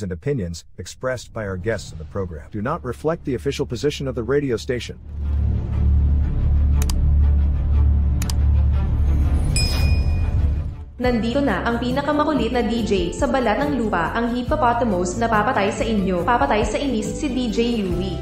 views and opinions expressed by our guests in the program do not reflect the official position of the radio station. Nandito na ang pinakamakulit na DJ sa balat ng lupa, ang hippopotamus na papatay sa inyo, papatay sa inis si DJ Yui.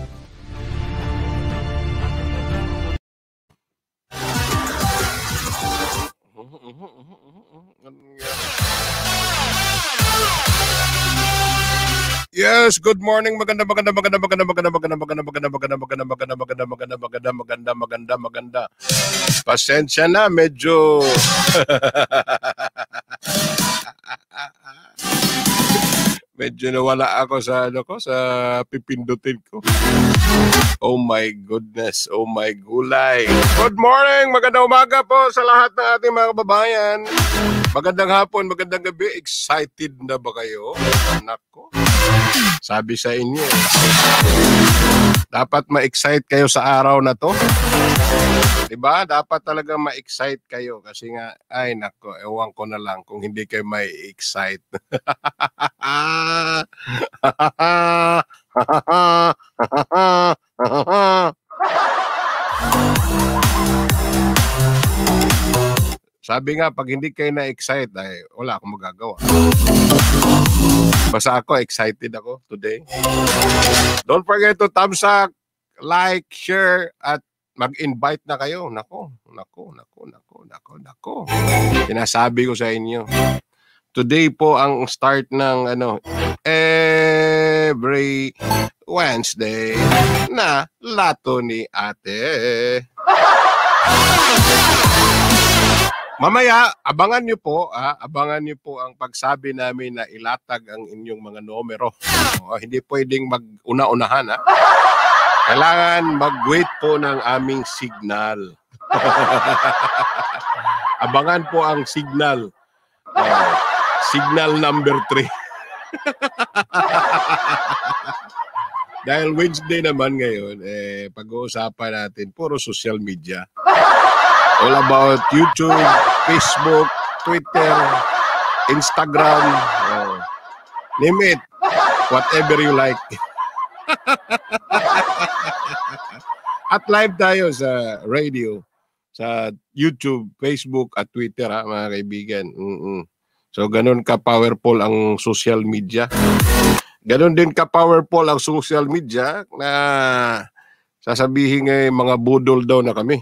Yes, good morning. Maganda, maganda, maganda, maganda, maganda, maganda, maganda, maganda, maganda, maganda, maganda, maganda, maganda, maganda, maganda, maganda, maganda. Pasensya na, medyo... Medyo nawala ako sa ano ko, sa pipindutin ko. Oh my goodness, oh my gulay. Good morning, magandang umaga po sa lahat ng ating mga kababayan. Magandang hapon, magandang gabi. Excited na ba kayo? Anak ko. Sabi sa inyo, eh. dapat ma-excite kayo sa araw na to. 'Di ba? Dapat talaga ma-excite kayo kasi nga ay nako, ewan ko na lang kung hindi kayo ma-excite. Sabi nga, pag hindi kayo na-excite, ay wala akong magagawa. Basta ako, excited ako today. Don't forget to thumbs up, like, share, at mag-invite na kayo. Nako, nako, nako, nako, nako, nako. Sinasabi ko sa inyo. Today po ang start ng ano, every Wednesday na lato ni ate. Mamaya, abangan nyo po, ah, abangan nyo po ang pagsabi namin na ilatag ang inyong mga numero. Oh, hindi pwedeng mag-una-unahan. Ha? Kailangan mag-wait po ng aming signal. abangan po ang signal. Oh, signal number 3. Dahil Wednesday naman ngayon, eh, pag-uusapan natin, puro social media all about YouTube, Facebook, Twitter, Instagram, uh, oh. name it, whatever you like. at live tayo sa radio, sa YouTube, Facebook, at Twitter ha mga kaibigan. Mm-mm. So ganun ka powerful ang social media. Ganun din ka powerful ang social media na sasabihin eh mga budol daw na kami.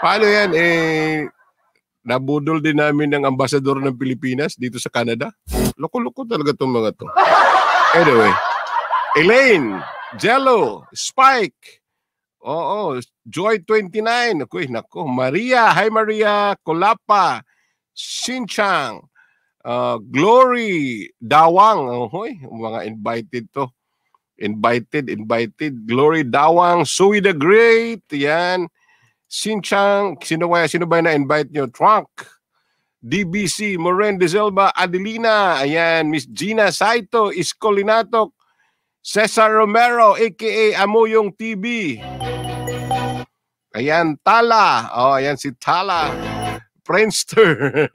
Paano yan? Eh, nabudol din namin ng ambasador ng Pilipinas dito sa Canada. Loko-loko talaga itong mga to. Anyway, Elaine, Jello, Spike, Oo, Joy29, kuy, nako, Maria, hi Maria, Kolapa, Sinchang, uh, ah, Glory, Dawang, ohoy, mga invited to. Invited, invited, Glory Dawang, Sui the Great, yan, Sinchang, sino ba, sino ba na-invite nyo? Trunk, DBC, Moren de Silva, Adelina, ayan, Miss Gina Saito, Iscolinato, Cesar Romero, aka Amoyong TV. Ayan, Tala. Oh, ayan si Tala. Friendster.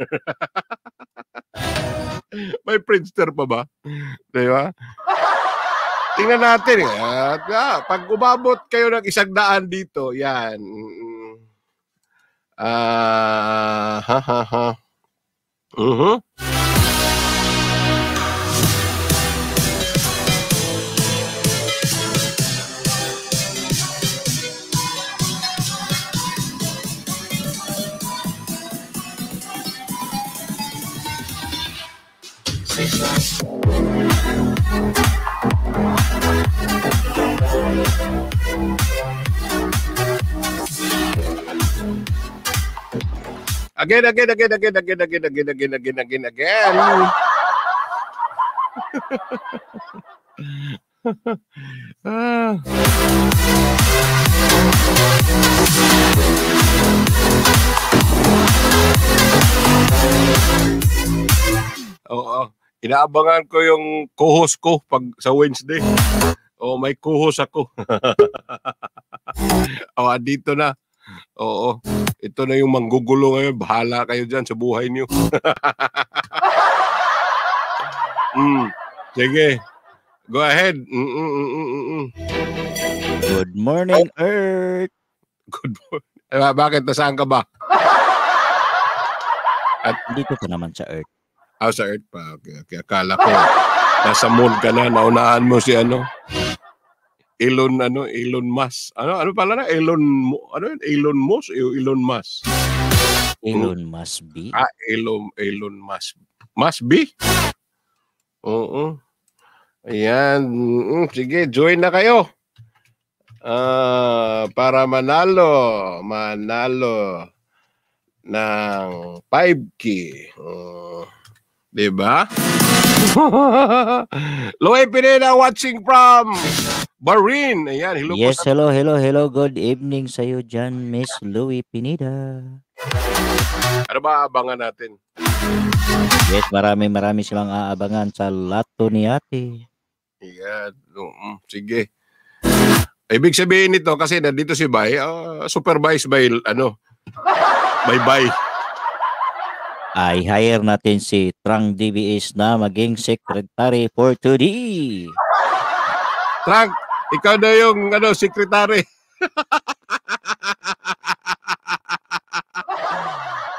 May Friendster pa ba? Di ba? Tingnan natin. At, ah, pag umabot kayo ng isang daan dito, yan, Uh, ha, ha, ha. Mm-hmm. Again, again, again, again, again, again, again, again, again, again, again. Ah. Oo. Oh, oh. Inaabangan ko yung co-host ko pag sa Wednesday. Oh, may co-host ako. oh, dito na. Oo. Ito na yung manggugulo ngayon. Bahala kayo dyan sa buhay niyo. mm. Sige. Go ahead. Mm-mm-mm-mm. Good morning, oh. Earth. Good morning. Eh, bakit? Nasaan ka ba? At dito ka naman sa Earth. Ah, oh, sa Earth pa. Okay, okay. Akala ko nasa moon ka na. Naunahan mo si ano. Elon ano Elon Musk. Ano ano pala na Elon ano Elon Musk Elon Musk. Hmm? Elon Musk B. Ah Elon Elon Musk. Musk B? Oo. Ayan. Hmm, sige, join na kayo. Uh, para manalo, manalo ng 5K. Uh, 'Di ba? Loy Pineda watching from Barin. Ayan, hello yes, po. hello, hello, hello. Good evening sa iyo dyan, Miss Louie Pineda. Ano ba abangan natin? Yes, marami marami silang aabangan sa lato ni ate. Yeah, um, mm, sige. Ibig sabihin nito kasi nandito si Bay, uh, ah, supervised by ano, by Bay. Ay hire natin si Trang DBS na maging secretary for 2D. Trunk, ikaw na yung ano, sekretary.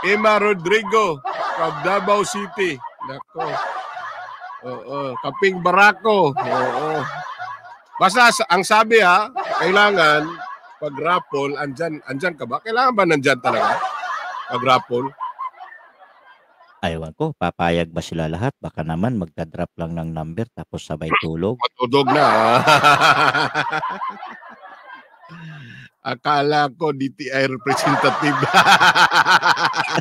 Emma Rodrigo from Davao City. Nako. Oo, Kaping Barako. Oo. Basta ang sabi ha, kailangan pag raffle, andyan, andyan ka ba? Kailangan ba nandyan talaga? Pag raffle? Ay, ko, papayag ba sila lahat? Baka naman magda-drop lang ng number tapos sabay tulog. Matulog na. Ah. Akala ko DTI representative.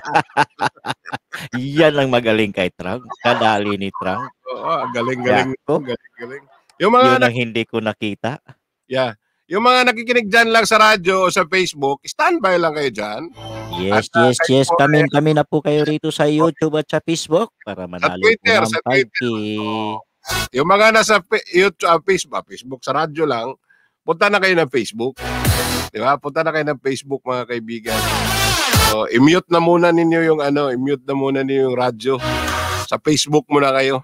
Yan ang magaling kay Trang. Kadali ni Trang. Oo, galing-galing. Yan Galing, galing. Yung mga Yun anak, ang hindi ko nakita. yeah, yung mga nakikinig dyan lang sa radyo o sa Facebook, standby lang kayo dyan. Yes, at, yes, uh, yes. Kami, kami na po kayo rito sa YouTube at sa Facebook para manalo sa Twitter, po ng sa Twitter. Oh. Yung mga nasa YouTube, uh, Facebook, Facebook sa radyo lang, punta na kayo ng Facebook. Di ba? Punta na kayo ng Facebook mga kaibigan. So, i-mute na muna ninyo yung ano, i-mute na muna ninyo yung radyo. Sa Facebook muna kayo.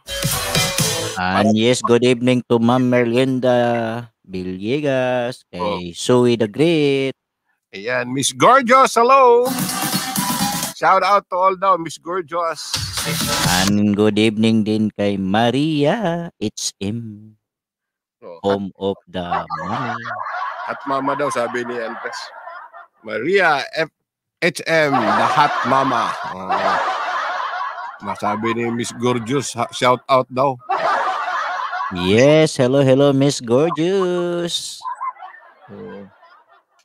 And ah, yes, good evening to Ma'am Merlinda Bill Yegas, kay oh. Zoe the Great. Ayan, Miss Gorgeous, hello! Shout out to all daw, Miss Gorgeous. And good evening din kay Maria it's HM. Oh, Home at, of the Mama. At Mama daw, sabi ni Elpes. Maria F HM, the hot mama. Uh, masabi ni Miss Gorgeous, shout out daw. Yes, hello, hello, Miss Gorgeous. Oh.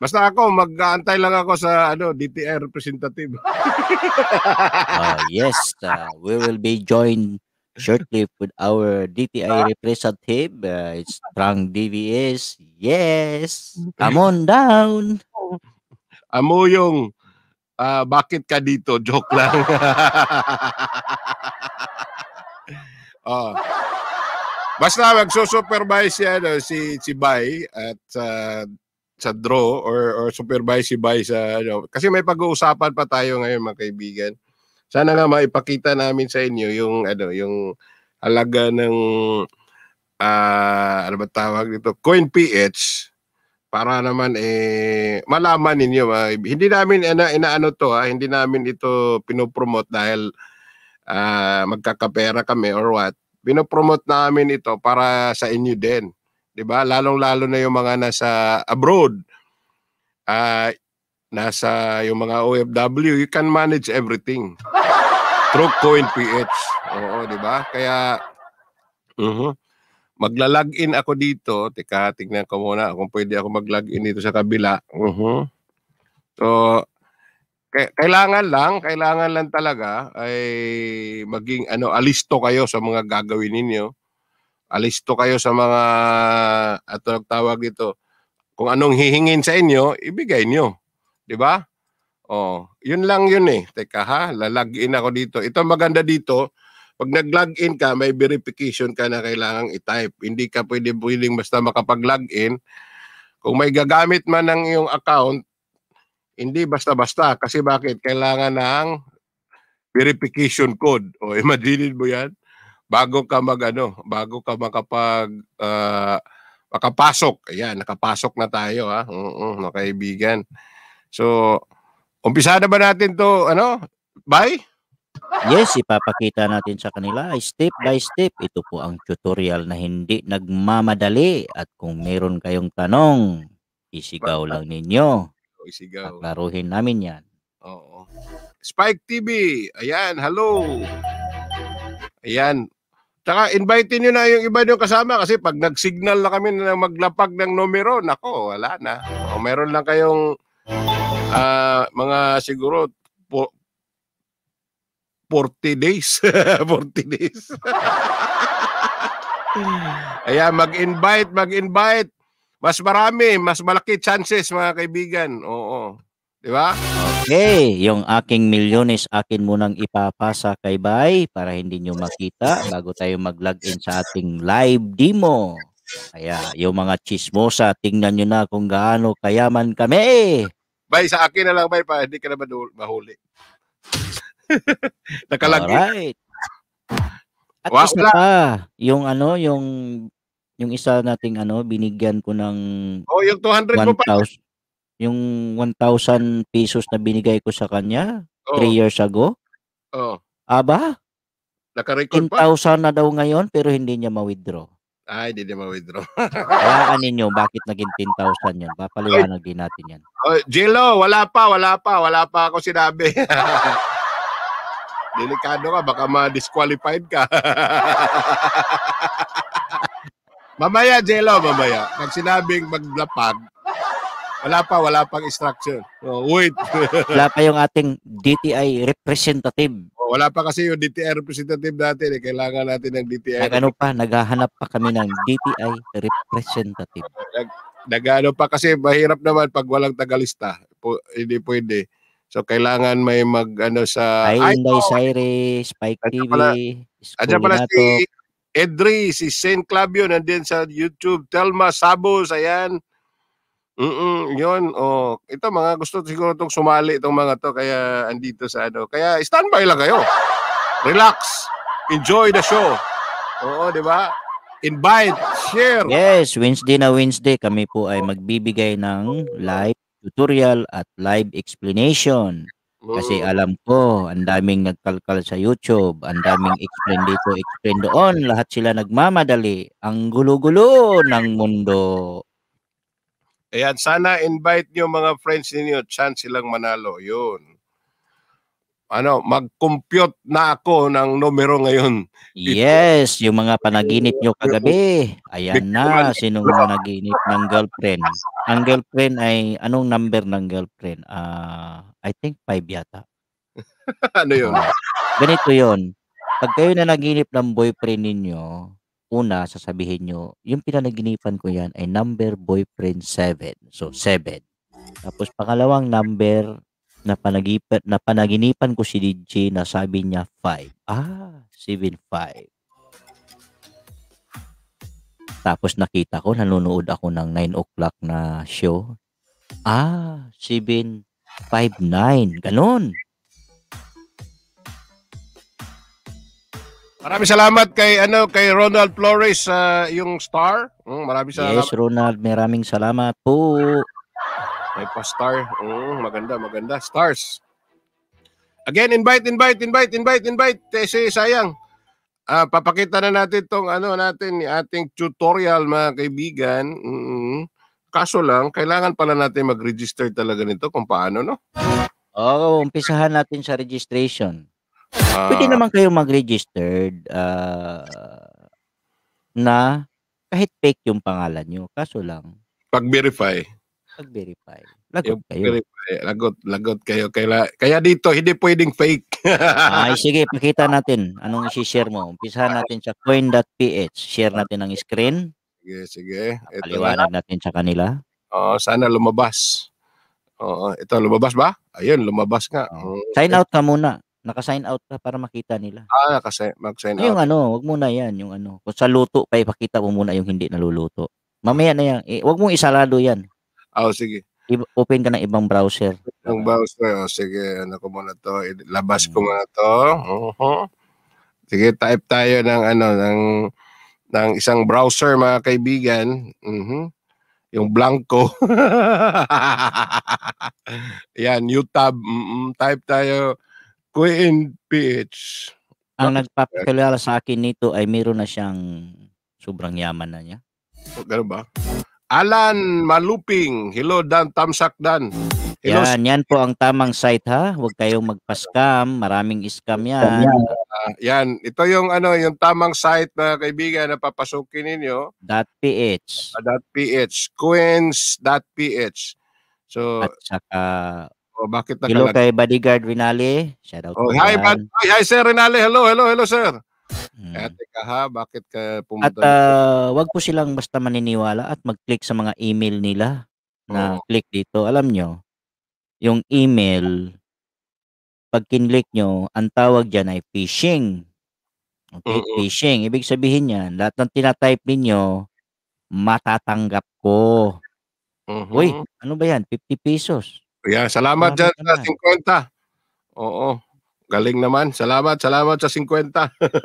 Basta ako, mag-aantay lang ako sa ano, DTR representative. uh, yes, uh, we will be joined shortly with our DTI representative. Uh, it's Trang DVS. Yes, come on down. Amo yung, uh, bakit ka dito? Joke lang. oh. Basta magsusupervise si, ano, si, si Bay at uh, sa draw or, or supervise si Bay sa ano. Kasi may pag-uusapan pa tayo ngayon mga kaibigan. Sana nga maipakita namin sa inyo yung ano, yung halaga ng uh, ano ba tawag dito? Coin PH para naman eh malaman ninyo uh, hindi namin ina, inaano to ha, hindi namin ito pinopromote dahil uh, magkakapera kami or what binopromote namin ito para sa inyo din. 'Di ba? Lalong-lalo na yung mga nasa abroad. Uh, nasa yung mga OFW, you can manage everything. Through PH. Oo, 'di ba? Kaya uh-huh. Magla-login ako dito. Teka, tingnan ko muna kung pwede ako mag-login dito sa kabila. Uh-huh. So, kailangan lang, kailangan lang talaga ay maging ano alisto kayo sa mga gagawin ninyo. Alisto kayo sa mga ato nagtawag dito. Kung anong hihingin sa inyo, ibigay niyo. 'Di ba? Oh, 'yun lang 'yun eh. Teka ha, lalagin ako dito. Ito maganda dito, pag nag-login ka, may verification ka na kailangang i-type. Hindi ka pwede pwedeng basta makapag-login. Kung may gagamit man ng iyong account, hindi basta-basta. Kasi bakit? Kailangan ng verification code. O imagine eh, mo yan. Bago ka magano bago ka makapag uh, makapasok. Ayan, nakapasok na tayo ha. Oo, mga kaibigan. So, umpisa na ba natin to ano? Bye? Yes, ipapakita natin sa kanila step by step. Ito po ang tutorial na hindi nagmamadali at kung meron kayong tanong, isigaw lang ninyo. O sigaw. Laruhin namin yan. Oo. Spike TV. Ayan, hello. Ayan. Tsaka invite nyo na yung iba yung kasama kasi pag nag-signal na kami na maglapag ng numero, nako, wala na. O, meron lang kayong uh, mga siguro po, 40 days. 40 days. Ayan, mag-invite, mag-invite. Mas marami, mas malaki chances mga kaibigan. Oo. Di ba? Okay, yung aking milyones akin munang ipapasa kay Bay para hindi niyo makita bago tayo mag-login sa ating live demo. Kaya yung mga chismosa, tingnan nyo na kung gaano kayaman kami. Bay, sa akin na lang, Bay, pa hindi ka na mahuli. Nakalagay. Alright. At wow, isa pa, yung ano, yung yung isa nating ano, binigyan ko ng Oh, yung 200 1, mo pa. 000, yung 1,000 pesos na binigay ko sa kanya 3 years ago. Oh. Aba? Naka-record pa? 10,000 na daw ngayon pero hindi niya ma-withdraw. Ay, ah, hindi niya ma-withdraw. Kaya ninyo, bakit naging 10,000 yan? Papaliwanag din natin yan. Oh, oh Jello, wala pa, wala pa, wala pa ako sinabi. Delikado ka, baka ma-disqualified ka. Mamaya, Jello, mamaya. Pag sinabing maglapag, wala pa, wala pang structure. Oh, wait. wala pa yung ating DTI representative. Oh, wala pa kasi yung DTI representative natin. Eh. Kailangan natin ng DTI. Nagano pa, naghahanap pa kami ng DTI representative. Nag, nagano pa kasi mahirap naman pag walang tagalista. Po, hindi pwede. So kailangan may mag ano sa Ay, Inday Cyrus, Spike TV. Andiyan pala si Edri, si Saint Clavio, nandiyan sa YouTube. Telma Sabos, ayan. Mm-mm, yun. Oh, ito mga gusto siguro tong sumali itong mga to kaya andito sa ano. Kaya standby lang kayo. Relax. Enjoy the show. Oo, di ba? Invite, share. Yes, Wednesday na Wednesday kami po ay magbibigay ng live tutorial at live explanation kasi alam ko, ang daming nagkalkal sa YouTube, ang daming explain dito, explain doon, lahat sila nagmamadali. Ang gulo-gulo ng mundo. Ayan, sana invite nyo mga friends ninyo, chance silang manalo. Yun ano, mag-compute na ako ng numero ngayon. Yes, yung mga panaginip nyo kagabi. Ayan na, sinong naginip ng girlfriend. Ang girlfriend ay, anong number ng girlfriend? Uh, I think 5 yata. ano yun? Ah, ganito yun. Pag kayo na naginip ng boyfriend ninyo, una, sasabihin nyo, yung pinanaginipan ko yan ay number boyfriend 7. So, 7. Tapos pangalawang number napanagipan, napanaginipan ko si DJ na sabi niya 5. Ah, 7-5. Tapos nakita ko, nanonood ako ng 9 o'clock na show. Ah, 7-5-9. Ganon. Maraming salamat kay ano kay Ronald Flores uh, yung star. Mm, maraming salamat. Yes, Ronald, maraming salamat po. May pa-star. Mm, maganda, maganda. Stars. Again, invite, invite, invite, invite, invite. Kasi eh, sayang. Uh, papakita na natin tong ano natin, ating tutorial mga kaibigan. mm Kaso lang, kailangan pala natin mag-register talaga nito kung paano, no? Oo, oh, umpisahan natin sa registration. Ah. Pwede naman kayo mag register uh, ah, na kahit fake yung pangalan nyo. Kaso lang. Pag-verify. Nag-verify. Lagot kayo. Lagot, lagot kayo. Kaya, kaya dito, hindi pwedeng fake. Ay, sige, pakita natin. Anong isi-share mo? Umpisahan natin sa coin.ph. Share natin ang screen. Sige, sige. Ito Paliwanag natin sa kanila. Oh, sana lumabas. Oo, ito lumabas ba? Ayun, lumabas nga. Oh. Sign out ka muna. Naka-sign out ka para makita nila. Ah, naka-sign mag-sign out. Yung ano, wag muna 'yan, yung ano. Kung sa luto pa ipakita mo muna yung hindi naluluto. Mamaya na yan. Eh, wag mong isalado 'yan. Oh, sige. I- open ka ng ibang browser. Ibang browser. Oh, sige, ano ko muna to. Labas ko hmm. muna to. Uh-huh. Sige, type tayo ng ano, ng ng isang browser mga kaibigan. Mhm. Yung Blanco. Yan, new tab. Mm-mm, type tayo Queen QNPH. Ang nagpapakilala sa akin nito ay meron na siyang sobrang yaman na niya. Oh, ganun ba? Alan Maluping. Hello Dan, Tamsakdan. Hello, yan, yan po ang tamang site ha. Huwag kayong magpa-scam. Maraming scam yan. Uh, yan, ito yung ano, yung tamang site na kaibigan na papasukin ninyo. .ph. .ph. Coins.ph. So, At saka, oh, bakit na hello kay Bodyguard Rinale. Shout out oh, hi, bad, hi, sir Rinale. Hello, hello, hello, sir. Eh, mm. Ate Kaha, bakit ka pumunta? At uh, wag po silang basta maniniwala at mag-click sa mga email nila na oh. click dito. Alam nyo, yung email, pag kinlik nyo, ang tawag dyan ay phishing. Okay, mm-hmm. phishing. Ibig sabihin yan, lahat ng tinatype ninyo, matatanggap ko. Mm-hmm. Uy, ano ba yan? 50 pesos. Yeah, salamat, salamat dyan sa 50. Oo. Galing naman. Salamat, salamat sa 50.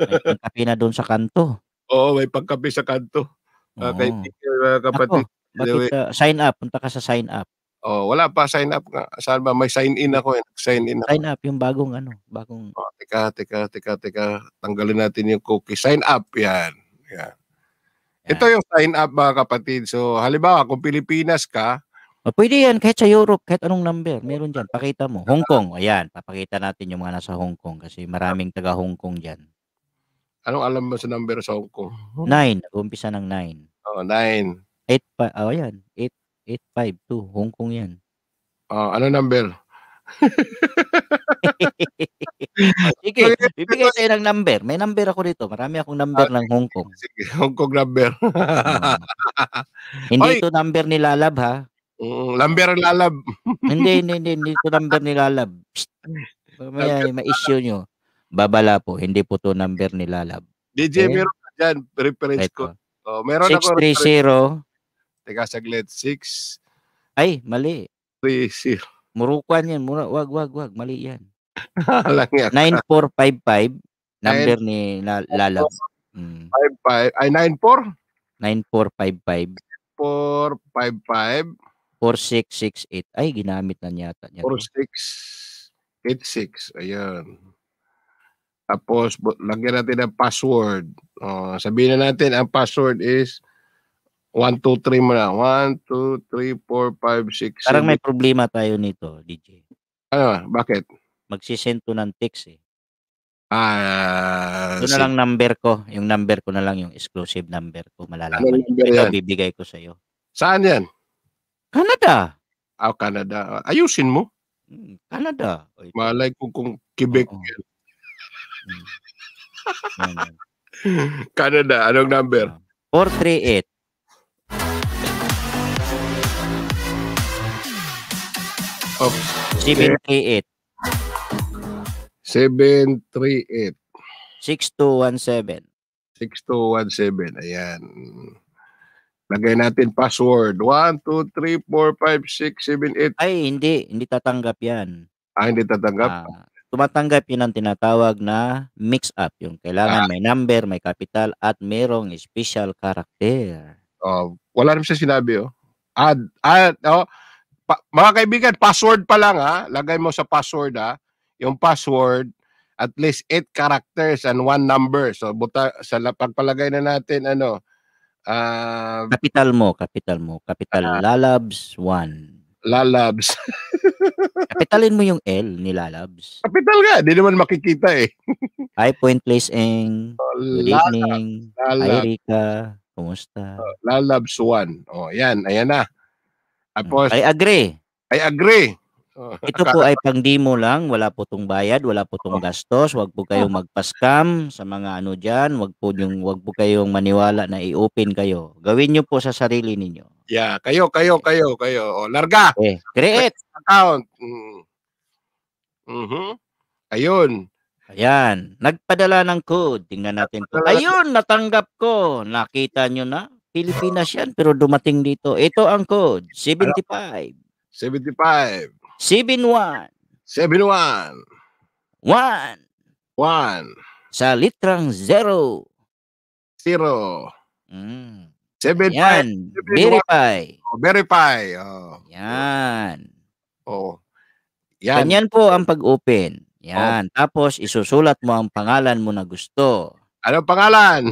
may pagkapi na doon sa kanto. Oo, may pagkapi sa kanto. Oh. Uh, kay uh, kapatid. Ako, bakit, uh, sign up, punta ka sa sign up. Oh, wala pa sign up nga. Saan ba may sign in ako? Eh. Sign in ako. Sign up yung bagong ano, bagong oh, teka, teka, teka, teka. Tanggalin natin yung cookie. Sign up 'yan. 'Yan. Yeah. Ito yung sign up mga kapatid. So halimbawa kung Pilipinas ka, o, Pwede yan, kahit sa Europe, kahit anong number, meron dyan. Pakita mo. Hong Kong, ayan, papakita natin yung mga nasa Hong Kong kasi maraming taga Hong Kong dyan. Anong alam mo sa number sa Hong Kong? Nine, umpisa ng nine. Oh, nine. Eight, pa, oh, yan, eight, eight, five, two, Hong Kong yan. Oh, ano number? Sige, bibigay sa'yo ng number. May number ako dito. Marami akong number ah, ng Hong Kong. Sige, Hong Kong number. Hmm. Hindi Oy. ito number ni Lalab ha. Mm, lamber lalab. hindi, hindi, hindi, hindi to number nilalab. Mamaya ma-issue nyo. Babala po, hindi po to number nilalab. DJ, okay? meron ka dyan, reference ko. Oh, meron 630. Teka, saglit. 6. Ay, mali. 30. Murukan yan. Mura, wag, wag, wag. Mali yan. Lang yan. 9455. Number ni Lalab. 55. Mm. ay, 94? 9455. 455. 4668. Ay, ginamit na niyata niya. 4686. Ayan. Tapos, lagyan natin ng password. Uh, sabihin na natin, ang password is 123 muna. 1, 2, Parang may problema tayo nito, DJ. Ano? Bakit? Magsisend to ng text eh. Ah, uh, na lang number ko. Yung number ko na lang yung exclusive number ko. Malalaman. Ano number Ito, bibigay ko sa iyo. Saan yan? Canada. Ah, Canada. Ayusin mo. Hmm, Canada. Oy. Malay ko kung Quebec. Oo. yan. Hmm. Canada, anong number? 438. Oh. 738. 738. 6217. 6217. Ayan. Lagay natin password. 1, 2, 3, 4, 5, 6, 7, 8. Ay, hindi. Hindi tatanggap yan. Ah, hindi tatanggap? Ah, tumatanggap yun ang tinatawag na mix-up. Yung kailangan ah. may number, may capital, at mayroong special character. Oh, wala naman siya sinabi, oh. Add, add, oh. Pa, mga kaibigan, password pa lang, ha? Ah. Lagay mo sa password, ha? Ah. Yung password, at least 8 characters and 1 number. So, buta, sa pagpalagay na natin, ano, Uh, um, capital mo, capital mo. Capital uh, ah. Lalabs 1. Lalabs. Kapitalin mo yung L ni Lalabs. Kapital ka, di naman makikita eh. Oh, Hi, Point Place Eng. Good evening. Lalabs. Hi, Rika. Kumusta? Oh, Lalabs 1. Oh, yan. Ayan na. Tapos, mm. I agree. I agree. Ito po ay pang demo lang, wala po tong bayad, wala po tong oh. gastos, wag po kayong oh. magpa-scam sa mga ano diyan, wag po yung wag po kayong maniwala na i-open kayo. Gawin niyo po sa sarili ninyo. Yeah, kayo kayo kayo kayo. O, oh, larga. Okay. Eh, create account. Mhm. Ayun. Ayan, nagpadala ng code. Tingnan natin po. Ayun, natanggap ko. Nakita niyo na. Pilipinas yan, pero dumating dito. Ito ang code, 75. Ano? 75. 71. 71. 1. 1. Sa litrang 0. 0. Mm. 7 Yan. Five, Verify. Oh, verify. Oh. Yan. Oh. Yan. Ganyan po ang pag-open. Yan. Oh. Tapos isusulat mo ang pangalan mo na gusto. Ano pangalan?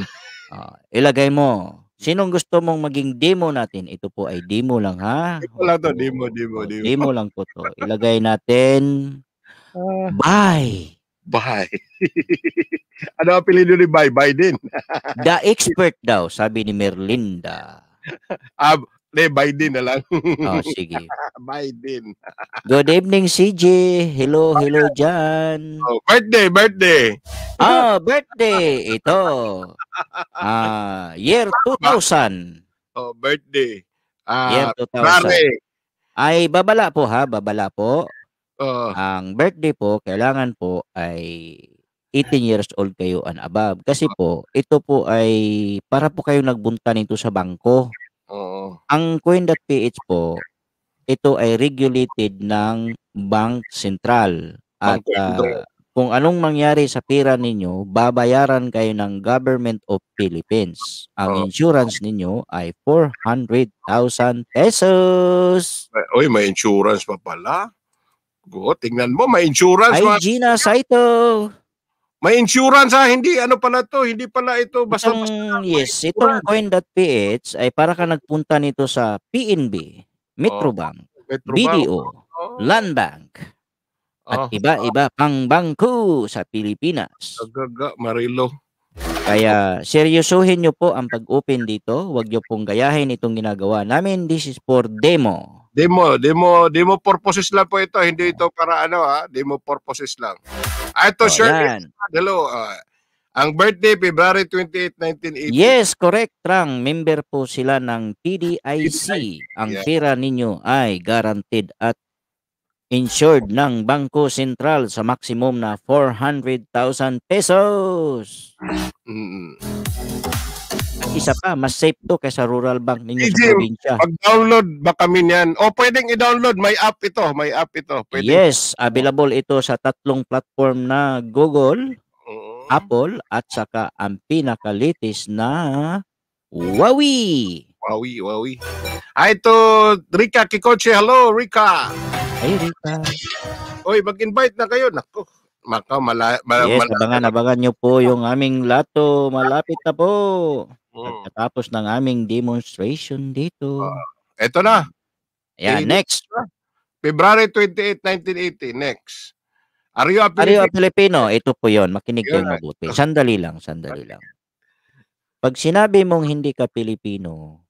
Oh, ilagay mo. Sinong gusto mong maging demo natin? Ito po ay demo lang ha. Demo lang to, demo, demo, demo. Demo lang po to. Ilagay natin uh, bye. Bye. ano ang piliin ni bye? Bye din. The expert daw, sabi ni Merlinda. Um, Hindi, Biden na lang. oh, sige. Biden. Good evening, CJ. Hello, hello Jan. Oh, birthday, birthday. Ah, oh, birthday. Ito. Ah, year 2000. Oh, birthday. Ah, year 2000. Rare. Ay, babala po ha, babala po. Oh. Ang birthday po, kailangan po ay 18 years old kayo and above. Kasi po, ito po ay para po kayo nagbunta nito sa bangko. Ang coin.ph po, ito ay regulated ng Bank Sentral. At uh, kung anong mangyari sa pera ninyo, babayaran kayo ng Government of Philippines. Ang oh. insurance ninyo ay 400,000 pesos. Oy, may insurance pa pala. Go, tingnan mo, may insurance. Ay, Gina Saito. May insurance ha, hindi ano pala to, hindi pala ito basta-basta. Itong, yes, itong coin.ph ay para ka nagpunta nito sa PNB, Metrobank, oh, BDO, oh. Land Bank, at iba-iba ah, oh. Ah. oh. pang bangko sa Pilipinas. Gaga, Marilo. Kaya seryosohin nyo po ang pag-open dito. Huwag nyo pong gayahin itong ginagawa namin. This is for demo. Demo, demo, demo purposes lang po ito. Hindi ito para ano ha, demo purposes lang. Ah, ito, oh, Shirley. Hello. Uh, ang birthday, February 28, 1980. Yes, correct, Trang. Member po sila ng PDIC. Ang yeah. pera ninyo ay guaranteed at insured ng Bangko Sentral sa maximum na 400,000 pesos. Mm-hmm isa pa, mas safe to kaysa rural bank ninyo DJ, sa probinsya. Pag-download ba kami niyan? O pwedeng i-download, may app ito, may app ito. Pwedeng. Yes, available ito sa tatlong platform na Google, uh-huh. Apple, at saka ang pinakalitis na Huawei. Huawei, Huawei. Ay, ah, to Rika Kikoche. Hello, Rika. Hey, Rika. Oy, mag-invite na kayo. Nako. Macau, mala- ma- yes, malapit. abangan, abangan nyo po yung aming lato. Malapit na po. Hmm. Pagkatapos ng aming demonstration dito. Uh, eto na. Ayan, Ay, next. Ah, February 28, 1980, next. Are you a Filipino? Are you a Filipino? Ito po yon. Makinig kayo mabuti. Sandali lang, sandali lang. Pag sinabi mong hindi ka Pilipino,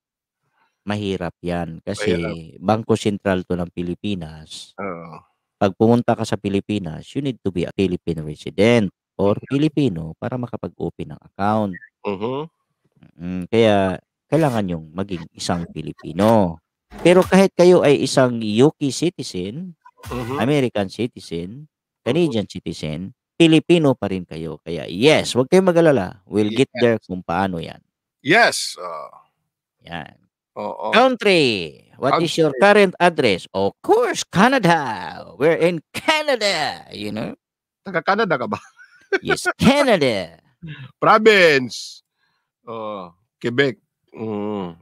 mahirap yan. Kasi mahirap. Bangko Sentral to ng Pilipinas. Oo. Uh pag pumunta ka sa Pilipinas, you need to be a Philippine resident or Pilipino mm. para makapag-open ng account. Mhm. Mm, kaya kailangan yung maging isang Pilipino. Pero kahit kayo ay isang UK citizen, mm-hmm. American citizen, mm-hmm. Canadian mm-hmm. citizen, Pilipino pa rin kayo. Kaya yes, huwag kayong mag-alala. We'll yes. get there kung paano yan. Yes. Uh, yan oh. Country. What Country. is your current address? Of course, Canada. We're in Canada, you know. Taga Canada ka ba? yes, Canada. Province. Oh, Quebec. Mm.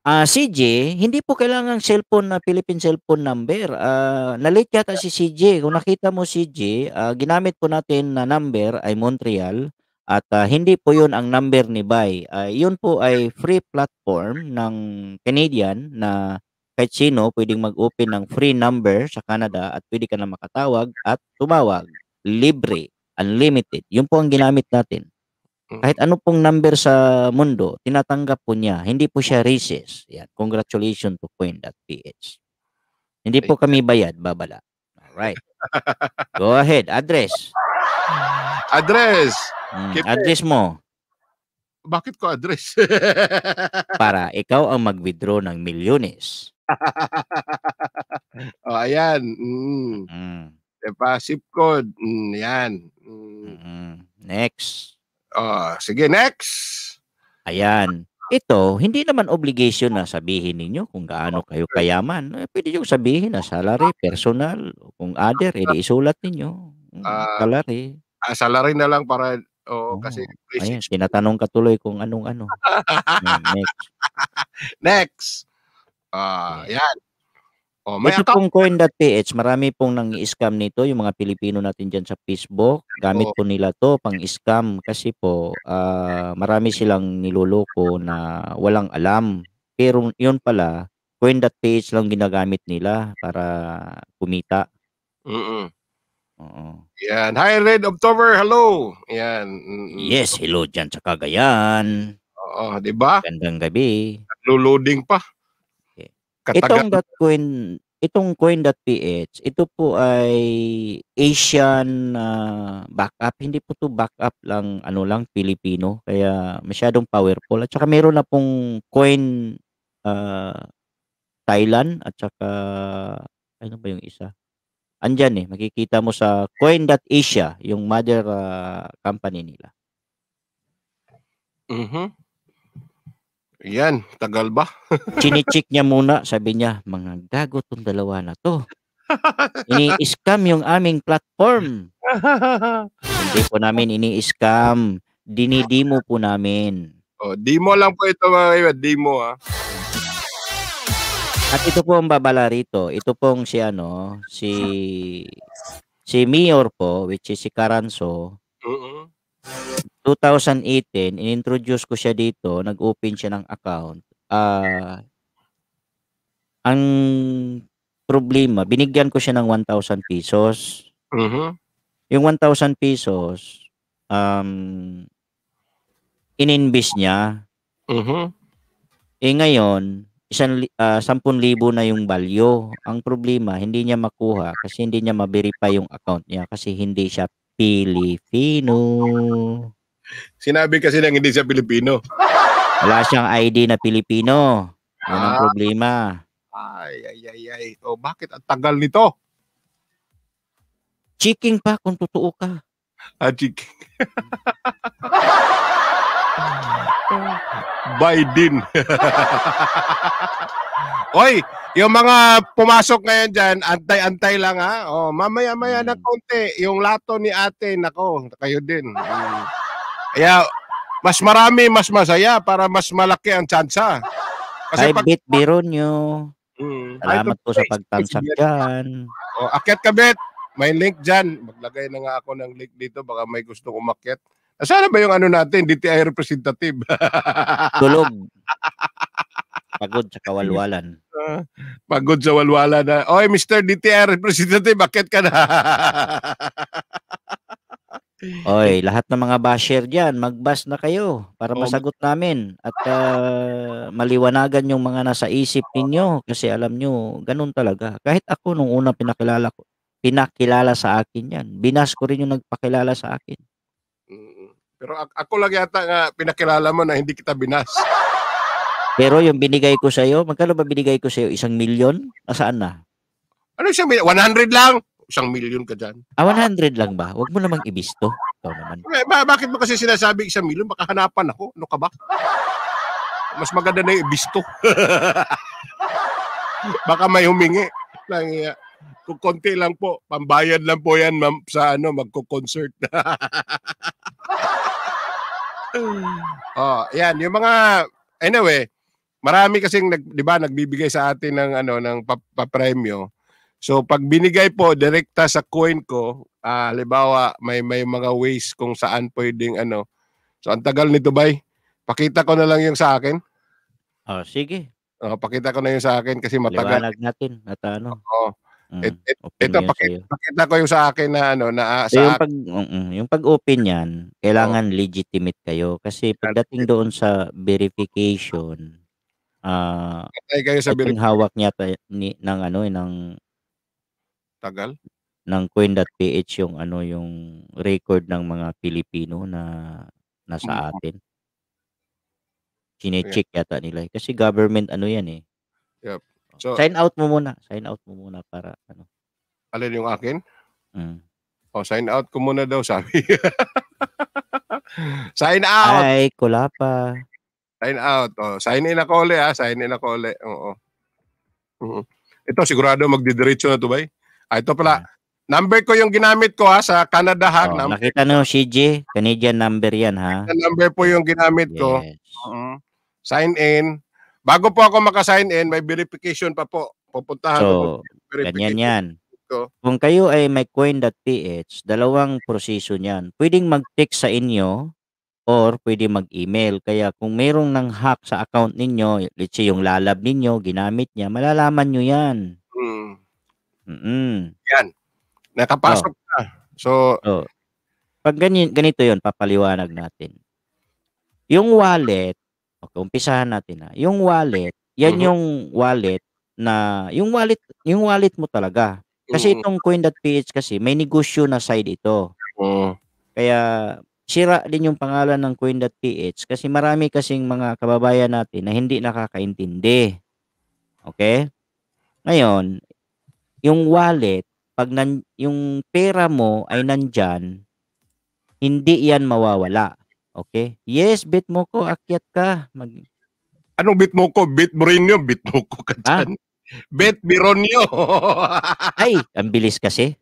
Uh, ah, CJ, hindi po kailangan cellphone na Philippine cellphone number. Uh, nalate yata si CJ. Kung nakita mo CJ, uh, ah, ginamit po natin na number ay Montreal. At uh, hindi po yun ang number ni Bay. Uh, ah, yun po ay free platform ng Canadian na kahit sino pwedeng mag-open ng free number sa Canada at pwede ka na makatawag at tumawag. Libre, unlimited. Yun po ang ginamit natin. Mm. Kahit ano pong number sa mundo, tinatanggap po niya. Hindi po siya racist. Yan. Congratulations to coin.ph. Hindi po kami bayad, babala. Alright. Go ahead. Address. Address. Mm, address mo. Bakit ko address? para ikaw ang mag-withdraw ng milyones. oh, ayan. Mm. Mm. Diba? Zip code. Mm, yan. Mm. Mm. Next. Oh, sige, next. Ayan. Ito, hindi naman obligation na sabihin ninyo kung gaano kayo kayaman. Eh, pwede nyo sabihin na salary, personal, kung other, edi isulat ninyo. Uh, salary. Uh, salary na lang para Oo, oh, kasi Ayun, tinatanong ka tuloy kung anong ano. Hmm, next. Next. Ah, uh, yan. Oh, may Ito account. pong coin.ph, marami pong nang scam nito, yung mga Pilipino natin diyan sa Facebook. Gamit oh. po nila to pang scam kasi po uh, marami silang niloloko na walang alam. Pero yun pala, coin.ph lang ginagamit nila para kumita. Mm-mm. Oo. Yan. Hi, Red October. Hello. Yan. Yes, hello dyan sa Cagayan. Oo, di ba? Gandang gabi. Loading pa. Okay. Itong dot coin, itong coin.ph, ito po ay Asian uh, backup. Hindi po to backup lang, ano lang, Pilipino. Kaya masyadong powerful. At saka meron na pong coin uh, Thailand at saka ano ba yung isa? andyan eh, makikita mo sa Coin.Asia, yung mother uh, company nila. Mm-hmm. Yan, tagal ba? Chinichik niya muna, sabi niya, mga gago tong dalawa na to. Ini-scam yung aming platform. Hindi po namin ini-scam. Dinidimo po namin. Oh, demo lang po ito mga kaibigan, demo ah. At ito po ang babala rito. Ito pong si ano, si si Mayor po which is si Caranso. Uh-uh. 2018, inintroduce ko siya dito, nag-open siya ng account. Uh, ang problema, binigyan ko siya ng 1,000 pesos. Uh-huh. Yung 1,000 pesos, um, ininvest niya. Uh-huh. Eh ngayon, isang uh, ah, 10,000 na yung value. Ang problema, hindi niya makuha kasi hindi niya ma-verify yung account niya kasi hindi siya Pilipino. Sinabi kasi lang hindi siya Pilipino. Wala siyang ID na Pilipino. Yan ang ah. problema. Ay, ay, ay, ay. O, oh, bakit ang tagal nito? Chiking pa kung totoo ka. Ah, chiking. Biden. Oy, yung mga pumasok ngayon diyan, antay-antay lang ha. Oh, mamaya-maya hmm. na konti, yung lato ni ate, nako, kayo din. Um, kaya, mas marami, mas masaya para mas malaki ang tsansa. Kasi Ay, pag... bit biro nyo. Mm, Salamat po sa pagtansak diyan. Oh, akyat ka, bit. May link diyan. Maglagay na nga ako ng link dito. Baka may gusto umakyat. Sana ba yung ano natin, DTI representative? Tulog. Pagod sa kawalwalan. Uh, pagod sa walwalan na. Ah. Oy, Mr. DTI representative, bakit ka na? Oy, lahat ng mga basher diyan, magbas na kayo para oh. masagot namin at uh, maliwanagan yung mga nasa isip ninyo kasi alam nyo, ganun talaga. Kahit ako nung una pinakilala ko, pinakilala sa akin yan. Binas ko rin yung nagpakilala sa akin. Pero ako lang yata nga pinakilala mo na hindi kita binas. Pero yung binigay ko sa iyo, magkano ba binigay ko sa iyo? Isang milyon? Nasaan na? Ano isang 100 lang? Isang milyon ka dyan. Ah, 100 lang ba? Huwag mo namang ibisto. Ikaw naman. Ba, bakit mo kasi sinasabi isang milyon? Baka hanapan ako. Ano ka ba? Mas maganda na yung ibisto. Baka may humingi. Nangiya. Kung konti lang po, pambayad lang po yan ma'am, sa ano, magko-concert. oh, yan, yung mga anyway, marami kasing nag, 'di ba, nagbibigay sa atin ng ano ng papremyo. So pag binigay po direkta sa coin ko, ah, halimbawa may may mga ways kung saan pwedeng ano. So ang tagal nito, bay. Pakita ko na lang yung sa akin. Oh, sige. Oh, pakita ko na yung sa akin kasi matagal. Liwanag natin at ano. Oo. Oh, Mm, Et, it, ito pakita, pakita ko yung sa akin na ano na so, sa yung pag uh, yung pag open yan, kailangan oh. legitimate kayo kasi pagdating doon sa verification ah uh, kayo sa verification. hawak niya ta, ni, ng ano eh, ng tagal ng coin.ph yung ano yung record ng mga Pilipino na nasa atin. Chine-check yata nila eh. kasi government ano yan eh. Yep. So, sign out mo muna. Sign out mo muna para ano. Alin yung akin? Mm. Oh, sign out ko muna daw, sabi. sign out! Ay, kulapa. Sign out. Oh, sign in ako ulit, ha? Sign in ako ulit. Oo. Mm-hmm. Ito, sigurado magdidiretso na to, bay. Ah, ito pala. Mm. Number ko yung ginamit ko ha sa Canada ha. Oh, number. Nakita nyo CJ, Canadian number yan ha. Canadian number po yung ginamit yes. ko. Uh-huh. Sign in. Bago po ako makasign in, may verification pa po. Pupuntahan so, ko. Ganyan yan. Ko. Kung kayo ay may coin.ph, dalawang proseso niyan. Pwedeng mag-text sa inyo or pwede mag-email. Kaya kung merong nang hack sa account ninyo, let's say yung lalab ninyo, ginamit niya, malalaman nyo yan. Mm. Mm-mm. Yan. Nakapasok oh. na. So, oh. pag ganyan, ganito yon papaliwanag natin. Yung wallet, Okay, umpisahan natin na. Yung wallet, yan mm-hmm. yung wallet na yung wallet yung wallet mo talaga. Kasi mm-hmm. itong coin.ph kasi may negosyo na side ito. Mm-hmm. Kaya sira din yung pangalan ng coin.ph kasi marami kasing mga kababayan natin na hindi nakakaintindi. Okay? Ngayon, yung wallet, pag nan, yung pera mo ay nandyan, hindi yan mawawala. Okay. Yes, bit mo ko, akyat ka. Mag... Anong bit mo ko? Bit Mourinho, bit mo ko ka dyan. Ha? Bet Bironyo. Ay, ang bilis kasi.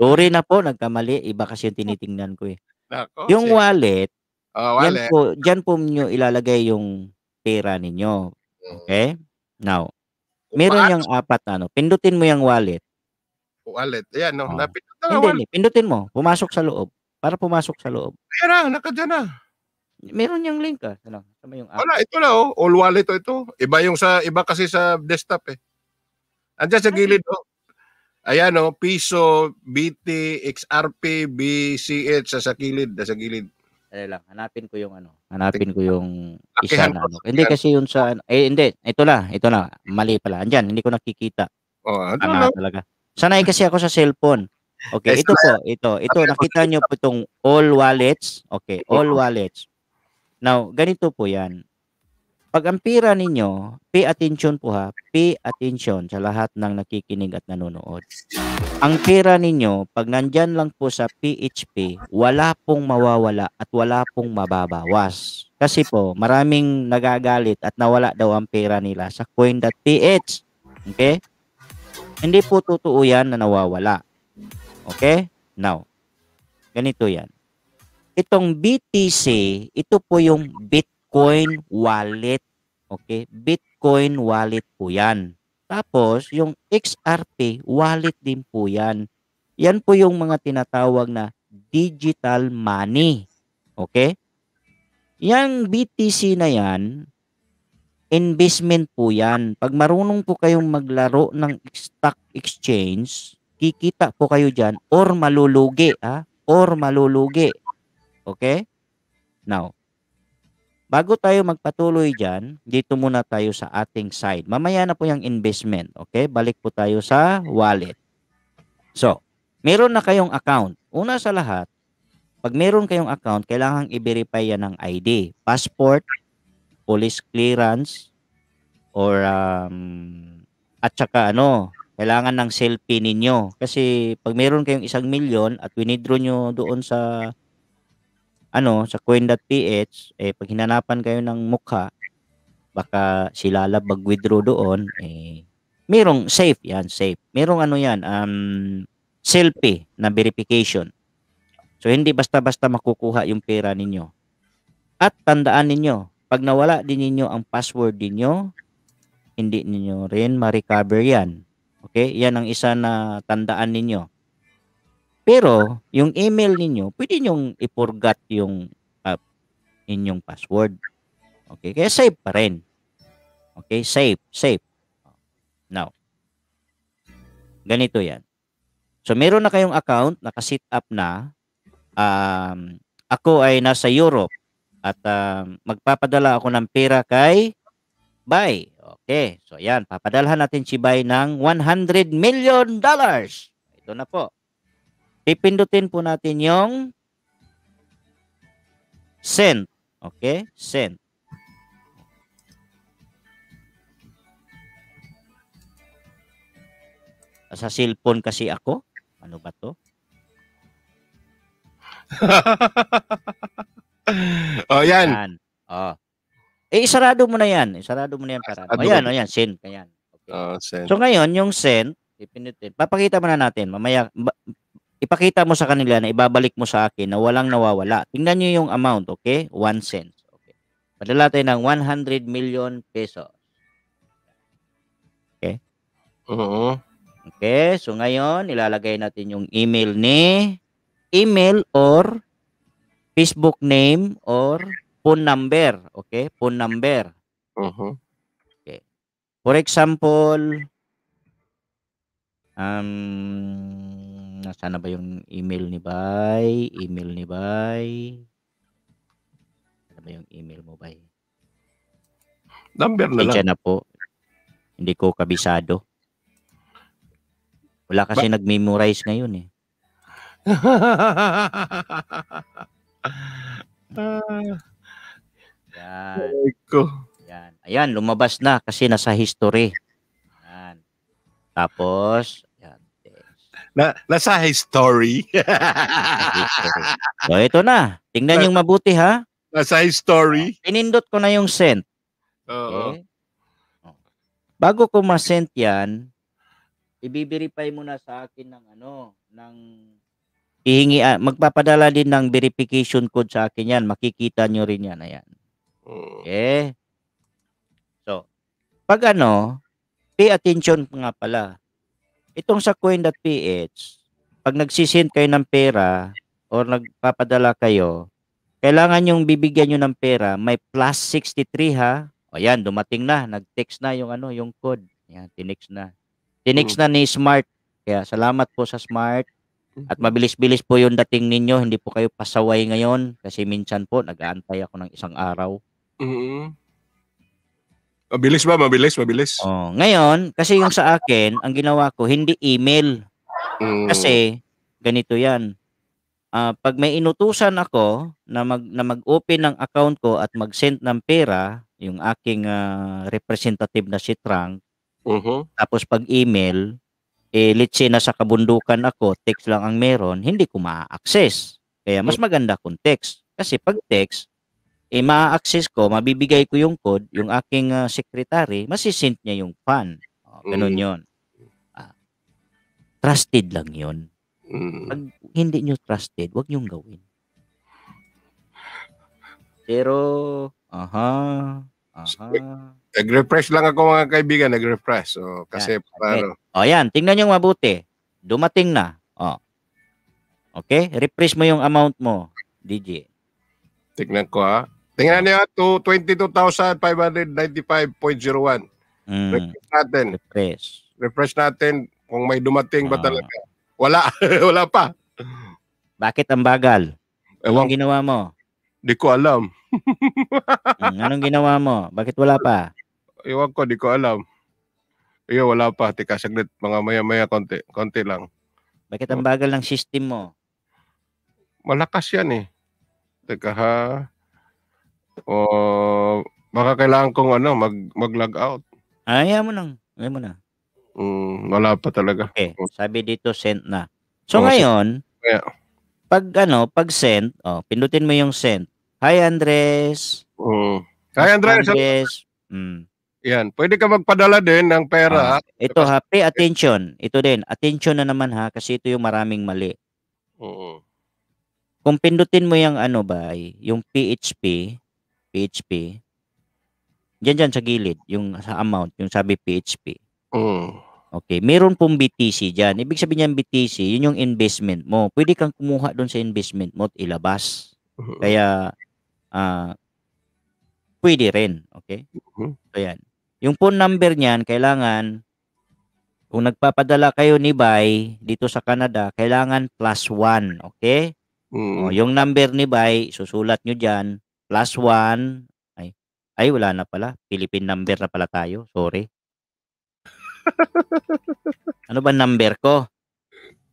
Sorry na po, nagkamali. Iba kasi yung tinitingnan ko eh. Nako, yung siya. wallet, oh, wallet. Yan po, dyan po nyo ilalagay yung pera ninyo. Mm. Okay? Now, meron Umaat. yung apat ano. Pindutin mo yung wallet. Wallet. Ayan, no. Oh. Napindut na Hindi, wallet. pindutin mo. Pumasok sa loob para pumasok sa loob. Ayan na, nakadyan na. Meron niyang link ah. Ano, sama yung app. Wala, ito na oh. All wallet oh, ito. Iba yung sa, iba kasi sa desktop eh. Andiyan sa ah, gilid oh. Ayan oh, piso, BT, XRP, BCH sa sa gilid, sa gilid. Ano lang, hanapin ko yung ano. Hanapin ko yung isa na ano. Hindi kasi yung sa ano. Eh, hindi. Ito na, ito na. Mali pala. Andiyan, hindi ko nakikita. Oh, ano lang. talaga. Sanay kasi ako sa cellphone. Okay, ito po, ito. Ito, nakita nyo po itong all wallets. Okay, all wallets. Now, ganito po yan. Pag ang pira ninyo, pay attention po ha, pay attention sa lahat ng nakikinig at nanonood. Ang pira ninyo, pag nandyan lang po sa PHP, wala pong mawawala at wala pong mababawas. Kasi po, maraming nagagalit at nawala daw ang pera nila sa coin.ph. Okay? Hindi po totoo yan na nawawala. Okay? Now, ganito yan. Itong BTC, ito po yung Bitcoin wallet. Okay? Bitcoin wallet po yan. Tapos, yung XRP wallet din po yan. Yan po yung mga tinatawag na digital money. Okay? Yang BTC na yan, investment po yan. Pag marunong po kayong maglaro ng stock exchange, Kikita po kayo dyan or malulugi. Ha? Or malulugi. Okay? Now, bago tayo magpatuloy dyan, dito muna tayo sa ating side. Mamaya na po yung investment. Okay? Balik po tayo sa wallet. So, meron na kayong account. Una sa lahat, pag meron kayong account, kailangan i-verify yan ng ID. Passport, police clearance, or um, at saka ano, kailangan ng selfie ninyo. Kasi pag meron kayong isang milyon at winidraw nyo doon sa ano sa coin.ph eh pag hinanapan kayo ng mukha baka sila labag withdraw doon eh merong safe yan safe merong ano yan um selfie na verification so hindi basta-basta makukuha yung pera ninyo at tandaan ninyo pag nawala din ninyo ang password ninyo hindi ninyo rin ma-recover yan Okay? Yan ang isa na tandaan ninyo. Pero, yung email ninyo, pwede nyong i-forgot yung uh, inyong password. Okay? Kaya save pa rin. Okay? Save. Save. Now, ganito yan. So, meron na kayong account, nakasit up na. Um, ako ay nasa Europe at um, magpapadala ako ng pera kay Bay. Okay. So ayan, papadalhan natin si Bay ng 100 million dollars. Ito na po. Pipindutin po natin yung send. Okay? Send. Sa cellphone kasi ako. Ano ba to? oh, yan. yan. Oh. Eh, isarado mo na yan. Isarado mo na yan para. O yan, o yan, send. Ayan. Okay. Uh, send. So ngayon, yung send, ipinutin. Eh, papakita mo na natin. Mamaya, ipakita mo sa kanila na ibabalik mo sa akin na walang nawawala. Tingnan nyo yung amount, okay? 1 cent. Okay. Padala tayo ng 100 million pesos. Okay? Oo. Mm-hmm. Uh-huh. Okay, so ngayon, ilalagay natin yung email ni email or Facebook name or phone number. Okay? Phone number. Uh-huh. Okay. For example, um, nasaan na ba yung email ni Bay? Email ni Bay? Ano ba yung email mo, Bay? Number na Kaya lang. na po. Hindi ko kabisado. Wala kasi ba- nag-memorize ngayon eh. uh... Yan. Ko. Yan. Ayan, lumabas na kasi nasa history. Yan. Tapos, yan. Na, nasa history. history. So, ito na. Tingnan yung mabuti, ha? Nasa history. Pinindot ko na yung send. Oo. Okay. Oh. Bago ko ma-send yan, i-verify mo sa akin ng ano, ng hihingi, ah, magpapadala din ng verification code sa akin yan. Makikita nyo rin yan. Ayan. Okay. Eh, so, pag ano, pay attention nga pala. Itong sa coin.ph, pag nagsisend kayo ng pera or nagpapadala kayo, kailangan yung bibigyan nyo ng pera, may plus 63 ha. O yan, dumating na, nag-text na yung ano, yung code. Yan, tinext na. Tinext na hmm. ni Smart. Kaya salamat po sa Smart. At mm-hmm. mabilis-bilis po yung dating ninyo. Hindi po kayo pasaway ngayon. Kasi minsan po, nag-aantay ako ng isang araw. Mm-hmm. Mabilis ba? Mabilis, mabilis. Oh, ngayon, kasi yung sa akin, ang ginawa ko, hindi email. Mm. Kasi, ganito yan. Uh, pag may inutusan ako na, mag, na mag-open ng account ko at mag-send ng pera, yung aking uh, representative na si Trang, uh-huh. Mm-hmm. tapos pag email, eh, let's say sa kabundukan ako, text lang ang meron, hindi ko ma-access. Kaya mas mm. maganda kung text. Kasi pag text, eh ma-access ko, mabibigay ko yung code, yung aking uh, secretary, masisint niya yung fan. O, oh, ganun mm. yun. Uh, trusted lang yun. Mm. Pag hindi nyo trusted, wag nyong gawin. Pero, aha, aha. Nag-refresh lang ako mga kaibigan, nag-refresh. So, oh, kasi yan. paano. Okay. Oh, o yan, tingnan nyo mabuti. Dumating na. O. Okay? Refresh mo yung amount mo, DJ. Tignan ko ah. Tingnan niyo ah, to 22,595.01. Mm. Refresh natin. Refresh. Refresh natin kung may dumating ba ah. talaga. Wala, wala pa. Bakit ang bagal? Ewan, anong ginawa mo? Di ko alam. Mm, anong ginawa mo? Bakit wala pa? Ewan ko, di ko alam. Iyo, wala pa. Tika, saglit. Mga maya-maya, konti. Konti lang. Bakit ang bagal ng system mo? Malakas yan eh. Teka ha. O baka kailangan kong ano, mag mag-log out. Ay, ayaw mo nang. Ayaw mo na. Mm, wala pa talaga. Okay, sabi dito sent na. So oh, ngayon, yeah. pag ano, pag send, oh, pindutin mo yung send. Hi Andres. Mm. Hi Andres. Andres. Mm. Yan, pwede ka magpadala din ng pera. Ah, ito ha, pay attention. Ito din, attention na naman ha kasi ito yung maraming mali. Oo. Kung pindutin mo yung ano ba, yung PHP, PHP, Diyan diyan sa gilid, yung sa amount, yung sabi PHP. Mm. Okay, meron pong BTC diyan. Ibig sabihin niyan BTC, yun yung investment mo. Pwede kang kumuha doon sa investment mo at ilabas. Mm-hmm. Kaya, uh, pwede rin. Okay? uh So, yan. Yung phone number niyan, kailangan, kung nagpapadala kayo ni Bay dito sa Canada, kailangan plus one. Okay? uh O, yung number ni Bay, susulat nyo dyan plus 1 Ay, ay wala na pala. Philippine number na pala tayo. Sorry. ano ba number ko?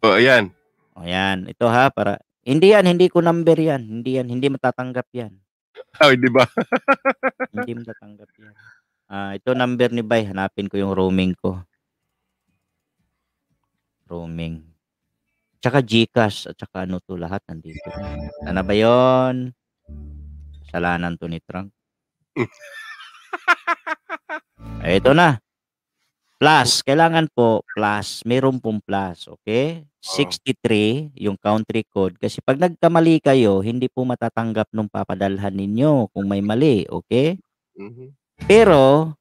O, oh, ayan. O, oh, ayan. Ito ha, para... Hindi yan, hindi ko number yan. Hindi yan, hindi matatanggap yan. Ay, di ba? hindi matatanggap yan. Ah, uh, ito number ni Bay. Hanapin ko yung roaming ko. Roaming. Tsaka Gcash at tsaka ano to lahat nandito. Ano ba 'yon? Salanan to ni Trunk. Eh, ito na. Plus, kailangan po plus, mayroon pong plus, okay? 63 yung country code kasi pag nagkamali kayo, hindi po matatanggap nung papadalhan ninyo kung may mali, okay? Mm-hmm. Pero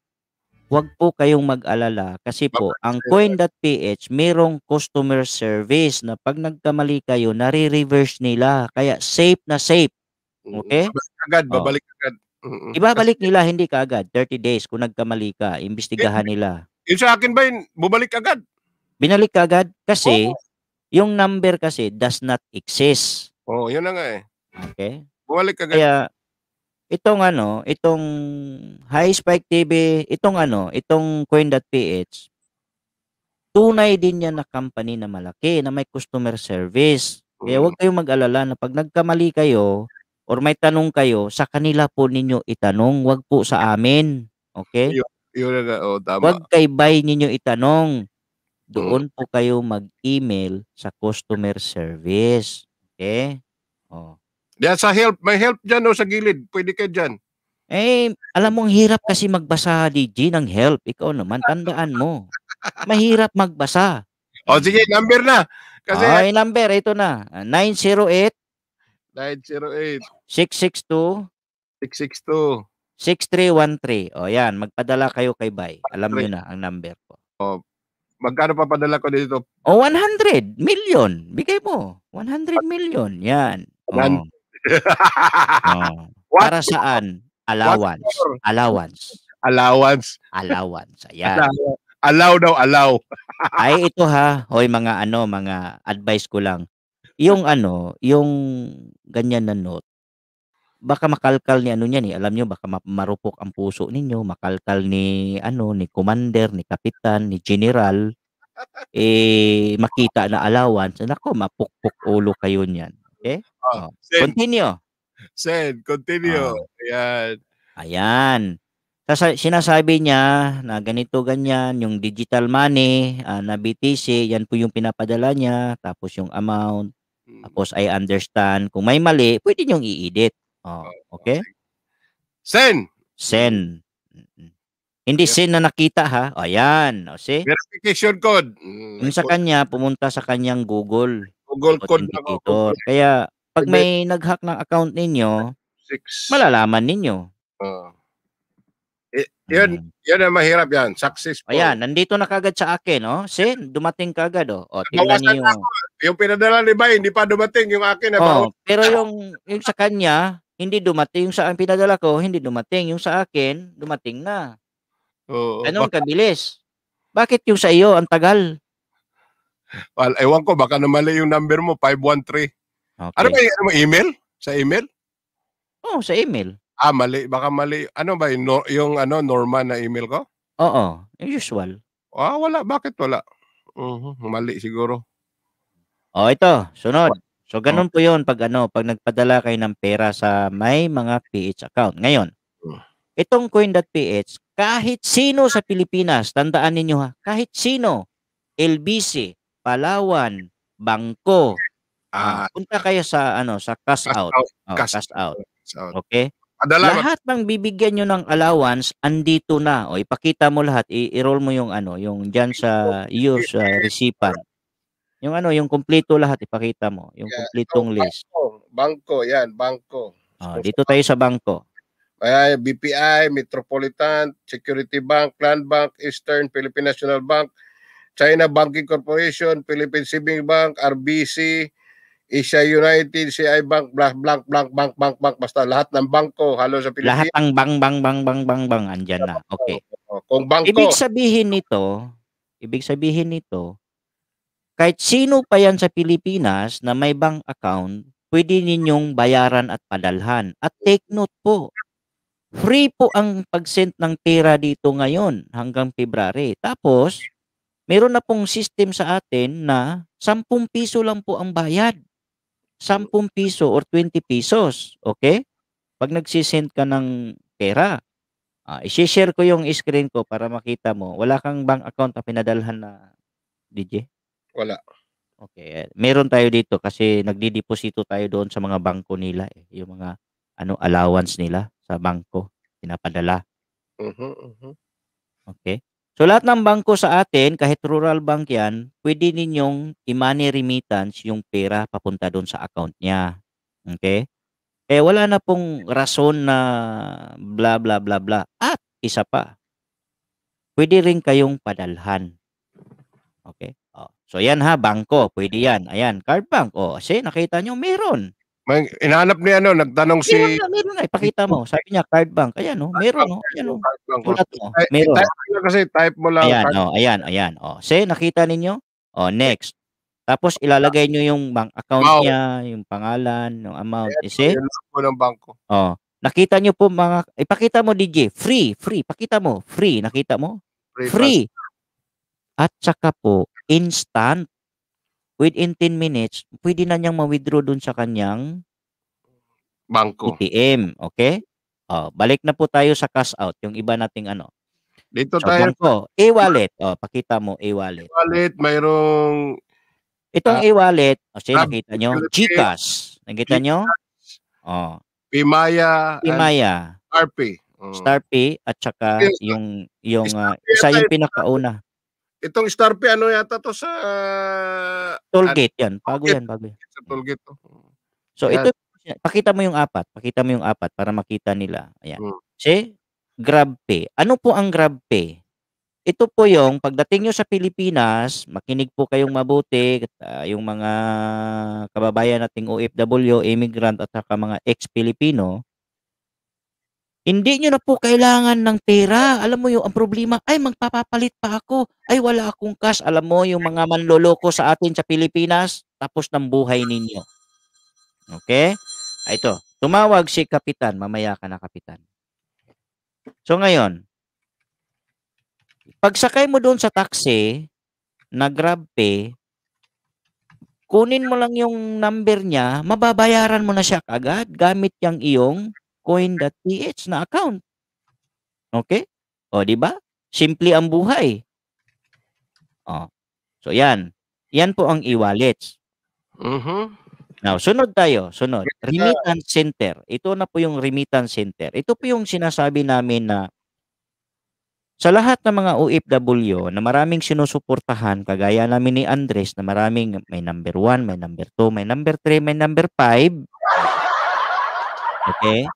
wag po kayong mag-alala kasi po ang coin.ph merong customer service na pag nagkamali kayo, nare-reverse nila. Kaya safe na safe Mm, okay? Agad, oh. babalik agad. Ibabalik nila, hindi ka agad. 30 days kung nagkamali ka, imbestigahan eh, nila. Yung sa akin ba yun, bumalik agad? Binalik ka agad kasi oh. yung number kasi does not exist. Oh, yun na nga eh. Okay? Bubalik agad. Kaya, itong ano, itong High Spike TV, itong ano, itong coin.ph, tunay din yan na company na malaki, na may customer service. Kaya mm. huwag kayong mag-alala na pag nagkamali kayo, or may tanong kayo, sa kanila po ninyo itanong, wag po sa amin. Okay? Yun, yun oh, tama. Wag kay bay ninyo itanong. Mm. Doon po kayo mag-email sa customer service. Okay? Oh. Yeah, sa help, may help diyan o oh, sa gilid. Pwede ka diyan. Eh, alam mong hirap kasi magbasa, DJ, ng help. Ikaw naman, tandaan mo. Mahirap magbasa. O oh, sige, number na. Kasi... Ay, ah, number, ito na. 908 ah, 908 662 662 6313. O yan, magpadala kayo kay Bay. Alam niyo na ang number ko. O, magkano pa padala ko dito? O, 100 million. Bigay mo. 100 million. Yan. O. o. Para saan? Allowance. Allowance. Allowance. Allowance. Ayan. Allow daw, allow. Ay, ito ha. Hoy, mga ano, mga advice ko lang. Yung ano, yung ganyan na note, baka makalkal ni ano niyan eh. Alam niyo baka ma- marupok ang puso ninyo, makalkal ni ano ni commander, ni kapitan, ni general eh makita na allowance. Nako, mapukpok ulo kayo niyan. Okay? Ah, oh, oh. Continue. Send, continue. Oh. Ayan. Ayan. Sasa- sinasabi niya na ganito ganyan yung digital money uh, na BTC, yan po yung pinapadala niya, tapos yung amount, hmm. tapos I understand. Kung may mali, pwede niyong i-edit. Oh, okay? Send. Send. Hindi yeah. sin na nakita ha. O ayan. O see? Verification code. Yung mm, sa kanya, pumunta sa kanyang Google. Google code na Kaya pag may nag-hack ng account ninyo, Six. malalaman ninyo. Uh, y- yun, yun ang mahirap yan. Successful. Ayan, nandito na kagad sa akin. Oh. Sin, dumating kagad. Oh. O, tingnan niyo. Yung pinadala ni Bay, hindi pa dumating yung akin. Oh, pero yung, yung sa kanya, hindi dumating. Yung sa pinadala ko, hindi dumating. Yung sa akin, dumating na. Oo. Oh, Anong kabilis? Bakit yung sa iyo, ang tagal? Well, ewan ko, baka na mali yung number mo, 513. Ano okay. Ano ba yung ano, email? Sa email? oh, sa email. Ah, mali. Baka mali. Ano ba yung, yung ano, normal na email ko? Oo, yung usual. Ah, wala. Bakit wala? uh Mali siguro. Oh, ito. Sunod. So ganun po 'yon pag ano, pag nagpadala kayo ng pera sa may mga PH account. Ngayon, hmm. itong coin.ph kahit sino sa Pilipinas, tandaan ninyo ha, kahit sino, LBC, Palawan, Bangko, uh, punta kayo sa ano, sa cash, cash out. out. Oh, cash, cash out. out. Okay? Adala, lahat ng bibigyan nyo ng allowance andito na o ipakita mo lahat i-roll mo yung ano yung diyan sa use uh, ah, resipan yung ano, yung kumpleto lahat ipakita mo, yung yeah. kumpletong so, list. Bangko, bangko, yan, bangko. Oh, so, dito tayo sa bangko. Ay, BPI, Metropolitan, Security Bank, Land Bank, Eastern, Philippine National Bank, China Banking Corporation, Philippine Saving Bank, RBC, Asia United, CI Bank, blank, blank, blank, bank, bank, bank, basta lahat ng bangko, halo sa Pilipinas. Lahat ng bang, bang, bang, bang, bang, bang, andyan na. Okay. Oh, kung bangko. Ibig sabihin nito, ibig sabihin nito, kahit sino pa yan sa Pilipinas na may bank account, pwede ninyong bayaran at padalhan. At take note po, free po ang pag-send ng pera dito ngayon hanggang February. Tapos, meron na pong system sa atin na 10 piso lang po ang bayad. 10 piso or 20 pesos, okay? Pag nagsisend ka ng pera, uh, ah, share ko yung screen ko para makita mo. Wala kang bank account na pinadalhan na DJ? Wala. Okay. Eh, meron tayo dito kasi nagdideposito tayo doon sa mga bangko nila eh. Yung mga ano allowance nila sa bangko pinapadala. Uh-huh, uh-huh. Okay. So lahat ng bangko sa atin, kahit rural bank 'yan, pwede ninyong i-money remittance yung pera papunta doon sa account niya. Okay? Eh wala na pong rason na bla bla bla bla. At isa pa. Pwede rin kayong padalhan. Okay? So ayan ha, bangko, pwede yan. Ayan, card bank. O, oh, see, nakita nyo, meron. May, inaanap ni ano, nagtanong si... Na, meron na, ipakita mo. Sabi niya, card bank. Ayan oh, meron Oh, ayan Oh. Tulat oh. o, meron. Type kasi, type mo lang. Ayan o, oh, ayan, ayan. O, oh. see, nakita ninyo? O, next. Tapos ilalagay nyo yung bank account wow. niya, yung pangalan, yung amount. Ayan, Is eh, it? po ng banko. Oh. nakita nyo po mga... Ipakita mo, DJ. Free, free. Pakita mo. Free. Nakita mo? Free. free. At saka po, Instant. Within 10 minutes, pwede na niyang ma-withdraw doon sa kanyang bangko. ATM, okay? Oh, balik na po tayo sa cash out, yung iba nating ano. Dito so, tayo. Bangko, e-wallet. Oh, pakita mo e-wallet. E-wallet, mayroong Itong uh, e-wallet, oh, siya, ah, nakita niyo Gcash. Nakita niyo Oh. Pimaya. Pimaya. Starpay. Oh. Starpay at saka yung, yung, uh, isa yung pinakauna. Itong Starpe, ano yata to sa... Ah, tollgate yan. Bago yan, bago yan. Sa tollgate to. Oh. So Ayan. ito, pakita mo yung apat. Pakita mo yung apat para makita nila. Ayan. Hmm. Si GrabPay. Ano po ang GrabPay? Ito po yung pagdating nyo sa Pilipinas, makinig po kayong mabuti, uh, yung mga kababayan nating OFW, immigrant at saka mga ex-Pilipino, hindi nyo na po kailangan ng pera. Alam mo yung ang problema, ay magpapapalit pa ako. Ay wala akong cash. Alam mo yung mga manloloko sa atin sa Pilipinas, tapos ng buhay ninyo. Okay? Ah, ito, tumawag si Kapitan. Mamaya ka na, Kapitan. So ngayon, pagsakay mo doon sa taxi, na grab pay, kunin mo lang yung number niya, mababayaran mo na siya agad gamit yung iyong bitcoin.ph na account. Okay? O, di ba? Simple ang buhay. O. So, yan. Yan po ang e-wallets. Uh-huh. Now, sunod tayo. Sunod. Remittance center. Ito na po yung remittance center. Ito po yung sinasabi namin na sa lahat ng mga OFW na maraming sinusuportahan, kagaya namin ni Andres na maraming may number 1, may number 2, may number 3, may number 5. Okay?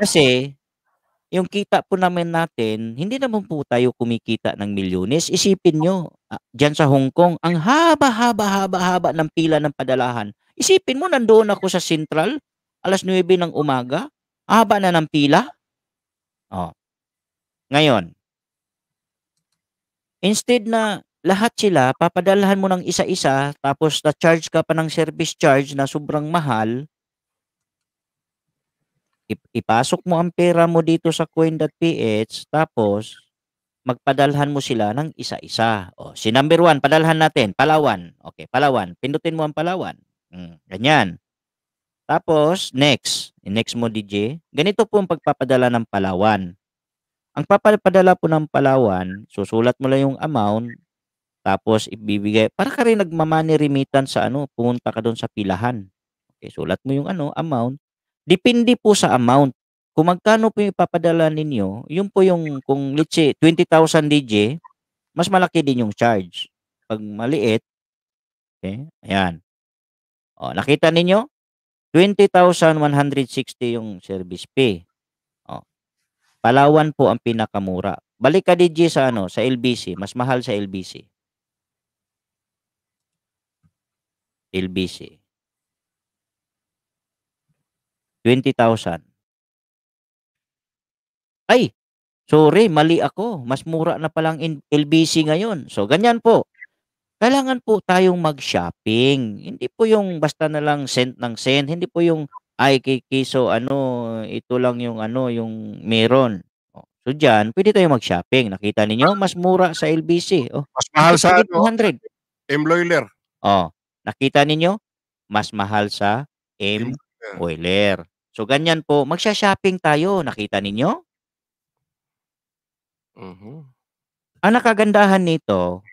Kasi, yung kita po namin natin, hindi naman po tayo kumikita ng milyones. Isipin nyo, uh, dyan sa Hong Kong, ang haba-haba-haba-haba ng pila ng padalahan. Isipin mo, nandoon ako sa Central, alas 9 ng umaga, haba na ng pila. Oh. Ngayon, instead na lahat sila, papadalahan mo ng isa-isa, tapos na-charge ka pa ng service charge na sobrang mahal, ipasok mo ang pera mo dito sa coin.ph tapos magpadalhan mo sila ng isa-isa. O, si number one, padalhan natin, Palawan. Okay, Palawan. Pindutin mo ang Palawan. Mm, ganyan. Tapos, next. Next mo, DJ. Ganito po ang pagpapadala ng Palawan. Ang papadala po ng Palawan, susulat mo lang yung amount, tapos ibibigay. Para ka rin nagmamani remittance sa ano, pumunta ka doon sa pilahan. Okay, sulat mo yung ano, amount, Depende po sa amount. Kung magkano po ipapadala ninyo, yun po yung kung let's say 20,000 DJ, mas malaki din yung charge. Pag maliit, okay, ayan. O, nakita ninyo? 20,160 yung service fee. O, Palawan po ang pinakamura. Balik ka DJ sa ano, sa LBC, mas mahal sa LBC. LBC. 20,000. Ay, sorry, mali ako. Mas mura na palang LBC ngayon. So, ganyan po. Kailangan po tayong mag-shopping. Hindi po yung basta na lang send ng send. Hindi po yung ay kay kiso ano, ito lang yung ano, yung meron. So diyan, pwede tayong mag-shopping. Nakita niyo mas mura sa LBC. Oh, mas mahal sa 200. ano, M. Oh, nakita niyo mas mahal sa M. Hmm. Oiler. So ganyan po, magsha-shopping tayo, nakita ninyo? Mhm. Ang nakagandahan nito,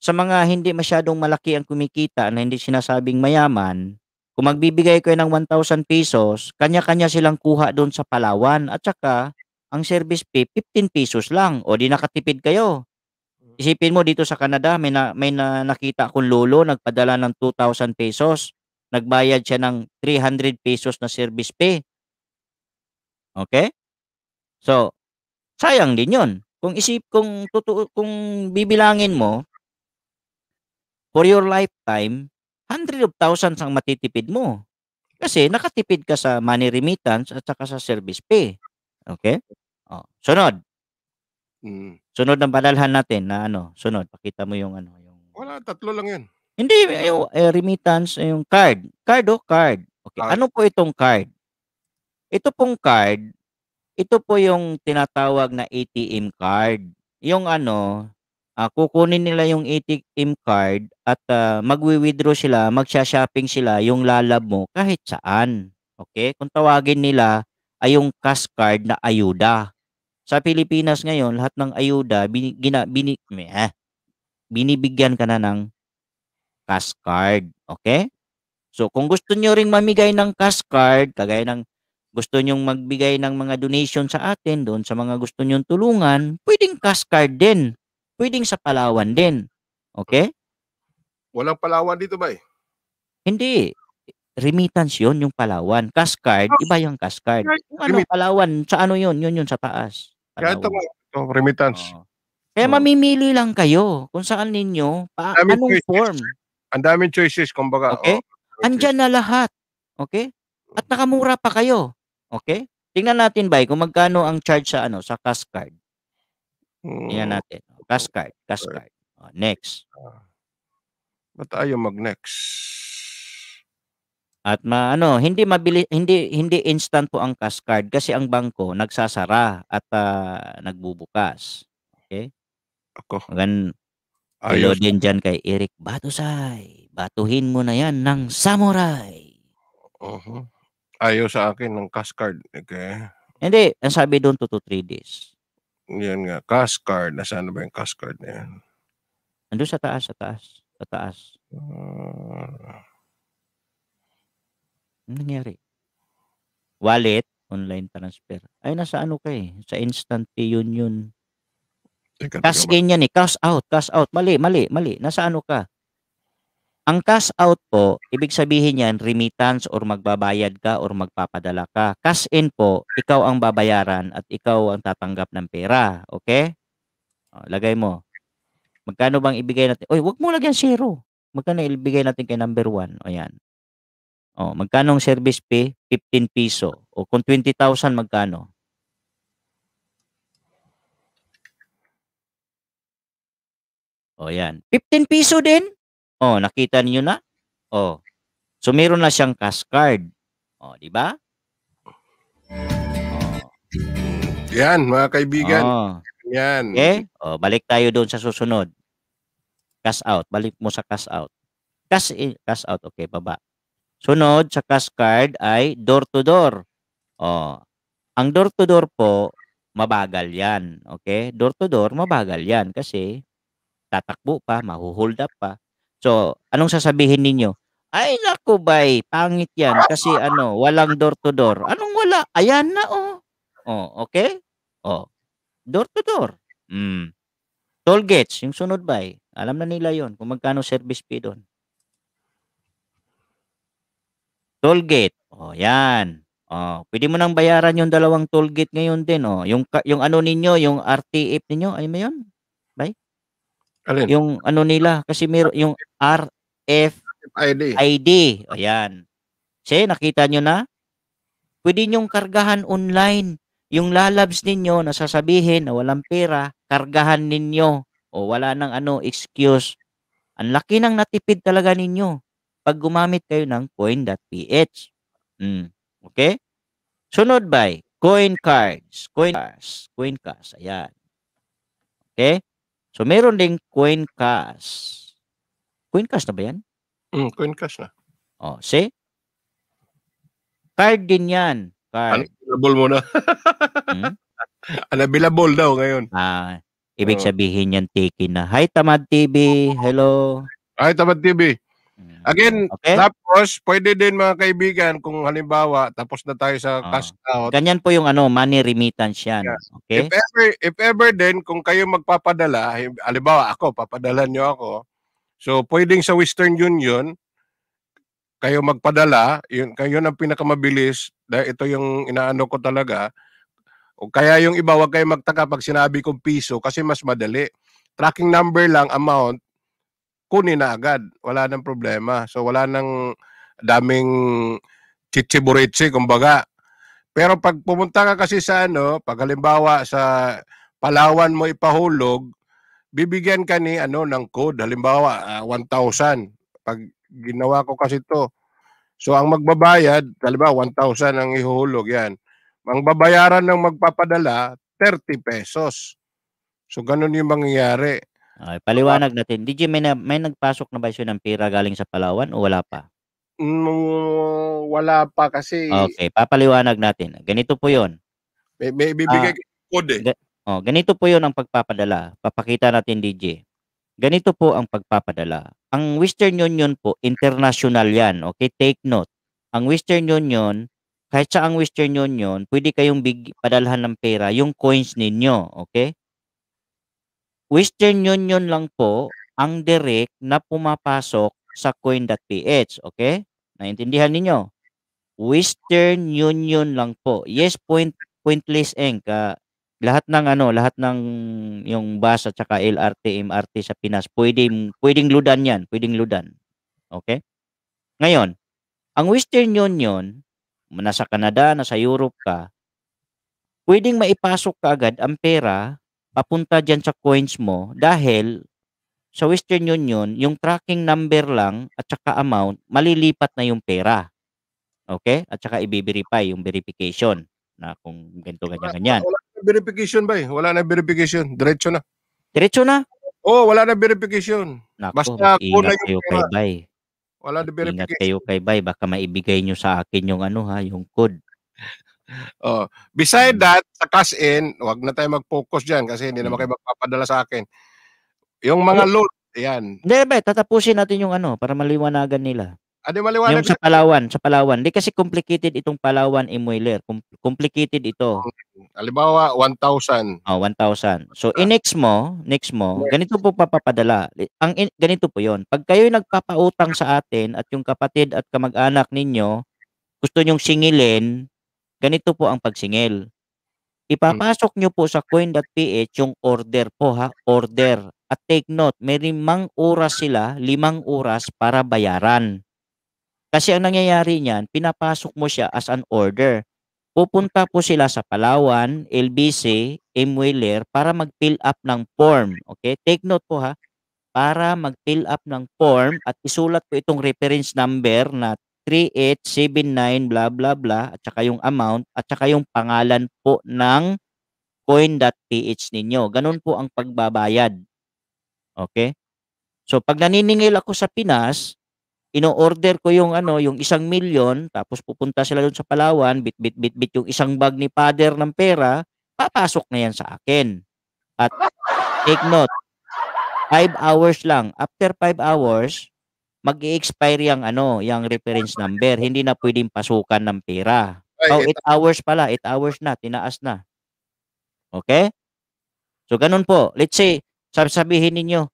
sa mga hindi masyadong malaki ang kumikita na hindi sinasabing mayaman, kung magbibigay kayo ng 1,000 pesos, kanya-kanya silang kuha doon sa Palawan at saka ang service fee 15 pesos lang o di nakatipid kayo. Mm. Isipin mo dito sa Canada may na, may na, nakita akong lolo nagpadala ng 2,000 pesos nagbayad siya ng 300 pesos na service fee. Okay? So, sayang din 'yon. Kung isip kung totoo kung bibilangin mo for your lifetime, hundred of thousands ang matitipid mo. Kasi nakatipid ka sa money remittance at saka sa service fee. Okay? Oh, sunod. Mm. Sunod ang padalhan natin na ano, sunod. Pakita mo yung ano, yung Wala, tatlo lang 'yan. Hindi, eh, yung eh, remittance, eh, yung card. Card o oh, card. Okay. Ah. Ano po itong card? Ito pong card, ito po yung tinatawag na ATM card. Yung ano, uh, kukunin nila yung ATM card at uh, magwi-withdraw sila, magsha-shopping sila yung lalab mo kahit saan. Okay? Kung tawagin nila ay yung cash card na ayuda. Sa Pilipinas ngayon, lahat ng ayuda, bin, gina, bin, eh, binibigyan ka na ng cash card. Okay? So kung gusto nyo ring mamigay ng cash card, kagaya ng gusto nyong magbigay ng mga donation sa atin doon sa mga gusto nyong tulungan, pwedeng cash card din. Pwedeng sa Palawan din. Okay? Walang Palawan dito ba Hindi. Remittance yon yung Palawan. Cash card, ah. iba yung cash card. Yung ano, Palawan, sa ano yon Yun yun sa taas. Palawan. Kaya ito, ito remittance. Oo. Kaya hmm. mamimili lang kayo kung saan ninyo, pa, anong form. Ang daming choices, kumbaga. Okay? Oh, Andiyan na lahat. Okay? At mm. nakamura pa kayo. Okay? Tingnan natin, bay, kung magkano ang charge sa ano, sa cash card. Hmm. Tingnan natin. Cash card, cash card. Oh, next. Ah. Ba't tayo mag-next? At maano, hindi mabili hindi hindi instant po ang cash card kasi ang bangko nagsasara at uh, nagbubukas. Okay? Ako. Gan Hello Ayos. din dyan kay Eric Batusay. Batuhin mo na yan ng samurai. uh Ayaw sa akin ng cash card. Okay. Hindi, ang sabi doon 2 to 3 days. Yan nga, cash card. Nasaan na ba yung cash card na yan? Andun sa taas, sa taas, sa taas. Ah, Anong nangyari? Wallet, online transfer. Ay, nasa ano ka eh? Sa instant pay yun yun. Cash in yan eh. Cash out, cash out. Mali, mali, mali. Nasa ano ka? Ang cash out po, ibig sabihin yan, remittance or magbabayad ka or magpapadala ka. Cash in po, ikaw ang babayaran at ikaw ang tatanggap ng pera. Okay? O, oh, lagay mo. Magkano bang ibigay natin? Oy, wag mo lagyan zero. Magkano ibigay natin kay number one? O yan. O, oh, magkano ang service fee? 15 piso. O kung 20,000, magkano? O yan. 15 piso din. O nakita niyo na? O. So meron na siyang cash card. O, di ba? Yan, mga kaibigan. O. Yan. Okay? O, balik tayo doon sa susunod. Cash out. Balik mo sa cash out. Cash in, cash out. Okay, baba. Sunod sa cash card ay door to door. Oh. Ang door to door po mabagal 'yan, okay? Door to door mabagal 'yan kasi tatakbo pa, mahuhold up pa. So, anong sasabihin ninyo? Ay, naku bay, pangit yan. Kasi ano, walang door to door. Anong wala? Ayan na, oh. Oh, okay? Oh, door to door. Hmm. Toll gates, yung sunod bay. Alam na nila yon kung magkano service fee doon. Toll gate. Oh, yan. Oh, pwede mo nang bayaran yung dalawang toll gate ngayon din, oh. Yung yung ano ninyo, yung RTF ninyo, ay mayon, Alin? Yung ano nila kasi meron yung RF ID. ID. Ayan. Kasi nakita nyo na? Pwede nyong kargahan online. Yung lalabs ninyo na sasabihin na walang pera, kargahan ninyo. O wala nang ano, excuse. Ang laki ng natipid talaga ninyo pag gumamit kayo ng coin.ph. Mm. Okay? Sunod by coin cards, coin cards, coin cards. Ayan. Okay? So, meron ding CoinCash. CoinCash na ba yan? Mm, CoinCash na. Oh, see? Card din yan. Card. Unavailable muna. hmm? Unavailable daw ngayon. Ah, ibig sabihin yan, tiki na. Hi, Tamad TV. Hello. Hi, Tamad TV. Mm. Again, okay? tapos pwede din mga kaibigan kung halimbawa tapos na tayo sa oh. cash out. Ganyan po yung ano, money remittance yan. Yes. Okay? If ever if ever din kung kayo magpapadala, halimbawa ako papadala niyo ako. So pwedeng sa Western Union kayo magpadala, yun kayo ang pinakamabilis dahil ito yung inaano ko talaga. O kaya yung iba wag kayo magtaka pag sinabi kong piso kasi mas madali. Tracking number lang amount kunin na agad. Wala nang problema. So wala nang daming chichiburitsi, kumbaga. Pero pag pumunta ka kasi sa ano, pag halimbawa sa Palawan mo ipahulog, bibigyan ka ni ano ng code, halimbawa uh, ah, 1,000. Pag ginawa ko kasi to, so ang magbabayad, halimbawa 1,000 ang ihuhulog yan. Ang babayaran ng magpapadala, 30 pesos. So ganun yung mangyayari. Okay, paliwanag natin. DJ, may, na, may nagpasok na ba sa'yo ng pera galing sa Palawan o wala pa? Mm, wala pa kasi. Okay, papaliwanag natin. Ganito po yon. May, may bibigay uh, code eh. Ga- oh, ganito po yon ang pagpapadala. Papakita natin, DJ. Ganito po ang pagpapadala. Ang Western Union po, international yan. Okay, take note. Ang Western Union, kahit sa ang Western Union, pwede kayong big, padalhan ng pera yung coins ninyo. Okay? Western Union lang po ang direct na pumapasok sa coin.ph. Okay? Naintindihan ninyo? Western Union lang po. Yes, point pointless ink. Uh, lahat ng ano, lahat ng yung bus at saka LRT, MRT sa Pinas, pwedeng pwedeng ludan 'yan, pwedeng ludan. Okay? Ngayon, ang Western Union, nasa Canada, nasa Europe ka, pwedeng maipasok ka agad ang pera papunta dyan sa coins mo dahil sa Western Union, yung tracking number lang at saka amount, malilipat na yung pera. Okay? At saka i-verify yung verification na kung ganito, ganyan, ganyan. Wala, wala na verification bay. Eh? Wala na verification. Diretso na. Diretso na? Oo, oh, wala na verification. Naku, Basta kuna yung kayo kay Bay. Wala na verification. Ingat kayo kay Bay. Baka maibigay nyo sa akin yung ano ha, yung code. Oh, beside mm. that, sa cash in, wag na tayo mag-focus diyan kasi hindi naman mm. kayo magpapadala sa akin. Yung mga eh, load, ayan. Hindi, be, tatapusin natin yung ano para maliwanagan nila. Ano ah, maliwanagan? Yung sa Palawan, sa Palawan. Hindi kasi complicated itong Palawan Imuiler. Com- complicated ito. Mm. Halimbawa, 1,000. Oh, 1,000. So, ah. inex mo, next mo, yes. ganito po papapadala. Ang in, ganito po 'yon. Pag kayo'y nagpapautang sa atin at yung kapatid at kamag-anak ninyo gusto nyong singilin, Ganito po ang pagsingil. Hmm. Ipapasok nyo po sa coin.ph yung order po ha, order. At take note, may limang oras sila, limang oras para bayaran. Kasi ang nangyayari niyan, pinapasok mo siya as an order. Pupunta po sila sa Palawan, LBC, Emwiller para mag-fill up ng form. Okay? Take note po ha, para mag-fill up ng form at isulat po itong reference number na 3879 blah blah blah at saka yung amount at saka yung pangalan po ng coin.ph ninyo. Ganun po ang pagbabayad. Okay? So pag naniningil ako sa Pinas, ino-order ko yung ano, yung isang milyon, tapos pupunta sila doon sa Palawan, bit bit bit bit yung isang bag ni father ng pera, papasok na yan sa akin. At take note, 5 hours lang. After 5 hours, mag-expire yung ano, yung reference number. Hindi na pwedeng pasukan ng pera. So, 8 hours pala. 8 hours na. Tinaas na. Okay? So, ganun po. Let's say, sabihin ninyo,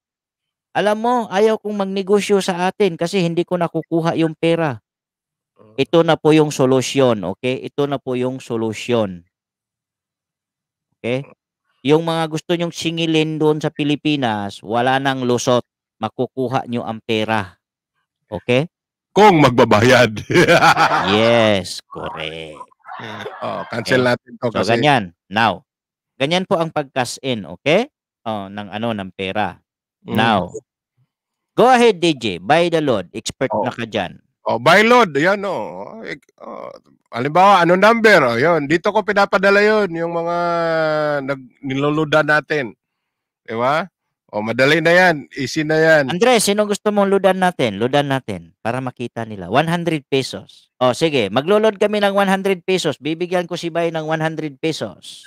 alam mo, ayaw kong magnegosyo sa atin kasi hindi ko nakukuha yung pera. Oh. Ito na po yung solusyon, okay? Ito na po yung solusyon. Okay? Yung mga gusto nyong singilin doon sa Pilipinas, wala nang lusot. Makukuha nyo ang pera. Okay? Kung magbabayad. yes, correct. Oh, cancel okay. natin to so, kasi. So ganyan. Now, ganyan po ang pag-cash in, okay? Oh, ng ano ng pera. Mm. Now, go ahead DJ, by the Lord, expert oh. na ka diyan. Oh, by Lord, yan oh. Eh, oh. Halimbawa, ano number? Oh, yun. Dito ko pinapadala yon yung mga nag niluluda natin. Di ba? O, oh, madali na yan. Easy na yan. Andre, sino gusto mong ludan natin? Ludan natin para makita nila. 100 pesos. O, oh, sige. Maglo-load kami ng 100 pesos. Bibigyan ko si Bay ng 100 pesos.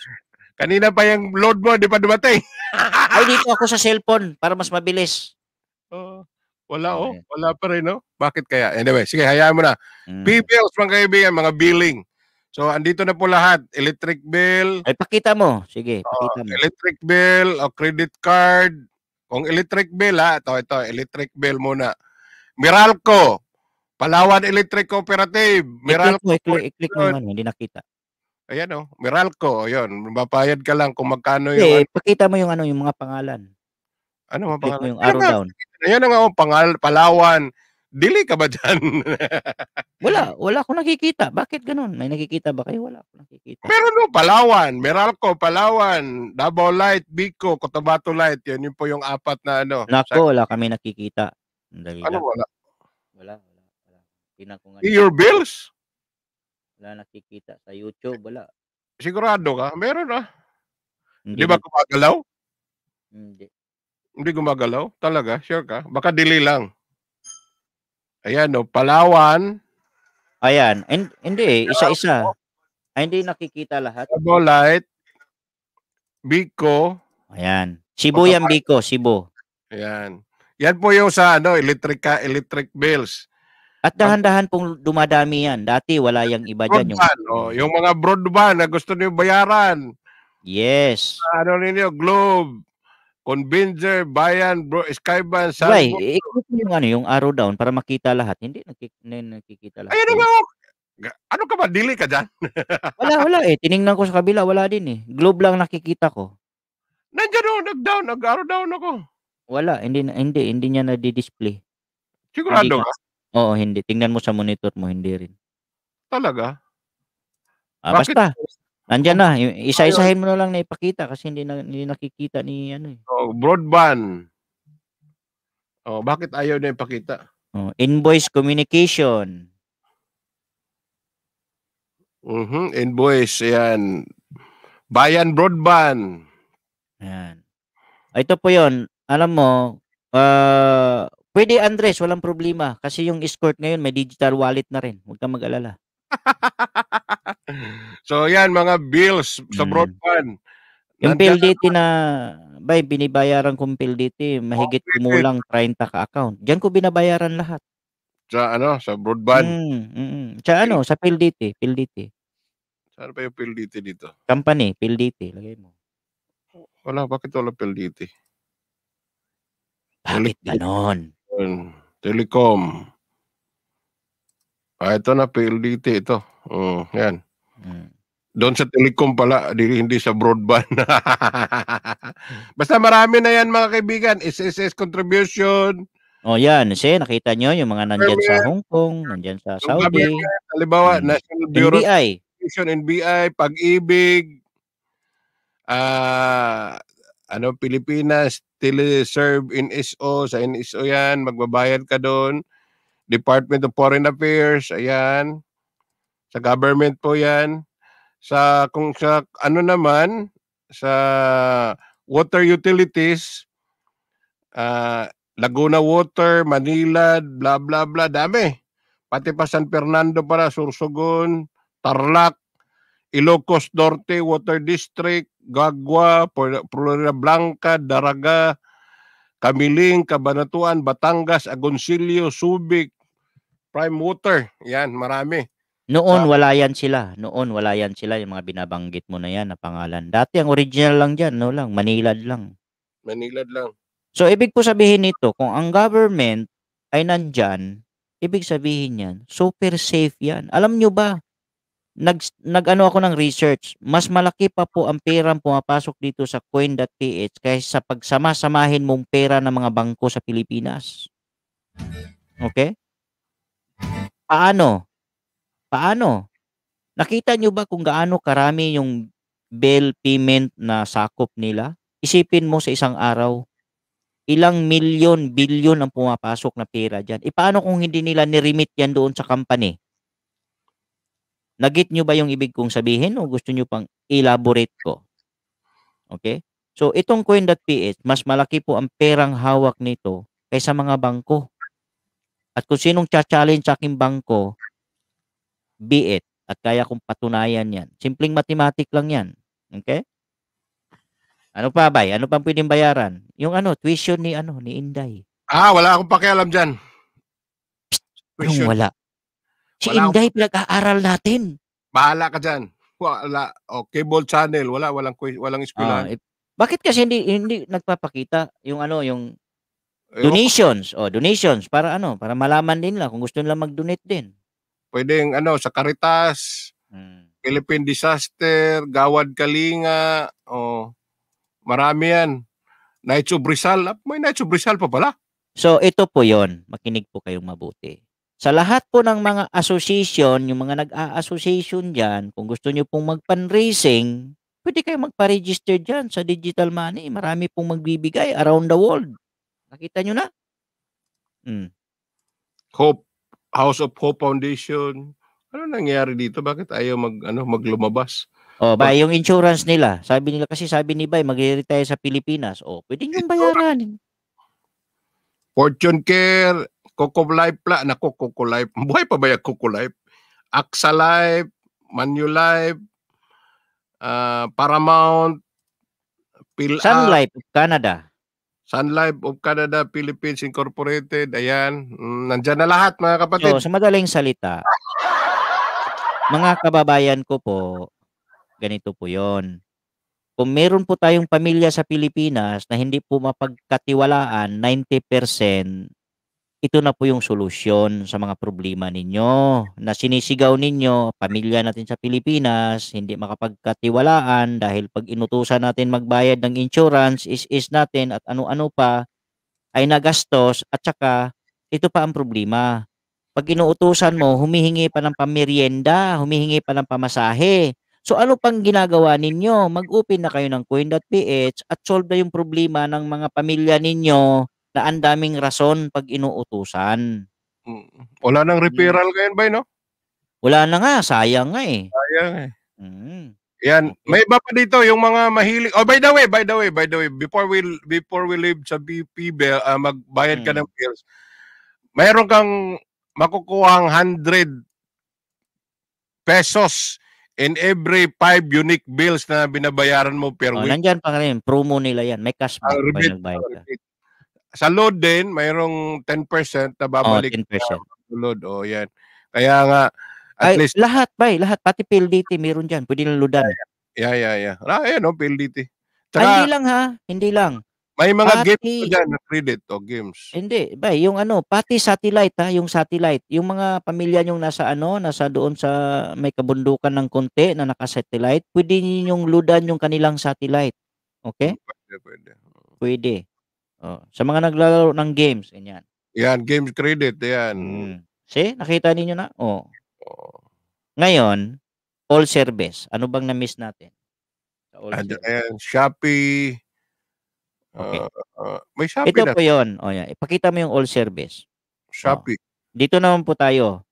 Kanina pa yung load mo, di pa dumating. Ay, dito ako sa cellphone para mas mabilis. Oh, wala oh. okay. oh. Wala pa rin no? Bakit kaya? Anyway, sige, hayaan mo na. Mm. PBLs, mga kaibigan, mga billing. So andito na po lahat, electric bill. Ay pakita mo, sige, oh, pakita uh, mo. Electric bill o oh, credit card. Kung electric bill ha, ito ito, electric bill muna. Meralco, Palawan Electric Cooperative, Meralco. I-click, i-click mo naman, hindi nakita. Ayan oh, Meralco, ayun, oh, mapayad ka lang kung magkano yung. Eh, pakita mo yung ano, yung mga pangalan. Ano mga pangalan? Click yung arrow down. Ayan ang oh, pangal, Palawan, Dili ka ba dyan? wala. Wala akong nakikita. Bakit ganun? May nakikita ba kayo? Wala akong nakikita. Pero no, Palawan. Meralco, Palawan. Davao Light, Bico, Cotabato Light. Yun, yun po yung apat na ano. Nako, wala kami nakikita. Dali ano wala? Wala, wala. wala. Pinakungan. Your bills? Wala nakikita. Sa YouTube, wala. Sigurado ka? Meron ah. Hindi, ba kumagalaw? Hindi. Hindi gumagalaw? Talaga? Sure ka? Baka delay lang. Ayan, no, Palawan. Ayan, and, hindi, isa-isa. Ay, hindi nakikita lahat. Tabolite, Biko. Ayan. Cebu yan, Biko, Cebu. Ayan. Yan po yung sa ano, electric, electric bills. At dahan-dahan pong dumadami yan. Dati wala yung iba dyan. Yung, oh, yung mga broadband na gusto niyo bayaran. Yes. Ano ninyo, Globe. Convenger, Bayan, Bro, Skyban, San... Wait, ikot yung ano, yung arrow down para makita lahat. Hindi nakik- nakikita lahat. Ayun ano nga, ano ka ba? Dili ka dyan? wala, wala eh. Tiningnan ko sa kabila, wala din eh. Globe lang nakikita ko. Nandiyan ako, oh, nag-down, nag-arrow down ako. Wala, hindi, hindi, hindi niya na-display. Sigurado ka? Oo, hindi. Tingnan mo sa monitor mo, hindi rin. Talaga? Ah, Bakit? basta. Andiyan na, isa-isahin mo na lang na ipakita kasi hindi na hindi nakikita ni ano eh. Oh, broadband. Oh, bakit ayaw na ipakita? Oh, invoice communication. Mhm, invoice 'yan. Bayan broadband. Yan. Ah, ito po 'yon. Alam mo, uh, pwede Andres, walang problema kasi yung escort ngayon may digital wallet na rin. Huwag kang mag-alala. so yan mga bills sa mm. broadband. Yung PLDT na bay binibayaran kong PLDT mahigit oh, kumulang 30 ka account. Diyan ko binabayaran lahat. Sa ano, sa broadband. Mm, mm, mm, Sa ano, sa PLDT, PLDT. Saan pa yung PLDT dito? Company, PLDT, lagay mo. Wala, bakit wala PLDT? Bakit ganon? Telecom. Ah, ito na PLDT ito. Mm, yan. Mm. Doon sa telecom pala, hindi sa broadband. Basta marami na yan mga kaibigan. SSS contribution. O oh, yan, kasi nakita nyo yung mga nandyan sa Hong Kong, nandyan sa Saudi. Halimbawa, hmm. National Bureau NBI. of NBI, Pag-ibig, uh, ano, Pilipinas, Teleserve in SO, sa NSO yan, magbabayad ka doon. Department of Foreign Affairs, ayan. Sa government po 'yan. Sa kung sa ano naman sa water utilities uh, Laguna Water, Manila, bla bla bla, dami. Pati pa San Fernando para Sursogon, Tarlac, Ilocos Norte Water District, Gagwa, Florida Blanca, Daraga, Kamiling, Cabanatuan, Batangas, Agoncillo, Subic, Prime Water. Yan, marami. Noon wala yan sila. Noon wala yan sila yung mga binabanggit mo na yan na pangalan. Dati ang original lang diyan, no lang, Manilad lang. Manilad lang. So ibig ko sabihin nito, kung ang government ay nandiyan, ibig sabihin yan, super safe yan. Alam nyo ba, nag, nag ano ako ng research, mas malaki pa po ang perang pumapasok dito sa coin.ph kaysa sa pagsama-samahin mong pera ng mga bangko sa Pilipinas. Okay? Paano? Paano? Nakita nyo ba kung gaano karami yung bill payment na sakop nila? Isipin mo sa isang araw, ilang milyon, bilyon ang pumapasok na pera dyan. E paano kung hindi nila niremit yan doon sa company? Nagit nyo ba yung ibig kong sabihin o gusto nyo pang elaborate ko? Okay? So, itong coin.ph, mas malaki po ang perang hawak nito kaysa mga bangko. At kung sinong cha-challenge sa aking bangko, be it. At kaya kong patunayan yan. Simpleng mathematic lang yan. Okay? Ano pa bay? Ano pang pwedeng bayaran? Yung ano, tuition ni ano ni Inday. Ah, wala akong pakialam diyan. Yung wala. Si wala Inday akong... pinag-aaral natin. Bahala ka diyan. Wala. O, oh, cable channel, wala walang walang ah, eskwelahan. Ah, eh, bakit kasi hindi hindi nagpapakita yung ano, yung donations o oh, donations para ano para malaman din lang kung gusto nila mag-donate din Pwedeng ano, sa Caritas, mm. Philippine Disaster, Gawad Kalinga, oh, marami yan. Night of Rizal, ah, may Night of Rizal pa pala. So ito po yon makinig po kayong mabuti. Sa lahat po ng mga association, yung mga nag-a-association dyan, kung gusto nyo pong mag-fundraising, pwede kayo magpa-register dyan sa digital money. Marami pong magbibigay around the world. Nakita nyo na? Hmm. Hope House of Hope Foundation. Ano nangyari dito? Bakit ayaw mag ano maglumabas? Oh, ba yung insurance nila. Sabi nila kasi sabi ni Bay magre-retire sa Pilipinas. Oh, pwede niyo bayaran. Fortune Care, Coco Life pla, na Coco Life. Buhay pa ba yung Coco Life? AXA Life, Manulife, uh, ah, Paramount, Pil Sun ah, Life of Canada. Sun Life of Canada Philippines Incorporated. Ayan, mm, nandiyan na lahat mga kapatid. So, oh, sa madaling salita, mga kababayan ko po, ganito po yon. Kung meron po tayong pamilya sa Pilipinas na hindi po mapagkatiwalaan 90% ito na po yung solusyon sa mga problema ninyo na sinisigaw ninyo, pamilya natin sa Pilipinas, hindi makapagkatiwalaan dahil pag inutusan natin magbayad ng insurance, is-is natin at ano-ano pa, ay nagastos at saka ito pa ang problema. Pag inuutusan mo, humihingi pa ng pamerienda, humihingi pa ng pamasahe. So ano pang ginagawa ninyo? Mag-open na kayo ng coin.ph at solve na yung problema ng mga pamilya ninyo na ang daming rason pag inuutusan. Mm. Wala nang referral hmm. ngayon ba, no? Wala na nga, sayang nga eh. Sayang eh. Mm. Yan, may iba pa dito yung mga mahilig. Oh, by the way, by the way, by the way, before we before we leave sa BP bill, uh, magbayad mm. ka hmm. ng bills. Mayroon kang makukuha ang 100 pesos in every 5 unique bills na binabayaran mo per oh, week. Nandiyan pa rin, promo nila yan. May cashback. Uh, rebate, uh, rebate. Sa load din, mayroong 10% na oh, babalik. Oh, 10%. Na load. Oh, yan. Kaya nga, at Ay, least... Lahat, bay. Lahat. Pati PLDT meron diyan Pwede lang loadan. Yeah, yeah, yeah. Ah, yan, no? Oh, PLDT. Tsaka, Ay, hindi lang, ha? Hindi lang. May mga pati, games diyan na credit o oh, games. Hindi, bay yung ano, pati satellite ha, yung satellite. Yung mga pamilya nyong nasa ano, nasa doon sa may kabundukan ng konti na naka-satellite, pwede ninyong loadan yung kanilang satellite. Okay? Hmm, pwede, pwede. Hmm. Pwede. Oh, sa mga naglalaro ng games, ganyan. Yan, games credit, yan. Mm. See, nakita ninyo na? Oh. oh. Ngayon, all service. Ano bang na-miss natin? all And, ayan, Shopee. Okay. Uh, uh, may Shopee Ito na. po yun. Oh, yan. Ipakita mo yung all service. Oh. Shopee. Oh. Dito naman po tayo.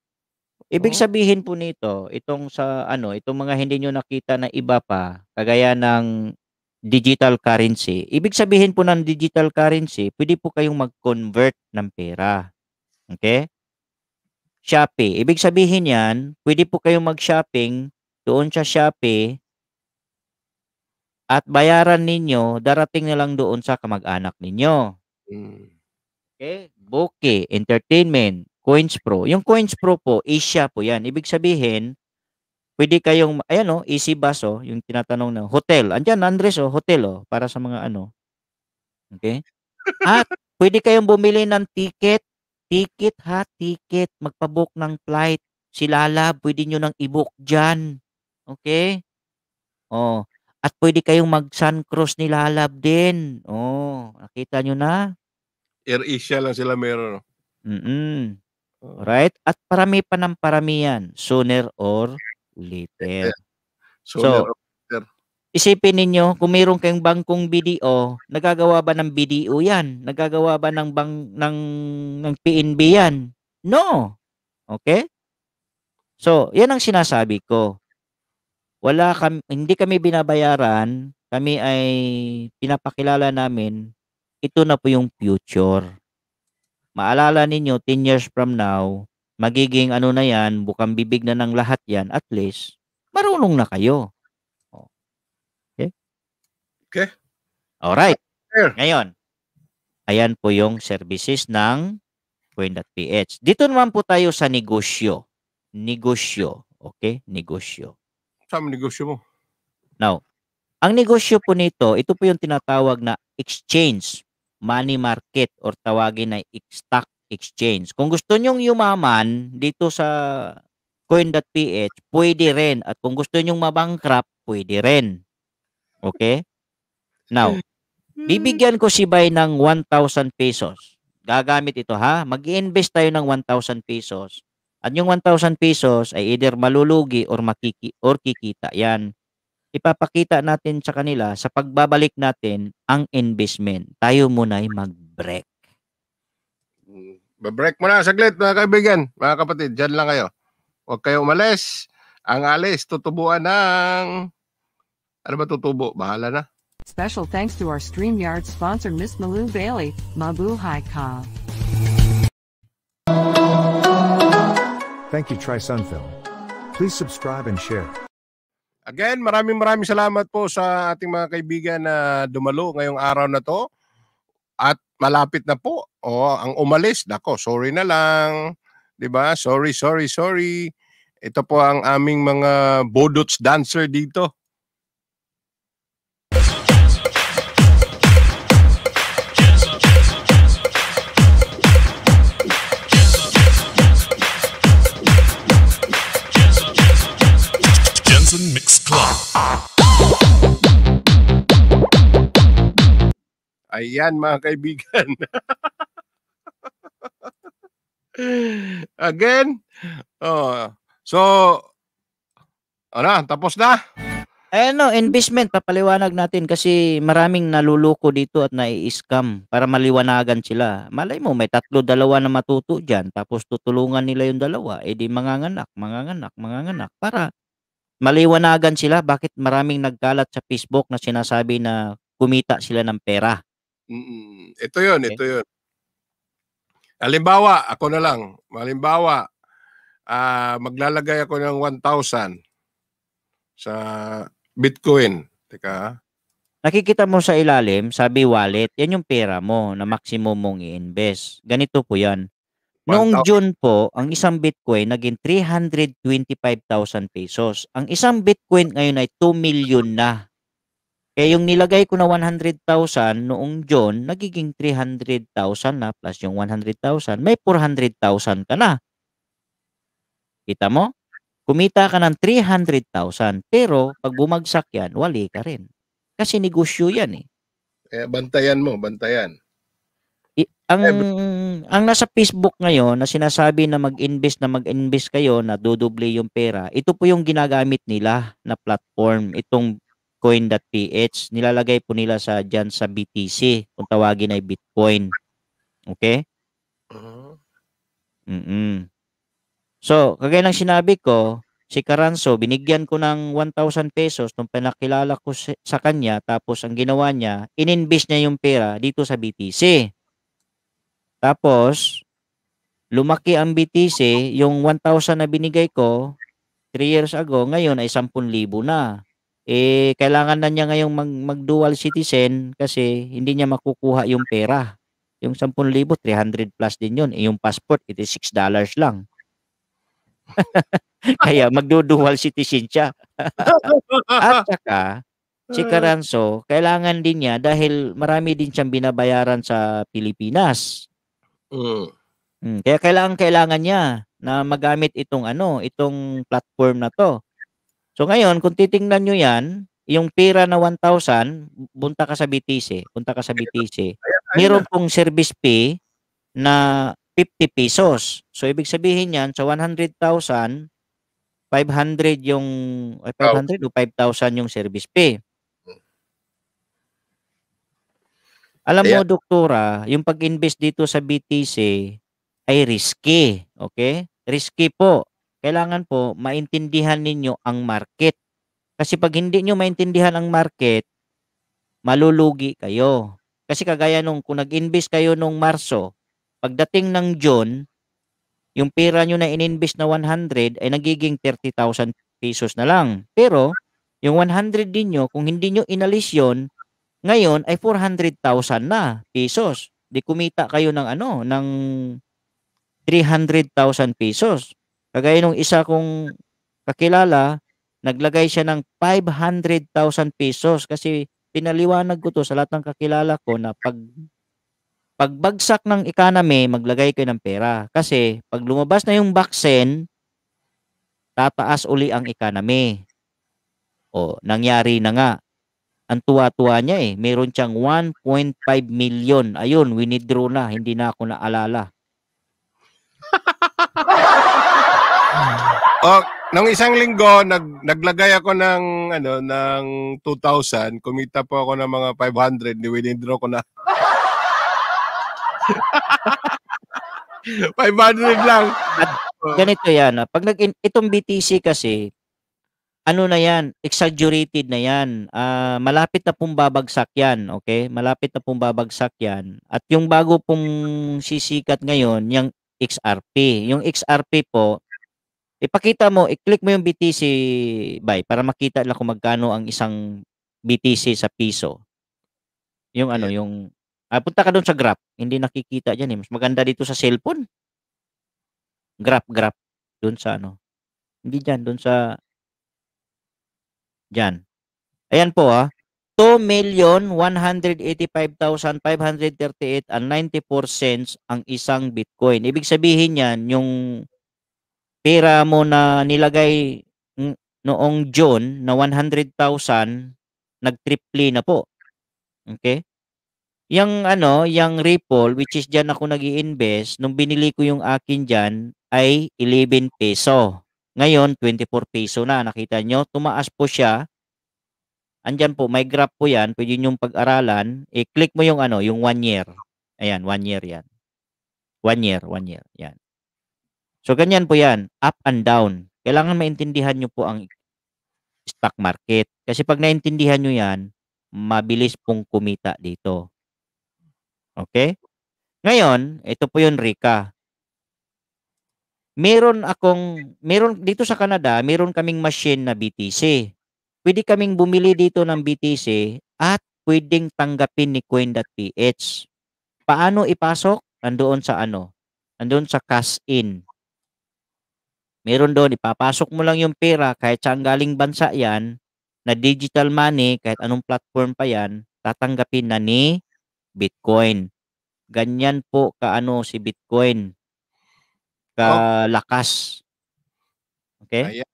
Ibig oh. sabihin po nito, itong sa ano, itong mga hindi nyo nakita na iba pa, kagaya ng digital currency. Ibig sabihin po ng digital currency, pwede po kayong mag-convert ng pera. Okay? Shopee. Ibig sabihin yan, pwede po kayong mag-shopping doon sa Shopee at bayaran ninyo, darating na lang doon sa kamag-anak ninyo. Hmm. Okay? Boke, entertainment, Coins Pro. Yung Coins Pro po, Asia po yan. Ibig sabihin, pwede kayong, ayan o, oh, easy bus oh, yung tinatanong na, hotel. Andiyan, Andres o, oh, hotel oh, para sa mga ano. Okay? At pwede kayong bumili ng ticket. Ticket ha, ticket. Magpabook ng flight. Si Lala, pwede nyo nang i-book dyan. Okay? Oh. At pwede kayong mag san Cruz ni Lala din. Oh, nakita nyo na? Air Asia lang sila meron. Oh. Mm-mm. Oh. Right? At parami pa ng parami yan. Sooner or later. So, so later. isipin ninyo, kung mayroon kayong bangkong BDO, nagagawa ba ng BDO yan? Nagagawa ba ng, bang, ng, ng PNB yan? No. Okay? So, yan ang sinasabi ko. Wala kami, hindi kami binabayaran, kami ay pinapakilala namin, ito na po yung future. Maalala ninyo, 10 years from now, magiging ano na yan, bukang bibig na ng lahat yan, at least, marunong na kayo. Oh. Okay? Okay. Alright. Sure. Ngayon, ayan po yung services ng Coin.ph. Dito naman po tayo sa negosyo. Negosyo. Okay? Negosyo. Saan negosyo mo? Now, ang negosyo po nito, ito po yung tinatawag na exchange money market or tawagin na stock exchange. Kung gusto nyong yumaman dito sa coin.ph, pwede rin. At kung gusto nyong mabankrupt, pwede rin. Okay? Now, hmm. bibigyan ko si Bay ng 1,000 pesos. Gagamit ito ha. mag invest tayo ng 1,000 pesos. At yung 1,000 pesos ay either malulugi or, makiki or kikita. Yan. Ipapakita natin sa kanila sa pagbabalik natin ang investment. Tayo muna ay mag-break. Break muna saglit mga kaibigan, mga kapatid. Diyan lang kayo. Huwag kayo umalis. Ang alis, tutubuan ng... Ano ba tutubo? Bahala na. Special thanks to our StreamYard sponsor Miss Malu Bailey, Mabuhay Ka. Thank you TriSunFilm. Please subscribe and share. Again, maraming maraming salamat po sa ating mga kaibigan na dumalo ngayong araw na to. At malapit na po. O, ang umalis, nako, sorry na lang. 'Di ba? Sorry, sorry, sorry. Ito po ang aming mga bodots dancer dito. Ayan mga kaibigan. Again. Oh. So, ano, tapos na? Eh no, investment, papaliwanag natin kasi maraming naluluko dito at nai-scam para maliwanagan sila. Malay mo, may tatlo, dalawa na matuto diyan tapos tutulungan nila yung dalawa, eh di manganganak, manganganak, manganganak, para maliwanagan sila bakit maraming nagkalat sa Facebook na sinasabi na kumita sila ng pera. Mm-mm. Ito yun, okay. ito yun. Halimbawa, ako na lang. Halimbawa, uh, maglalagay ako ng 1,000 sa Bitcoin. Teka. Nakikita mo sa ilalim, sabi wallet, yan yung pera mo na maximum mong i-invest. Ganito po yan. Noong June po, ang isang Bitcoin naging 325,000 pesos. Ang isang Bitcoin ngayon ay 2 million na. Kaya eh, yung nilagay ko na 100,000 noong June, nagiging 300,000 na plus yung 100,000, may 400,000 ka na. Kita mo? Kumita ka ng 300,000 pero pag bumagsak yan, wali ka rin. Kasi negosyo yan eh. eh bantayan mo, bantayan. I, ang eh, ang nasa Facebook ngayon na sinasabi na mag-invest na mag-invest kayo na dodoble yung pera, ito po yung ginagamit nila na platform, itong bitcoin.ph. Nilalagay po nila sa diyan sa BTC kung tawagin ay Bitcoin. Okay? Mm-hmm. Mm-mm. So, kagaya ng sinabi ko, si Caranzo, binigyan ko ng 1,000 pesos nung pinakilala ko sa kanya. Tapos, ang ginawa niya, ininvest niya yung pera dito sa BTC. Tapos, lumaki ang BTC, yung 1,000 na binigay ko 3 years ago, ngayon ay 10,000 na eh kailangan na niya ngayong mag, mag dual citizen kasi hindi niya makukuha yung pera. Yung 10,000, 300 plus din yun. Eh, yung passport, it is $6 lang. Kaya magdo-dual citizen siya. At saka, si Caranzo, kailangan din niya dahil marami din siyang binabayaran sa Pilipinas. Mm, kaya kailangan kailangan niya na magamit itong ano, itong platform na to. So ngayon, kung titingnan nyo yan, yung pera na 1,000, punta ka sa BTC, punta ka sa BTC. Meron pong service fee na 50 pesos. So ibig sabihin yan, sa 100,000, 500 yung, 500 o 5,000 yung service fee. Alam mo, doktora, yung pag-invest dito sa BTC ay risky. Okay? Risky po kailangan po maintindihan ninyo ang market. Kasi pag hindi nyo maintindihan ang market, malulugi kayo. Kasi kagaya nung kung nag-invest kayo nung Marso, pagdating ng June, yung pera nyo na in-invest na 100 ay nagiging 30,000 pesos na lang. Pero yung 100 din nyo, kung hindi nyo inalis yon, ngayon ay 400,000 na pesos. Di kumita kayo ng ano, ng 300,000 pesos. Kagaya nung isa kong kakilala, naglagay siya ng 500,000 pesos kasi pinaliwanag ko to sa lahat ng kakilala ko na pag pagbagsak ng economy, maglagay kayo ng pera. Kasi pag lumabas na yung vaccine, tataas uli ang economy. O, nangyari na nga. Ang tuwa-tuwa niya eh. Meron siyang 1.5 million. Ayun, winidraw na. Hindi na ako naalala. oh, nung isang linggo, nag, naglagay ako ng, ano, ng 2,000. Kumita po ako ng mga 500. Ni Niwinindro ko na. 500 lang. At ganito yan. Ah. Pag nag, itong BTC kasi, ano na yan, exaggerated na yan. Uh, malapit na pong babagsak yan, okay? Malapit na pong babagsak yan. At yung bago pong sisikat ngayon, yung XRP. Yung XRP po, Ipakita mo, i-click mo yung BTC buy para makita lang kung magkano ang isang BTC sa piso. Yung ano, yung ah, punta ka doon sa graph. Hindi nakikita diyan eh. Mas maganda dito sa cellphone. Graph, graph doon sa ano. Hindi diyan doon sa diyan. Ayan po ah. 2,185,538 and 94 cents ang isang Bitcoin. Ibig sabihin niyan yung pera mo na nilagay noong June na 100,000, nagtriple na po. Okay? Yung ano, yung Ripple, which is dyan ako nag invest nung binili ko yung akin dyan, ay 11 peso. Ngayon, 24 peso na. Nakita nyo, tumaas po siya. Andiyan po, may graph po yan. Pwede nyo pag-aralan. I-click mo yung ano, yung 1 year. Ayan, 1 year yan. 1 year, 1 year. Yan. So ganyan po 'yan, up and down. Kailangan maintindihan niyo po ang stock market. Kasi pag naintindihan niyo 'yan, mabilis pong kumita dito. Okay? Ngayon, ito po 'yung Rika. Meron akong meron dito sa Canada, meron kaming machine na BTC. Pwede kaming bumili dito ng BTC at pwedeng tanggapin ni coin.ph. Paano ipasok? Nandoon sa ano? Nandoon sa cash in meron doon, ipapasok mo lang yung pera kahit saan galing bansa yan, na digital money, kahit anong platform pa yan, tatanggapin na ni Bitcoin. Ganyan po kaano si Bitcoin. Kalakas. Okay? Ayan.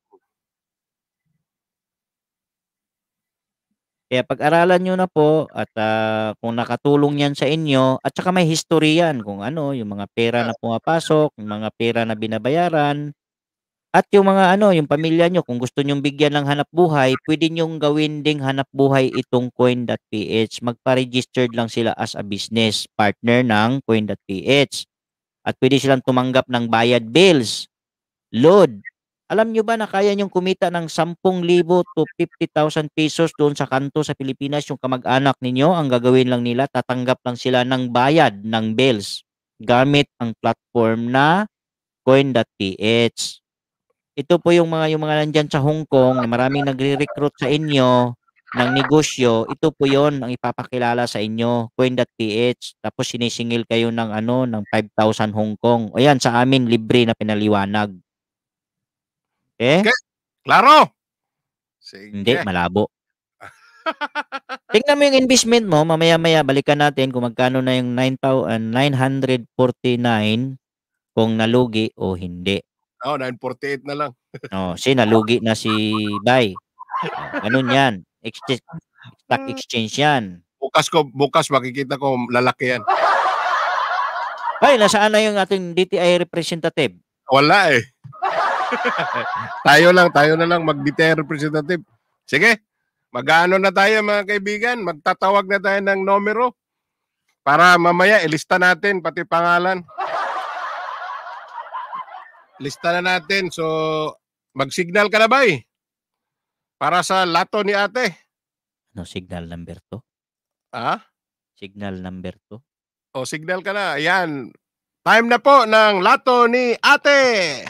Kaya pag-aralan nyo na po at uh, kung nakatulong yan sa inyo at saka may history yan kung ano, yung mga pera na pumapasok, yung mga pera na binabayaran, at yung mga ano, yung pamilya nyo, kung gusto nyong bigyan ng hanap buhay, pwede nyong gawin ding hanap buhay itong coin.ph. Magpa-registered lang sila as a business partner ng coin.ph. At pwede silang tumanggap ng bayad bills, load. Alam nyo ba na kaya nyong kumita ng 10,000 to 50,000 pesos doon sa kanto sa Pilipinas, yung kamag-anak ninyo, ang gagawin lang nila, tatanggap lang sila ng bayad ng bills gamit ang platform na coin.ph ito po yung mga yung mga nandiyan sa Hong Kong na maraming nagre-recruit sa inyo ng negosyo, ito po 'yon ang ipapakilala sa inyo, coin.ph. Tapos sinisingil kayo ng ano ng 5,000 Hong Kong. O yan, sa amin libre na pinaliwanag. Eh? Okay? okay. Klaro. Sige. Hindi malabo. Tingnan mo yung investment mo, mamaya-maya balikan natin kung magkano na yung 9,949 ah, kung nalugi o hindi. Oh, 948 na lang. oh, si nalugi na si Bay. Oh, ganun 'yan. Exchange stock mm. exchange 'yan. Bukas ko bukas makikita ko lalaki 'yan. Bay, nasaan na yung ating DTI representative? Wala eh. tayo lang, tayo na lang mag DTI representative. Sige. Magano na tayo mga kaibigan? Magtatawag na tayo ng numero para mamaya ilista natin pati pangalan lista na natin. So, mag-signal ka na ba eh? Para sa lato ni ate. Ano, signal number to? Ah? Signal number to? O, signal ka na. Ayan. Time na po ng lato ni ate.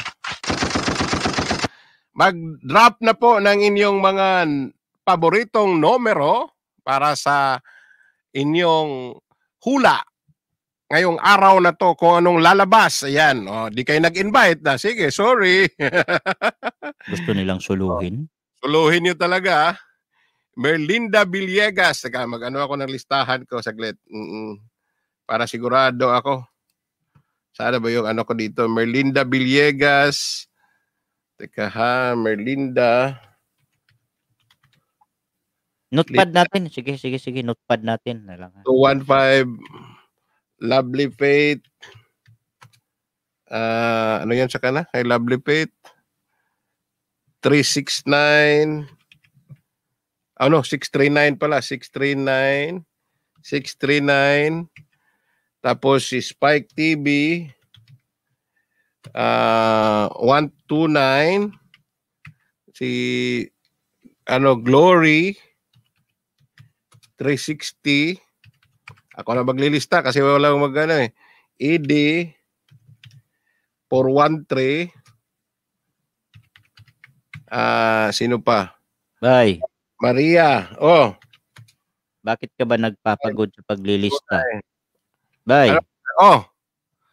Mag-drop na po ng inyong mga paboritong numero para sa inyong hula ngayong araw na to kung anong lalabas. Ayan, oh, di kayo nag-invite na. Ah, sige, sorry. Gusto nilang suluhin? Oh, suluhin nyo talaga. Ah. Merlinda Villegas. Teka, mag-ano ako ng listahan ko saglit. Mm-mm. Para sigurado ako. Sana ba yung ano ko dito? Merlinda Villegas. Teka ha, Merlinda. Notepad natin. Sige, sige, sige. Notepad natin. 215. Lovely Faith. Ah, uh, ano yan sa kana? Kay Lovely Faith. 369. Ano? 639 pala. 639. 639. Tapos si Spike TV. Uh, 129. Si ano, Glory. 360. Ako na maglilista kasi wala akong magana eh. ED 413 Ah, uh, sino pa? Bay. Maria. Oh. Bakit ka ba nagpapagod sa paglilista? Bay. Ano? Oh.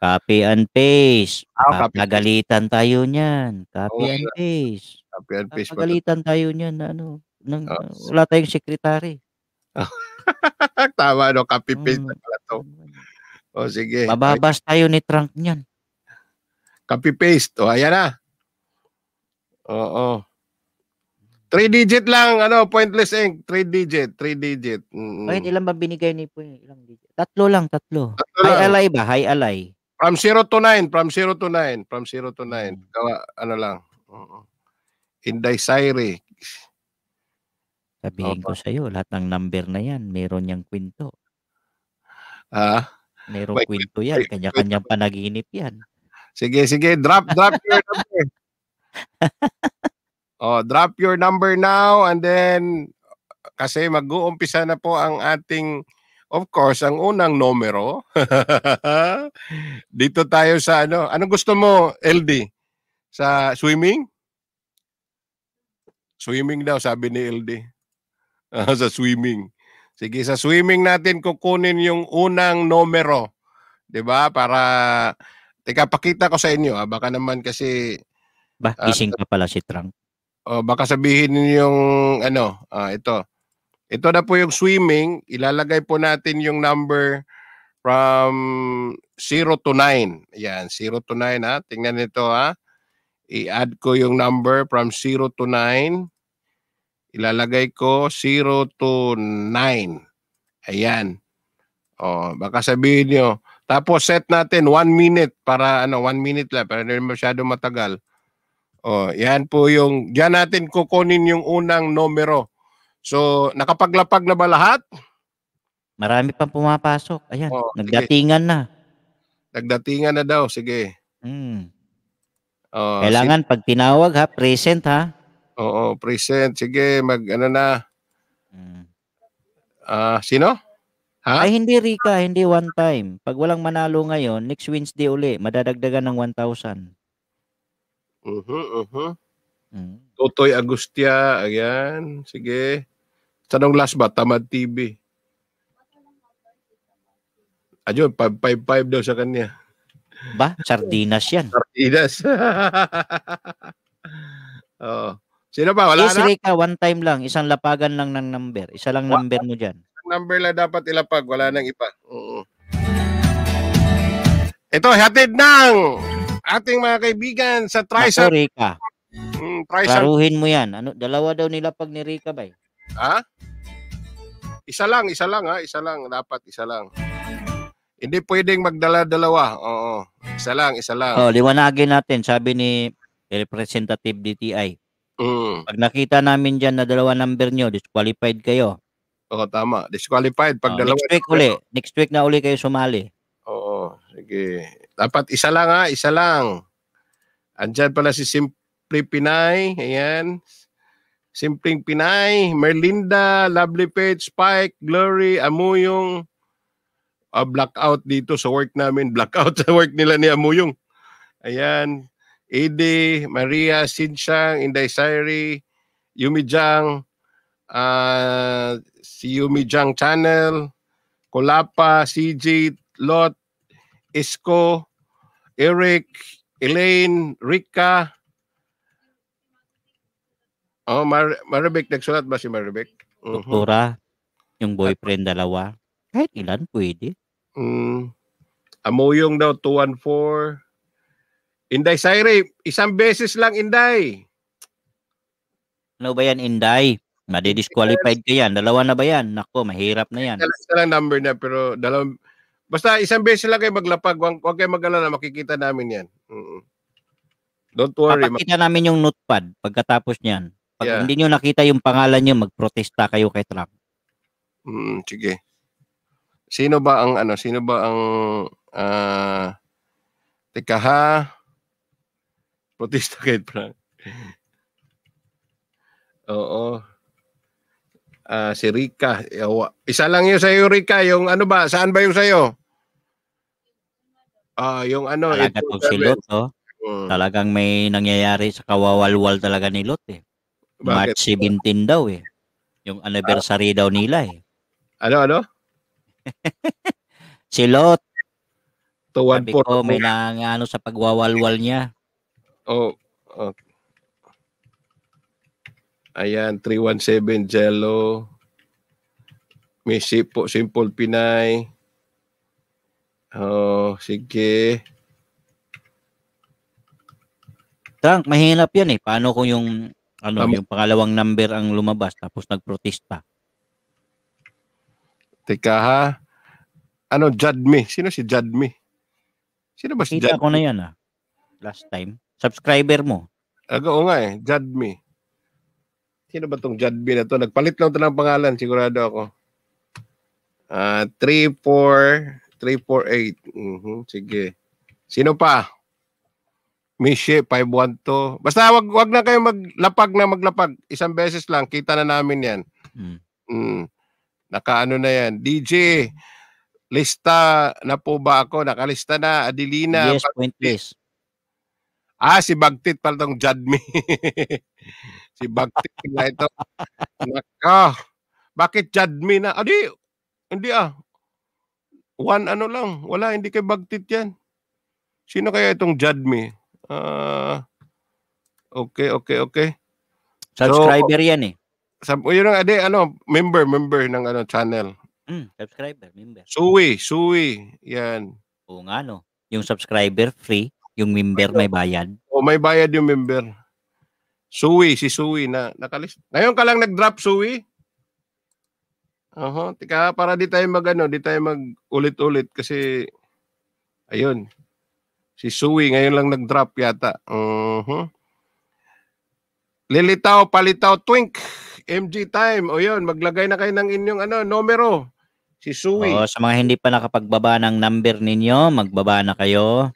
Copy and paste. Ah, oh, Pagalitan tayo niyan. Copy oh, and paste. Copy and paste. Pagalitan tayo niyan ano. Nang, oh. Wala tayong secretary. Tama no, copy hmm. paste na pala to. O sige. Mababas tayo ni Trunk niyan. Copy paste. O ayan na. Oo. Three digit lang, ano, pointless ink. Three digit, three digit. Mm-hmm. Ayun, ba binigay ni po Ilang digit? Tatlo lang, tatlo. tatlo High alay ba? High alay. From 0 to 9, from 0 to 9, from 0 to 9. Kawa, hmm. ano lang. Uh-huh. Inday Sairi. Sabihin ko sa iyo, lahat ng number na yan meron yang kwento. Ah, meron may kwento kwento yan, kanya-kanyang panaginip yan. Sige, sige. Drop, drop your number. oh, drop your number now and then kasi mag-uumpisa na po ang ating of course, ang unang numero. Dito tayo sa ano. Anong gusto mo, LD? Sa swimming? Swimming daw sabi ni LD uh, sa swimming. Sige, sa swimming natin kukunin yung unang numero. 'Di ba? Para Teka, pakita ko sa inyo ah. Baka naman kasi Ba, ah, gising uh, pala si Trump. Oh, baka sabihin yung ano, uh, ito. Ito na po yung swimming. Ilalagay po natin yung number from 0 to 9. Ayan, 0 to 9 ha. Ah. Tingnan nito ha. I-add ko yung number from 0 to 9 ilalagay ko 0 to 9. Ayan. O, oh, baka sabihin nyo. Tapos set natin 1 minute para ano, 1 minute lang para hindi masyado matagal. O, oh, yan po yung, diyan natin kukunin yung unang numero. So, nakapaglapag na ba lahat? Marami pang pumapasok. Ayan, o, oh, nagdatingan sige. na. Nagdatingan na daw, sige. Mm. O, Kailangan si- pag tinawag ha, present ha. Oo, present. Sige, mag ano na. Mm. Ah, sino? Ha? Ay hindi Rika, hindi one time. Pag walang manalo ngayon, next Wednesday uli, madadagdagan ng 1,000. Mhm, uh-huh, uh-huh. Mm. Totoy Agustia, ayan. Sige. Tanong last ba? Tamad TV. Ayun, 555 daw sa kanya. Ba? Sardinas yan. Sardinas. oh. Sino ba? Wala si na? Rika, one time lang. Isang lapagan lang ng number. Isa lang What? number mo dyan. Number lang dapat ilapag. Wala nang ipa. Oo. Ito, hatid ng ating mga kaibigan sa Tricep. Ako, Rika. Mm, Klaruhin mo yan. Ano, dalawa daw nilapag ni Rika bay. Ha? Isa lang, isa lang ha. Isa lang. Dapat isa lang. Hindi pwedeng magdala-dalawa. Oo. Isa lang, isa lang. Oh, liwanagin natin. Sabi ni Representative DTI, Mm. Pag nakita namin dyan na dalawa number nyo, disqualified kayo. Oo, tama. Disqualified. Pag oh, dalawa, next week uli. Next week na uli kayo sumali. Oo, sige. Dapat isa lang ha, isa lang. Andyan pala si Simple Pinay. Ayan. Simpleng Pinay, Merlinda, Lovely Page, Spike, Glory, Amuyong. Uh, blackout dito sa work namin. Blackout sa work nila ni Amuyong. Ayan. Ede, Maria, Sinchang, Inday Sairi, Yumi Jang, uh, si Yumi Jang Channel, Kolapa, CJ, Lot, Isko, Eric, Elaine, Rika. Oh, Mar Maribek, nagsulat ba si Maribek? Uh mhm. -huh. Doktora, yung boyfriend dalawa. Kahit ilan, pwede. Mm, Amoyong daw, 214. Inday Sire, isang beses lang Inday. Ano ba yan Inday? Madidisqualified ka yan. Dalawa na ba yan? Nako, mahirap na yan. Dalawa lang number na pero dalawang basta isang beses lang kayo maglapag. Huwag, huwag kayo mag-alala, makikita namin yan. mm Don't worry. Papakita namin yung notepad pagkatapos niyan. Pag yeah. hindi nyo nakita yung pangalan nyo, magprotesta kayo kay Trump. Mm, sige. Sino ba ang ano, sino ba ang uh, teka ha? Protista kay prank. Oo. Uh, si Rika. Isa lang yun sa'yo, Rika. Yung ano ba? Saan ba yung sa'yo? Ah, uh, yung ano. Talaga itong si Lot, oh. Hmm. Talagang may nangyayari sa kawawalwal talaga ni Lot, eh. Bakit? March 17 daw, eh. Yung anniversary ah. daw nila, eh. Ano, ano? si Lot. Tuwan Sabi ko, may ano sa pagwawalwal niya. Oh, okay. Oh. Ayan, 317 Jello. May Sipo, Simple Pinay. Oh, sige. Trunk, mahirap yan eh. Paano kung yung ano, um, yung pangalawang number ang lumabas tapos nagprotesta? Teka ha. Ano, Jadme? Sino si Jadme? Sino ba si Kita Jadmi? ko na yan ah. Last time subscriber mo. Ago o nga eh, Jadmi. Sino ba tong Jadmi na to? Nagpalit lang to ng pangalan, sigurado ako. Uh, 34348. Mm-hmm, sige. Sino pa? Mishi, 512. Basta wag, wag na kayo maglapag na maglapag. Isang beses lang, kita na namin yan. Mm. Mm. Nakaano na yan. DJ, lista na po ba ako? Nakalista na. Adelina. Yes, Pat- point list. Ah, si Bagtit pala itong Jadmi. si Bagtit pala ito. Naka, bakit Jadmi na? Adi, hindi ah. One ano lang. Wala, hindi kay Bagtit yan. Sino kaya itong Jadmi? Ah, uh, okay, okay, okay. Subscriber so, yan eh. Sab oh, yun ang, adi, ano, member, member ng ano, channel. Mm, subscriber, member. Suwi, suwi. Yan. Oo nga, no. Yung subscriber, free. Yung member may ano? bayad? O, oh, may bayad yung member. Suwi, si Suwi na nakalist. Ngayon ka lang nag-drop, Suwi? Aha, uh-huh. tika para di tayo magano, di tayo mag-ulit-ulit kasi ayun. Si Suwi ngayon lang nag-drop yata. Uh-huh. Lilitaw, palitaw, twink. MG time. O yun, maglagay na kayo ng inyong ano, numero. Si Suwi. O, sa mga hindi pa nakapagbaba ng number ninyo, magbaba na kayo.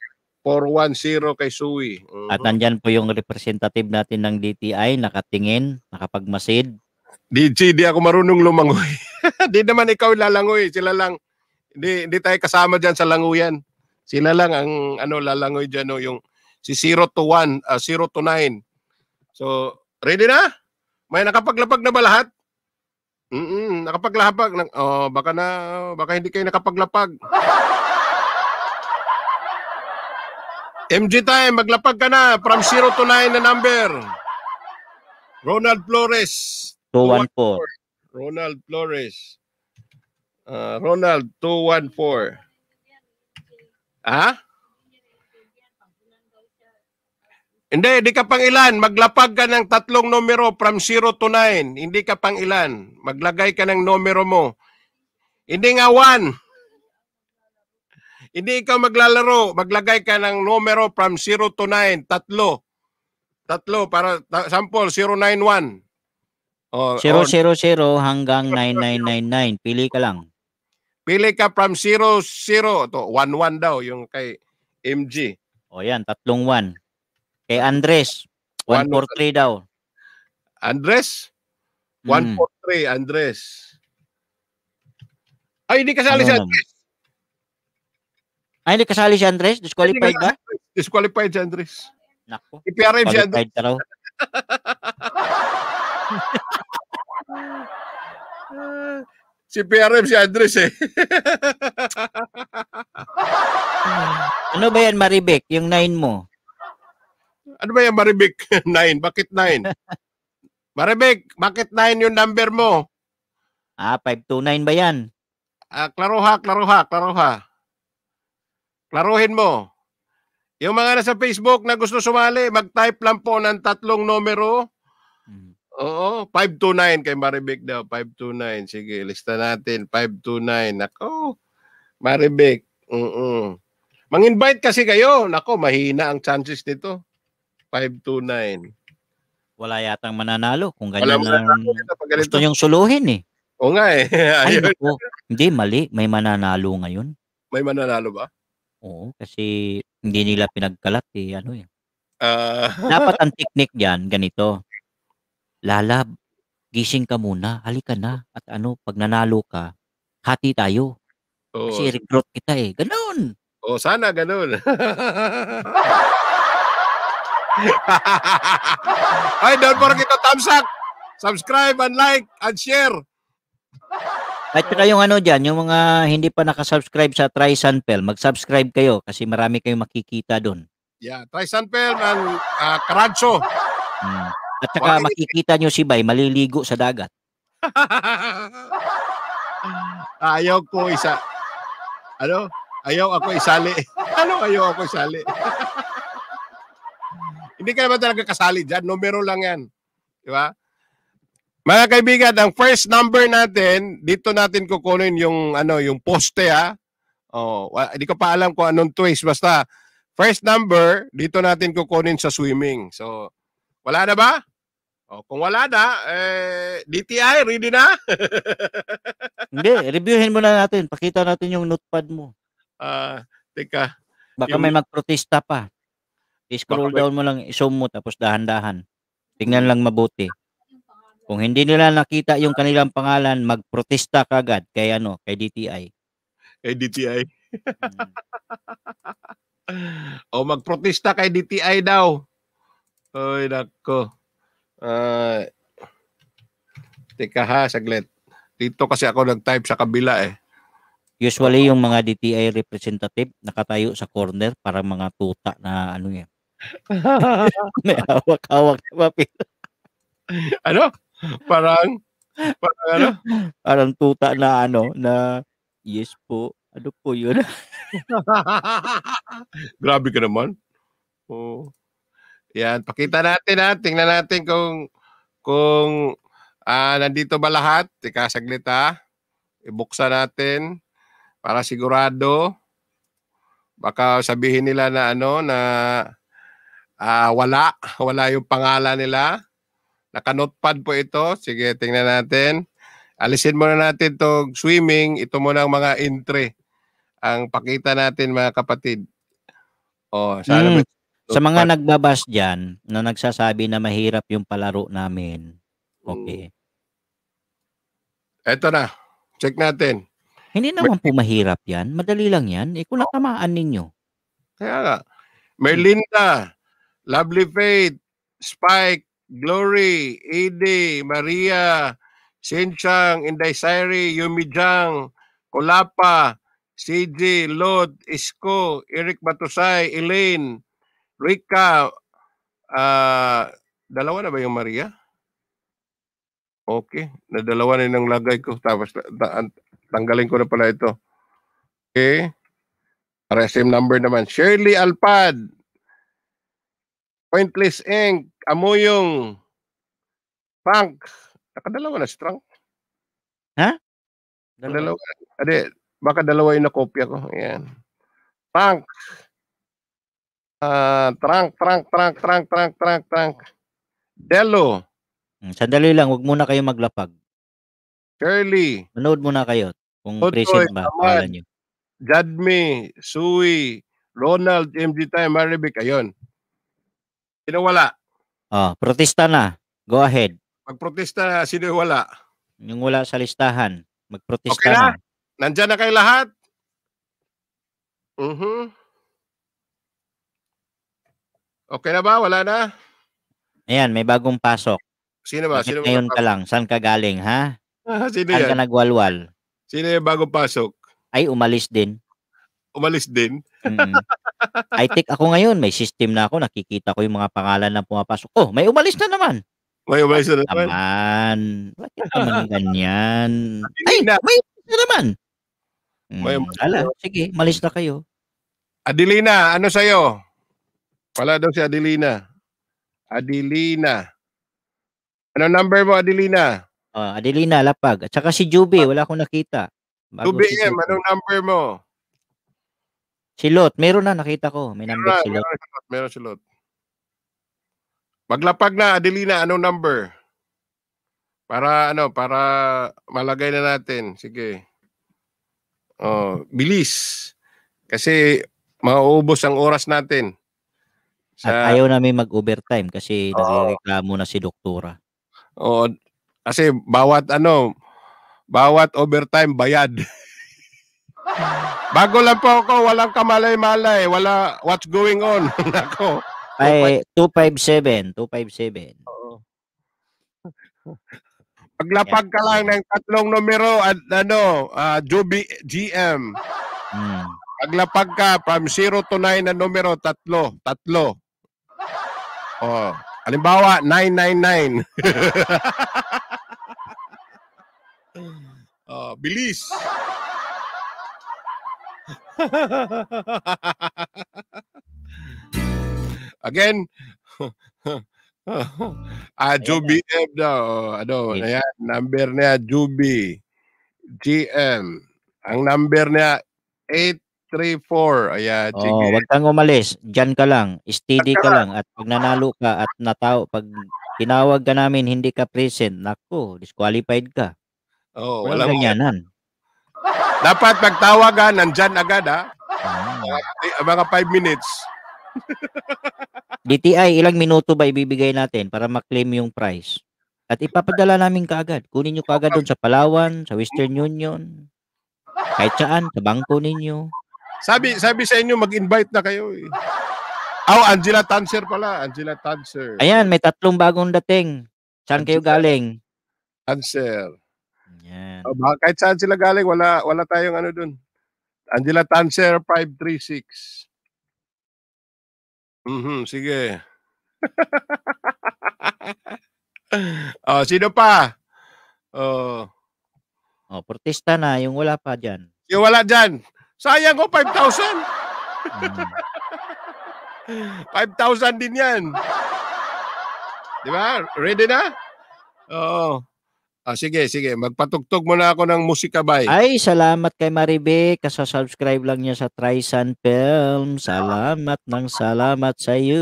410 kay Sui. Mm-hmm. At mhm. nandyan po yung representative natin ng DTI, nakatingin, nakapagmasid. DJ, di ako marunong lumangoy. di naman ikaw lalangoy, sila lang. Hindi, hindi tayo kasama dyan sa languyan. Sila lang ang ano lalangoy dyan, no, yung si 0 to 1, uh, 0 to 9. So, ready na? May nakapaglapag na ba lahat? Mm-mm, nakapaglapag. Oh, baka na, baka hindi kayo nakapaglapag. MG time, maglapag ka na from 0 to 9 na number. Ronald Flores. 214. Ronald Flores. Uh, Ronald, 214. Ha? Hindi, hindi ka pang ilan. Maglapag ka ng tatlong numero from 0 to 9. Hindi ka pang ilan. Maglagay ka ng numero mo. Hindi nga 1. Hindi ikaw maglalaro, maglagay ka ng numero from 0 to 9, tatlo. Tatlo para sample 091. Oh, 000 hanggang 9999. Pili ka lang. Pili ka from 00 to 11 daw yung kay MG. O yan, tatlong 1. Kay Andres, 143 daw. Andres? 143, mm. Andres. Ay, hindi kasali ano si Andres. Ay, hindi kasali si Andres? Disqualified ba? Disqualified si Andres. Nako. i si Andres. Ka raw. si PRM si Andres eh. ano ba yan, Maribek? Yung 9 mo? Ano ba yan, Maribek? 9. Bakit 9? Maribek, bakit 9 yung number mo? Ah, 529 ba yan? Ah, klaro ha, klaro ha, klaro ha. Laruhin mo. Yung mga nasa Facebook na gusto sumali, mag-type lang po ng tatlong numero. Mm. Oo, 529 kay Maribek daw, 529. Sige, lista natin, 529. Nako, Maribek. Mm-mm. Mang-invite kasi kayo. Nako, mahina ang chances nito. 529. Wala yatang mananalo kung ganyan lang gusto niyong suluhin eh. O nga eh. Ay, naku. Hindi, mali. May mananalo ngayon. May mananalo ba? Oo, kasi hindi nila pinagkalat, eh, ano, eh. Ah. Dapat ang teknik diyan ganito. Lalab, gising ka muna, halika na at ano, pag nanalo ka, hati tayo. Oo. Kasi recruit kita eh. Ganoon. oh, sana ganun. Ay, don't forget to thumbs up, subscribe, and like, and share. At saka yung ano dyan, yung mga hindi pa nakasubscribe sa Try Sunpel, mag-subscribe kayo kasi marami kayong makikita doon. Yeah, Try Sunpel ng uh, ah, Karancho. Hmm. At saka Why? makikita nyo si Bay, maliligo sa dagat. ayaw ko isa. Ano? Ayaw ako isali. ano ayaw ako isali? hindi ka naman talaga kasali dyan. Numero lang yan. Di ba? Mga kaibigan, ang first number natin, dito natin kukunin yung ano, yung poste ha. Oh, hindi ko pa alam kung anong twist basta first number dito natin kukunin sa swimming. So, wala na ba? Oh, kung wala na, eh, DTI, ready na? hindi, reviewin muna natin. Pakita natin yung notepad mo. Ah, uh, teka. Baka yung... may magprotesta pa. I-scroll down mo lang, i-zoom mo, tapos dahan-dahan. Tingnan lang mabuti. Kung hindi nila nakita yung kanilang pangalan, magprotesta kagad kay ano, kay DTI. Kay DTI. Mm. o oh, magprotesta kay DTI daw. Oy, nako. Uh, teka ha, saglit. Dito kasi ako nag-type sa kabila eh. Usually yung mga DTI representative nakatayo sa corner para mga tuta na ano yan. May hawak-hawak na papel. ano? parang, parang ano? Parang tuta na ano, na yes po, ano po yun? Grabe ka naman. Oh. Yan, pakita natin ha. Ah. Tingnan natin kung kung uh, nandito ba lahat. Teka, saglit ha. Ah. Ibuksa natin para sigurado. Baka sabihin nila na ano, na uh, wala. Wala yung pangalan nila. Naka-notepad po ito. Sige, tingnan natin. Alisin muna natin tong swimming. Ito muna ang mga entry. Ang pakita natin mga kapatid. Oh, sana mm. Sa mga nagbabas dyan, na nagsasabi na mahirap yung palaro namin. Hmm. Okay. Ito na. Check natin. Hindi naman po mahirap yan. Madali lang yan. Eh, kung oh. natamaan ninyo. Kaya nga. Merlinda, Lovely Faith, Spike, Glory, Ede, Maria, Sinchang, Indaysiri, Yumijang, Kulapa, CJ, Lod, Isko, Eric Batusay, Elaine, Rica, uh, ah, dalawa na ba yung Maria? Okay, nadalawa na yung lagay ko. Tapos tanggalin ko na pala ito. Okay. Para same number naman. Shirley Alpad, Pointless Inc., Amo yung punk. Nakadalawa na si Frank. Ha? Dalawa. dalawa. Ade, baka dalawa yung nakopya ko. Ayan. Frank. Uh, ah, trunk, trunk, trunk, trunk, trunk, trunk, trunk. Delo. Hmm, sandali lang, wag muna kayo maglapag. Curly. Manood muna kayo kung Totoy, present ba. Kala nyo. Jadmi, Sui, Ronald, MG Time, Maribik, ayun. Pinawala. Oh, protesta na. Go ahead. Magprotesta sino yung wala? Yung wala sa listahan, magprotesta okay na. na. Nandiyan na kayo lahat? Mhm. uh Okay na ba? Wala na? Ayan, may bagong pasok. Sino ba? sino ngayon ba? ka lang? Saan ka galing, ha? sino Saan yan? ka nagwalwal? Sino yung bagong pasok? Ay, umalis din umalis din. Mm. I think ako ngayon, may system na ako, nakikita ko yung mga pangalan na pumapasok. Oh, may umalis na naman. May umalis na naman. Naman. Bakit naman ganyan? Ay, na. may umalis na naman. Hmm, may umalis. Ala, sige, malis na kayo. Adelina, ano sa'yo? Wala daw si Adelina. Adelina. Ano number mo, Adelina? Uh, Adelina, lapag. At saka si Jube, ah. wala akong nakita. Bago 2 si BM, anong number mo? Si Lot, meron na nakita ko. May number meron, si Lot. Meron si Lot. Meron si Lot. Maglapag na Adelina, anong number? Para ano, para malagay na natin. Sige. Oh, bilis. Kasi mauubos ang oras natin. Sa... At ayaw namin mag-overtime kasi oh. nagreklamo na si doktora. Oh, kasi bawat ano, bawat overtime bayad. Bago lang po ako, walang kamalay-malay, wala what's going on. Nako. Ay 257, 257. Oo. Paglapag ka lang ng tatlong numero at ano, uh, ah, Juby GM. Hmm. Paglapag ka from 0 to 9 na numero, tatlo, tatlo. Oh. Halimbawa, 999. oh, bilis. Again, ah, Juby M daw. Oh, ano, yes. ayan, number niya, Juby. GM. Ang number niya, 834. Ayan, oh, Huwag kang umalis. Diyan ka lang. Steady ka, lang. At pag nanalo ka at natao, pag tinawag ka namin, hindi ka present, nako, disqualified ka. Oh, wala mo. Ganyanan. Dapat magtawagan, nandyan agad ha. Mga, ah. mga five minutes. DTI, ilang minuto ba ibibigay natin para maklaim yung prize? At ipapadala namin kaagad. Kunin nyo kaagad doon sa Palawan, sa Western Union, kahit saan, sa bangko ninyo. Sabi sabi sa inyo, mag-invite na kayo eh. Oh, Angela Tanser pala. Angela Tanser. Ayan, may tatlong bagong dating. Saan Angela. kayo galing? Tanser. Yan. Oh, baka kahit saan sila galing, wala, wala tayong ano doon. Angela Tanser 536. mm mm-hmm, sige. oh, sino pa? Oh. Oh, protesta na yung wala pa diyan. Yung wala diyan. Sayang ko 5,000. 5,000 mm. din 'yan. 'Di ba? Ready na? Oh. Ah, sige, sige. Magpatugtog muna ako ng musika, bay. Ay, salamat kay Maribe. Kasasubscribe lang niya sa Trisan Film. Salamat ah. ng salamat sa iyo.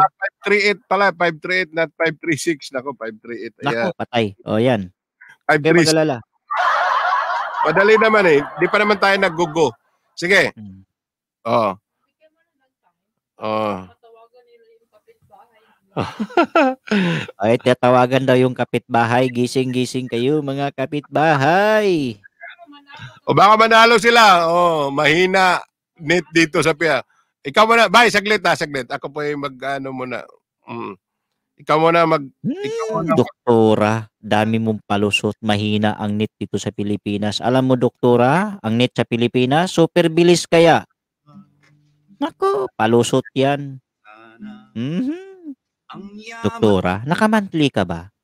Ah, 538 pala. 538, not 536. Nako, 538. Ayan. Nako, patay. O, yan. 536. Magalala. Madali naman eh. Di pa naman tayo nag naggugo. Sige. Oo. Hmm. Oo. Oh. Oo. Oh. Ay, tatawagan daw yung kapitbahay. Gising-gising kayo, mga kapitbahay. O baka manalo sila. Oh, mahina net dito sa PIA. Ikaw muna, bay, saglit ha, saglit. Ako po yung mag-ano muna. Mm. Ikaw muna mag... Hmm, ikaw muna. Doktora, dami mong palusot. Mahina ang net dito sa Pilipinas. Alam mo, doktora, ang net sa Pilipinas, super bilis kaya. Nako, palusot yan. Mm-hmm. Ang yaman. Doktora, nakamantli ka ba?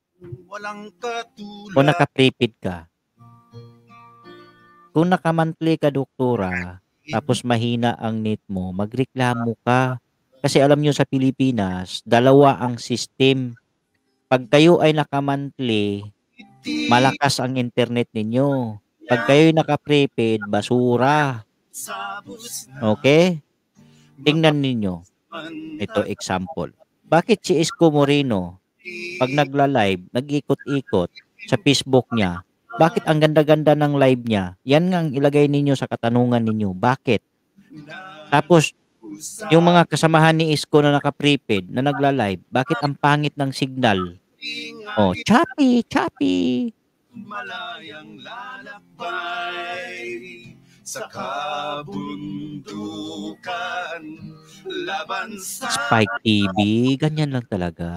Walang katulad. O nakaprepaid ka? Kung nakamantli ka, doktora, tapos mahina ang net mo, magreklamo ka. Kasi alam nyo sa Pilipinas, dalawa ang system. Pag kayo ay nakamantli, malakas ang internet ninyo. Pag kayo'y naka-prepaid, basura. Okay? Tingnan ninyo. Ito example. Bakit si Isko Moreno, pag nagla-live, nag-ikot-ikot sa Facebook niya, bakit ang ganda-ganda ng live niya? Yan nga ang ilagay ninyo sa katanungan ninyo. Bakit? Tapos, yung mga kasamahan ni Isko na naka-prepaid, na nagla-live, bakit ang pangit ng signal? Oh, choppy, choppy. Malayang lalakbay sa kabundukan laban sa Spike TV ganyan lang talaga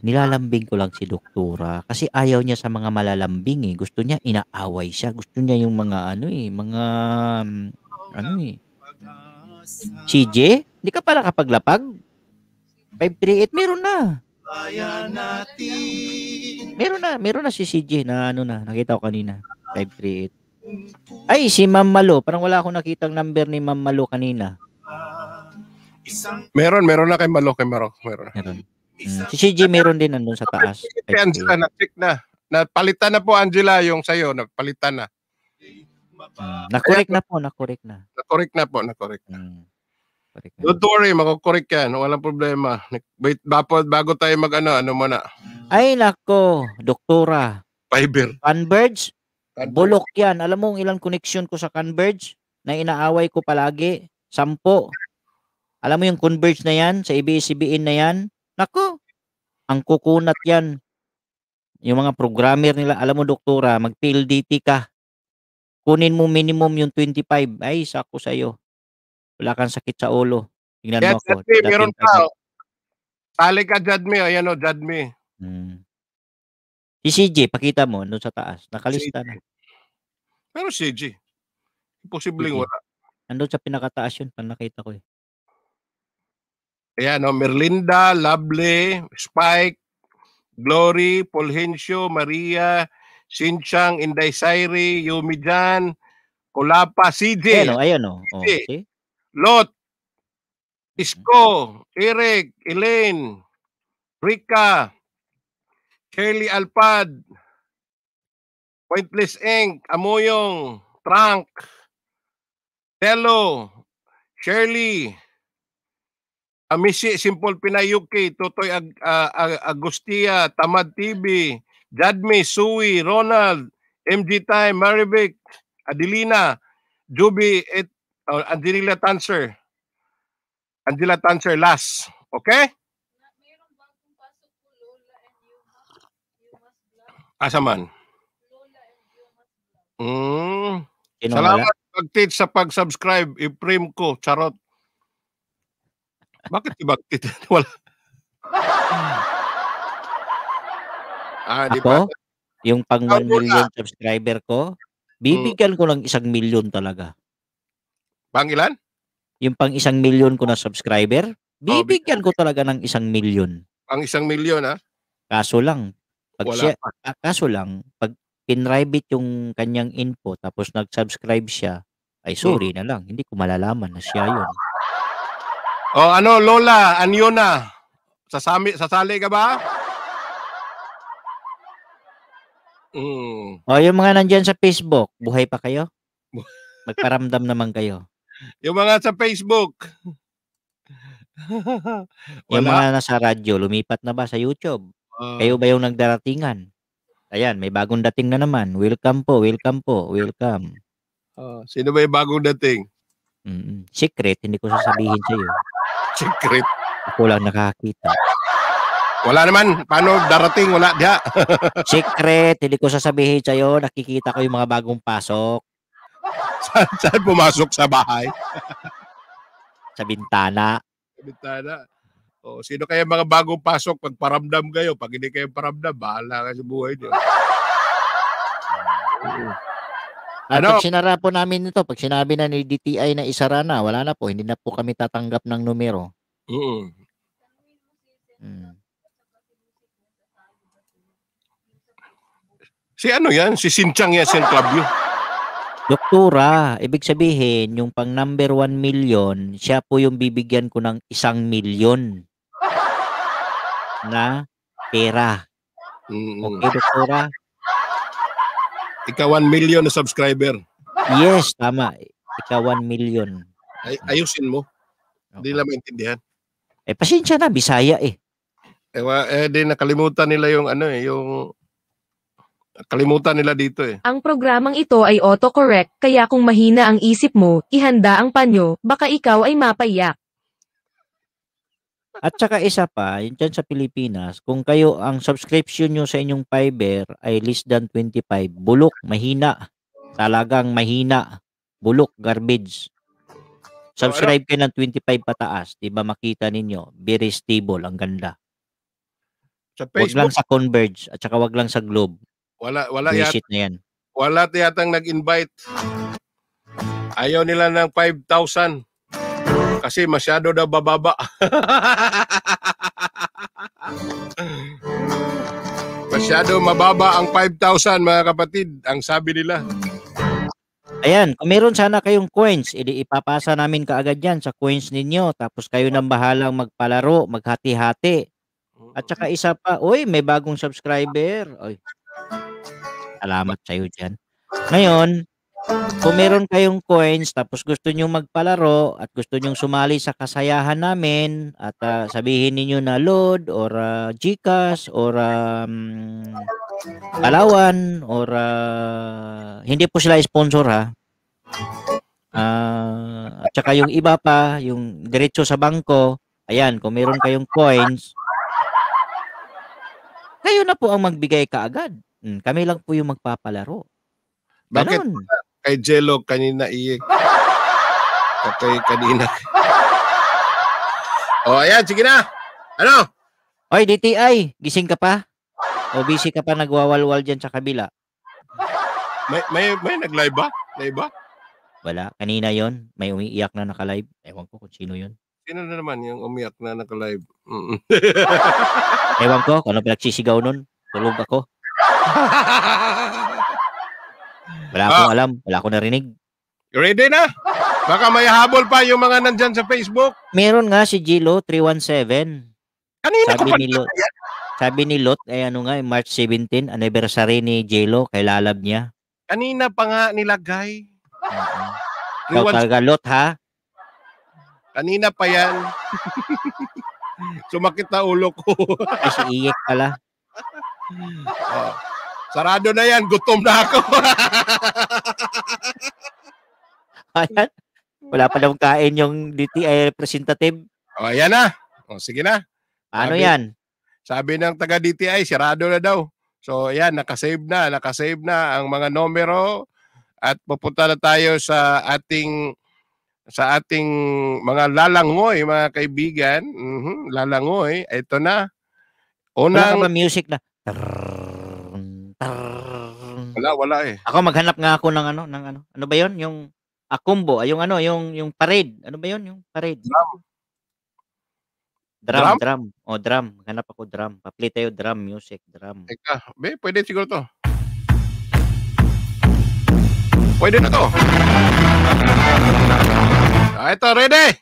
nilalambing ko lang si doktora kasi ayaw niya sa mga malalambing eh gusto niya inaaway siya gusto niya yung mga ano eh mga mm, ano eh CJ hindi ka pala kapaglapag 538 meron na Meron na, meron na si CJ na ano na, nakita ko kanina. 538. Ay, si Ma'am Malo. Parang wala akong nakitang number ni Ma'am Malo kanina. Meron, meron na kay Malo. Kay Maro, meron. meron. Hmm. Si CJ meron din nandun sa taas. Si Angela, na-check na. Napalitan na po, Angela, yung sa'yo. Napalitan na. Hmm. Nakorek na po, nakorek na. Nakorek na po, nakorek na. Hmm. Correct na. Don't worry, makukorek yan. Walang problema. Wait, bapo, bago tayo mag ano, ano muna. Ay, nako, doktora. Fiber. Converge? Converge. Bulok yan. Alam mo ang ilang connection ko sa Converge na inaaway ko palagi? Sampo. Alam mo yung Converge na yan, sa abs na yan? Nako, ang kukunat yan. Yung mga programmer nila, alam mo doktora, mag-PLDT ka. Kunin mo minimum yung 25. Ay, sako sa'yo. Wala kang sakit sa ulo. Tingnan yeah, mo ako. Jadmi, meron pa. Oh. Talik ka, Jadmi. Oh. Ayan o, oh, Jadmi. Hmm. Si CJ, pakita mo, doon sa taas. Nakalista CJ. na. Meron si AJ. imposible wala. Nandun sa pinakataas yun, pag nakita ko eh. Ayan, no? Oh, Merlinda, Lovely, Spike, Glory, Polhencio, Maria, Sinchang, Inday Sairi, Yumi Jan, Kulapa, CJ. Ayan o, oh, ayan o. Oh. oh, okay. Lot, mm. Isko, Eric, Elaine, Rika, Kelly Alpad, Pointless Inc., Amuyong, Trunk, Tello, Shirley, Amisi, Simple Pinay UK, Totoy Ag Ag Agustia, Tamad TV, Jadme, Sui, Ronald, MG Time, Marivic, Adelina, Juby, et, uh, Angelina Tanser. Angela Tanser last. Okay? Asaman. man. Mm. Salamat Bagtit sa pag-subscribe. I-frame ko. Charot. Bakit si Bagtit? Wala. ah, di Ako, pa. yung pang 1 million subscriber ko, bibigyan mm. ko lang isang million talaga. Pang ilan? Yung pang isang million ko na subscriber, oh, bibigyan ko talaga ng isang million. Pang isang million, ha? Kaso lang. Pag Wala siya, pa. Kaso lang, pag pinrivate yung kanyang info tapos nag-subscribe siya, ay hmm. sorry na lang, hindi ko malalaman na siya yun. Oh, ano, Lola, anyo na? Sasami, sasali ka ba? Mm. Oh, yung mga nandyan sa Facebook, buhay pa kayo? Magparamdam naman kayo. Yung mga sa Facebook. yung mga nasa radyo, lumipat na ba sa YouTube? Uh, kayo ba yung nagdaratingan? Ayan, may bagong dating na naman. Welcome po, welcome po, welcome. Oh, sino ba yung bagong dating? Mm-mm. Secret, hindi ko sasabihin sa iyo. Secret? Ako lang nakakita. Wala naman. Paano darating? Wala diha. Secret. Hindi ko sasabihin sa iyo. Nakikita ko yung mga bagong pasok. saan, saan pumasok sa bahay? sa bintana. Sa bintana. O, oh, sino kaya mga bagong pasok, pag paramdam kayo, pag hindi kayo paramdam, bahala ka sa buhay niyo. At ano? pag sinara po namin ito, pag sinabi na ni DTI na isara na, wala na po, hindi na po kami tatanggap ng numero. Oo. Mm. Si ano yan? Si Sinchang yan, Sin Club yun. Doktora, ibig sabihin, yung pang number 1 million, siya po yung bibigyan ko ng isang million na pera. Mm-hmm. Okay, doktora? Ika 1 million na subscriber. Yes, tama. Ikaw 1 million. Ay, ayusin mo. Hindi okay. lang maintindihan. Eh, pasensya na. Bisaya eh. Eh, wa, eh, di nakalimutan nila yung ano eh, yung kalimutan nila dito eh. Ang programang ito ay autocorrect, kaya kung mahina ang isip mo, ihanda ang panyo, baka ikaw ay mapayak. At saka isa pa, yung dyan sa Pilipinas, kung kayo, ang subscription nyo sa inyong Fiber ay less than 25, bulok, mahina. Talagang mahina. Bulok, garbage. Subscribe kayo ng 25 pataas. Di ba makita ninyo? Very stable. Ang ganda. Sa Facebook. Wag lang sa Converge at saka wag lang sa Globe. Wala, wala yata. na yan. Wala yatang nag-invite. Ayaw nila ng 5,000. Kasi masyado daw bababa. masyado mababa ang 5,000 mga kapatid, ang sabi nila. Ayan, kung meron sana kayong coins, edi ipapasa namin kaagad yan sa coins ninyo. Tapos kayo nang bahalang magpalaro, maghati-hati. At saka isa pa, oy, may bagong subscriber. Oy. Salamat sa'yo dyan. Ngayon, kung meron kayong coins tapos gusto niyo magpalaro at gusto niyo sumali sa kasayahan namin at uh, sabihin niyo na Lord or uh, Gcash or um, Palawan or uh, hindi po sila sponsor ha. Uh, at saka yung iba pa, yung diretso sa bangko, ayan, kung meron kayong coins, kayo na po ang magbigay kaagad. Hmm, kami lang po yung magpapalaro. Ganun. Bakit? kay Jello kanina iye. Kay kanina. O oh, ayan, sige na. Ano? Oy, DTI, gising ka pa? O busy ka pa nagwawalwal diyan sa kabila? May, may, may nag-live ba? Live ba? Wala. Kanina yon May umiiyak na naka-live. Ewan ko kung sino yon Sino na naman yung umiyak na naka-live? Ewan ko kung ano pinagsisigaw nun. Tulog ako. Wala ah. akong ah. alam, wala akong narinig. Ready na? Baka may habol pa yung mga nandyan sa Facebook. Meron nga si Gilo 317. Kanina sabi ko pa ni Lot, Sabi ni Lot, ay eh, ano nga, eh, March 17, anniversary ni Gilo, kay lalab niya. Kanina pa nga nilagay. Uh-huh. Ikaw talaga, Lot, ha? Kanina pa yan. Sumakit na ulo ko. ay, Iyek pala. Oh. Sarado na yan. Gutom na ako. Ayan. Wala pa daw kain yung DTI representative. O, ayan na. O, sige na. Ano sabi, yan? Sabi ng taga DTI, sarado na daw. So, ayan, nakasave na. Nakasave na ang mga numero. At pupunta na tayo sa ating sa ating mga lalangoy, mga kaibigan. Mm-hmm, lalangoy. Ito na. Unang... Wala ka ba music na? Trrr. Tarrr. Wala, wala eh. Ako maghanap nga ako ng ano, ng ano. Ano ba 'yon? Yung akumbo, ay yung ano, yung yung parade. Ano ba 'yon? Yung parade. Drum. Drum, drum. drum. O, drum. Hanap ako drum. Paplay tayo drum, music, drum. Teka, be, pwede siguro to. Pwede na to. Ah, ito, ready?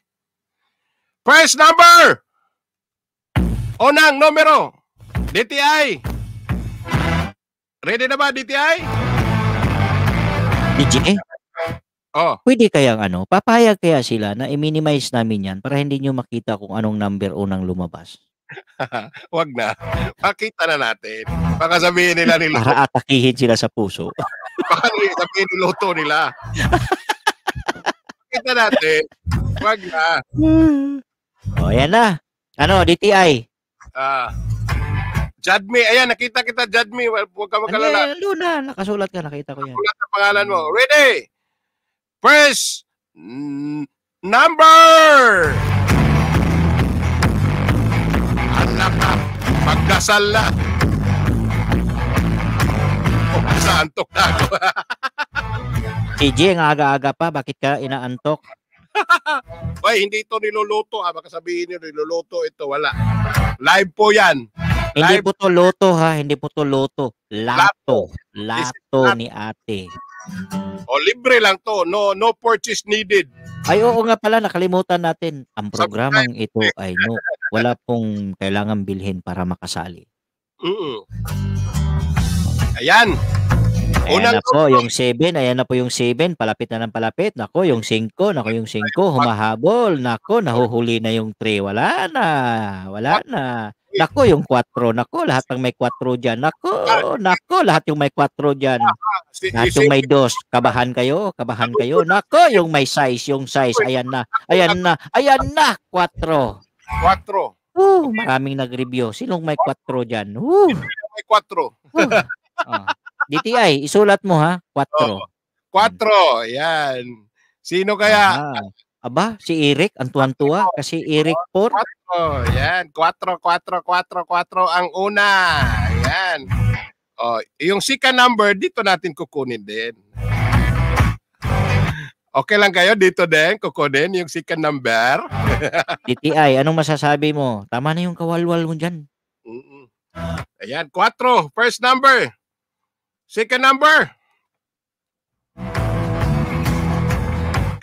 First number! Unang numero, DTI Ready na ba, DTI? DJ? Oh. Pwede kayang ano, papayag kaya sila na i-minimize namin yan para hindi nyo makita kung anong number unang lumabas. Wag na. Pakita na natin. Baka sabihin nila ni Para atakihin sila sa puso. Baka sabihin ni Loto nila. Pakita natin. Wag na. O, oh, yan na. Ano, DTI? Ah. Uh, Jadmi, ayan, nakita kita, Jadmi. Well, huwag ka ano magalala. Ano Luna, nakasulat ka, nakita ko yan. Nakasulat ang pangalan mo. Hmm. Ready? Press number! Anak ka, pagdasal na. Oh, sa na ako. TJ, ang aga-aga pa, bakit ka inaantok? Hoy, hindi ito niluluto. Ah. Baka sabihin nyo, niluluto ito. Wala. Live po yan. Live. Hindi po to loto ha, hindi po to loto. Lato. Lato, ni ate. O libre lang to, no no purchase needed. Ay oo nga pala nakalimutan natin. Ang programang ito eh. ay no, wala pong kailangan bilhin para makasali. Mm. Ayan. Ayan Unang na po, ko. yung 7, ayan na po yung 7, palapit na ng palapit. Nako, yung 5, nako yung 5, humahabol. Nako, nahuhuli na yung 3. Wala na, wala na. Nako, yung 4. Nako, lahat ng may 4 diyan. Nako, ah. nako, lahat yung may 4 diyan. Ah, ah. Lahat yung may 2. Kabahan kayo, kabahan kayo. Nako, yung may size, yung size. Ayan na, ayan na, ayan na, 4. 4. Uh, maraming nag-review. Sinong may 4 diyan? Uh. May 4. Uh. DTI, isulat mo ha, 4. 4, oh. yan. Sino kaya? Aha. Aba, si Eric, ang tuwan-tuwa kasi Eric 4. Oh, yan, 4, 4, 4, 4 ang una. Yan. Oh, yung sika number, dito natin kukunin din. Okay lang kayo dito din, kukunin yung sika number. DTI, anong masasabi mo? Tama na yung kawalwal mo dyan. mm Ayan, 4, first number. Second number.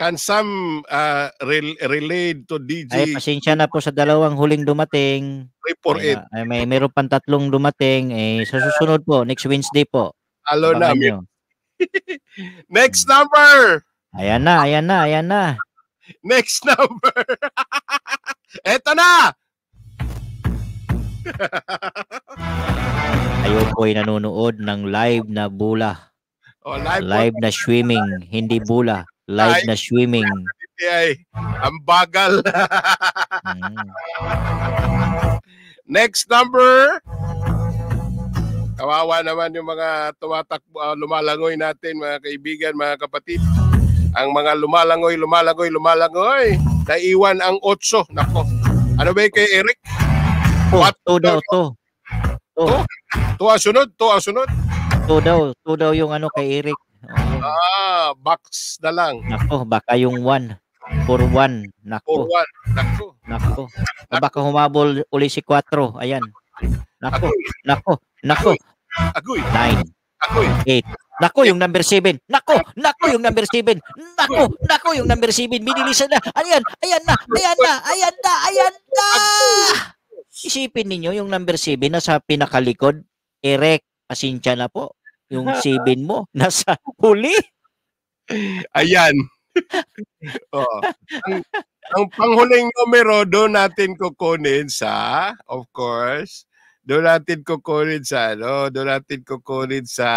Can some uh, re- relate to DJ? Ay, pasensya na po sa dalawang huling dumating. 348. Ay, may meron pang tatlong dumating. Eh, sa susunod po, next Wednesday po. Alo na. next number! Ayan na, ayan na, ayan na. Next number! Eto na! Ayoko ay nanonood ng live na bula. Oh, live, live na swimming, hindi bula. Light na swimming. Ay, ang bagal. Mm. Next number. Kawawa naman yung mga tumatakbo, uh, lumalangoy natin mga kaibigan, mga kapatid. Ang mga lumalangoy, lumalangoy, lumalangoy. Naiwan ang otso. Nako. Ano ba kay Eric? To, oh, What? to daw, to. To. Oh. To, to sunod, to sunod. To daw, to daw yung ano kay Eric. Ah, box na lang. Nako, baka yung one. For one. Nako. For one. Nako. Nako. Nako. Ah, baka humabol uli si 4. Ayan. Nako. Nako. Nako. Agoy. Nine. Agoy. Eight. Nako yung number 7. Nako, nako yung number 7. Nako, nako yung number 7. Binilisan na. Ayan, ayan na, ayan na, ayan na, ayan na. Isipin ninyo yung number 7 na sa pinakalikod, erect, pasensya na po. Yung saving mo, nasa huli. Ayan. oh. Ang, ang panghuling numero, doon natin kukunin sa, of course, doon natin kukunin sa, ano, doon natin kukunin sa,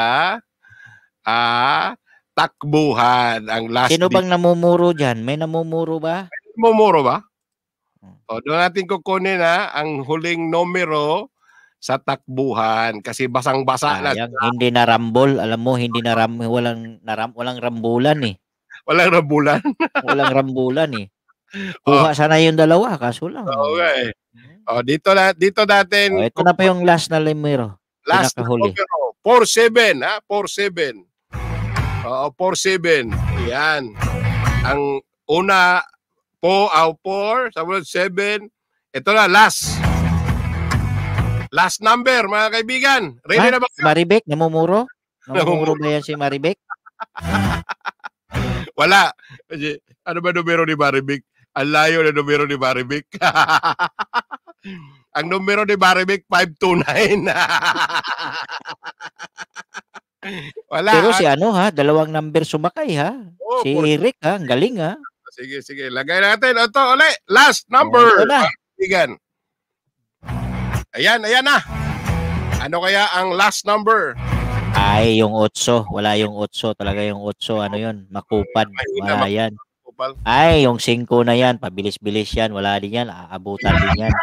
ah, takbuhan. Ang last Sino bang namumuro diyan? May namumuro ba? May namumuro ba? Hmm. O, oh, doon natin kukunin ha, ah, ang huling numero sa takbuhan kasi basang-basa ah, na. Hindi na rambol, alam mo, hindi na ram, walang naram, walang rambulan eh. Walang rambulan. walang rambulan eh. Kuha oh. sana yung dalawa kaso lang. Eh. Okay. Hmm. Oh, dito na dito natin. Oh, ito na pa yung last na limero. Last na huli. 47 ha, 47. Oo, 47. Yan. Ang una po, out 4, sa 7. Ito na, last. Last number, mga kaibigan. Ready ha? na ba? Kayo? Maribek, namumuro? Namumuro ba yan si Maribek? Wala. Ano ba numero ni Maribek? Ang layo na numero ni Maribek. Ang numero ni Baribik, 529. Wala. Pero si ah. ano ha, dalawang number sumakay ha. Oh, si por... Eric ha, ang galing ha. Sige, sige. Lagay natin. Ito, ulit. Last number. Ito na. Kaibigan. Ayan, ayan na. Ano kaya ang last number? Ay, yung 8. Wala yung 8. Talaga yung 8. Ano yun? Makupad. Wala yan. Ay, yung 5 na yan. Pabilis-bilis yan. Wala din yan. Aabutan din yan.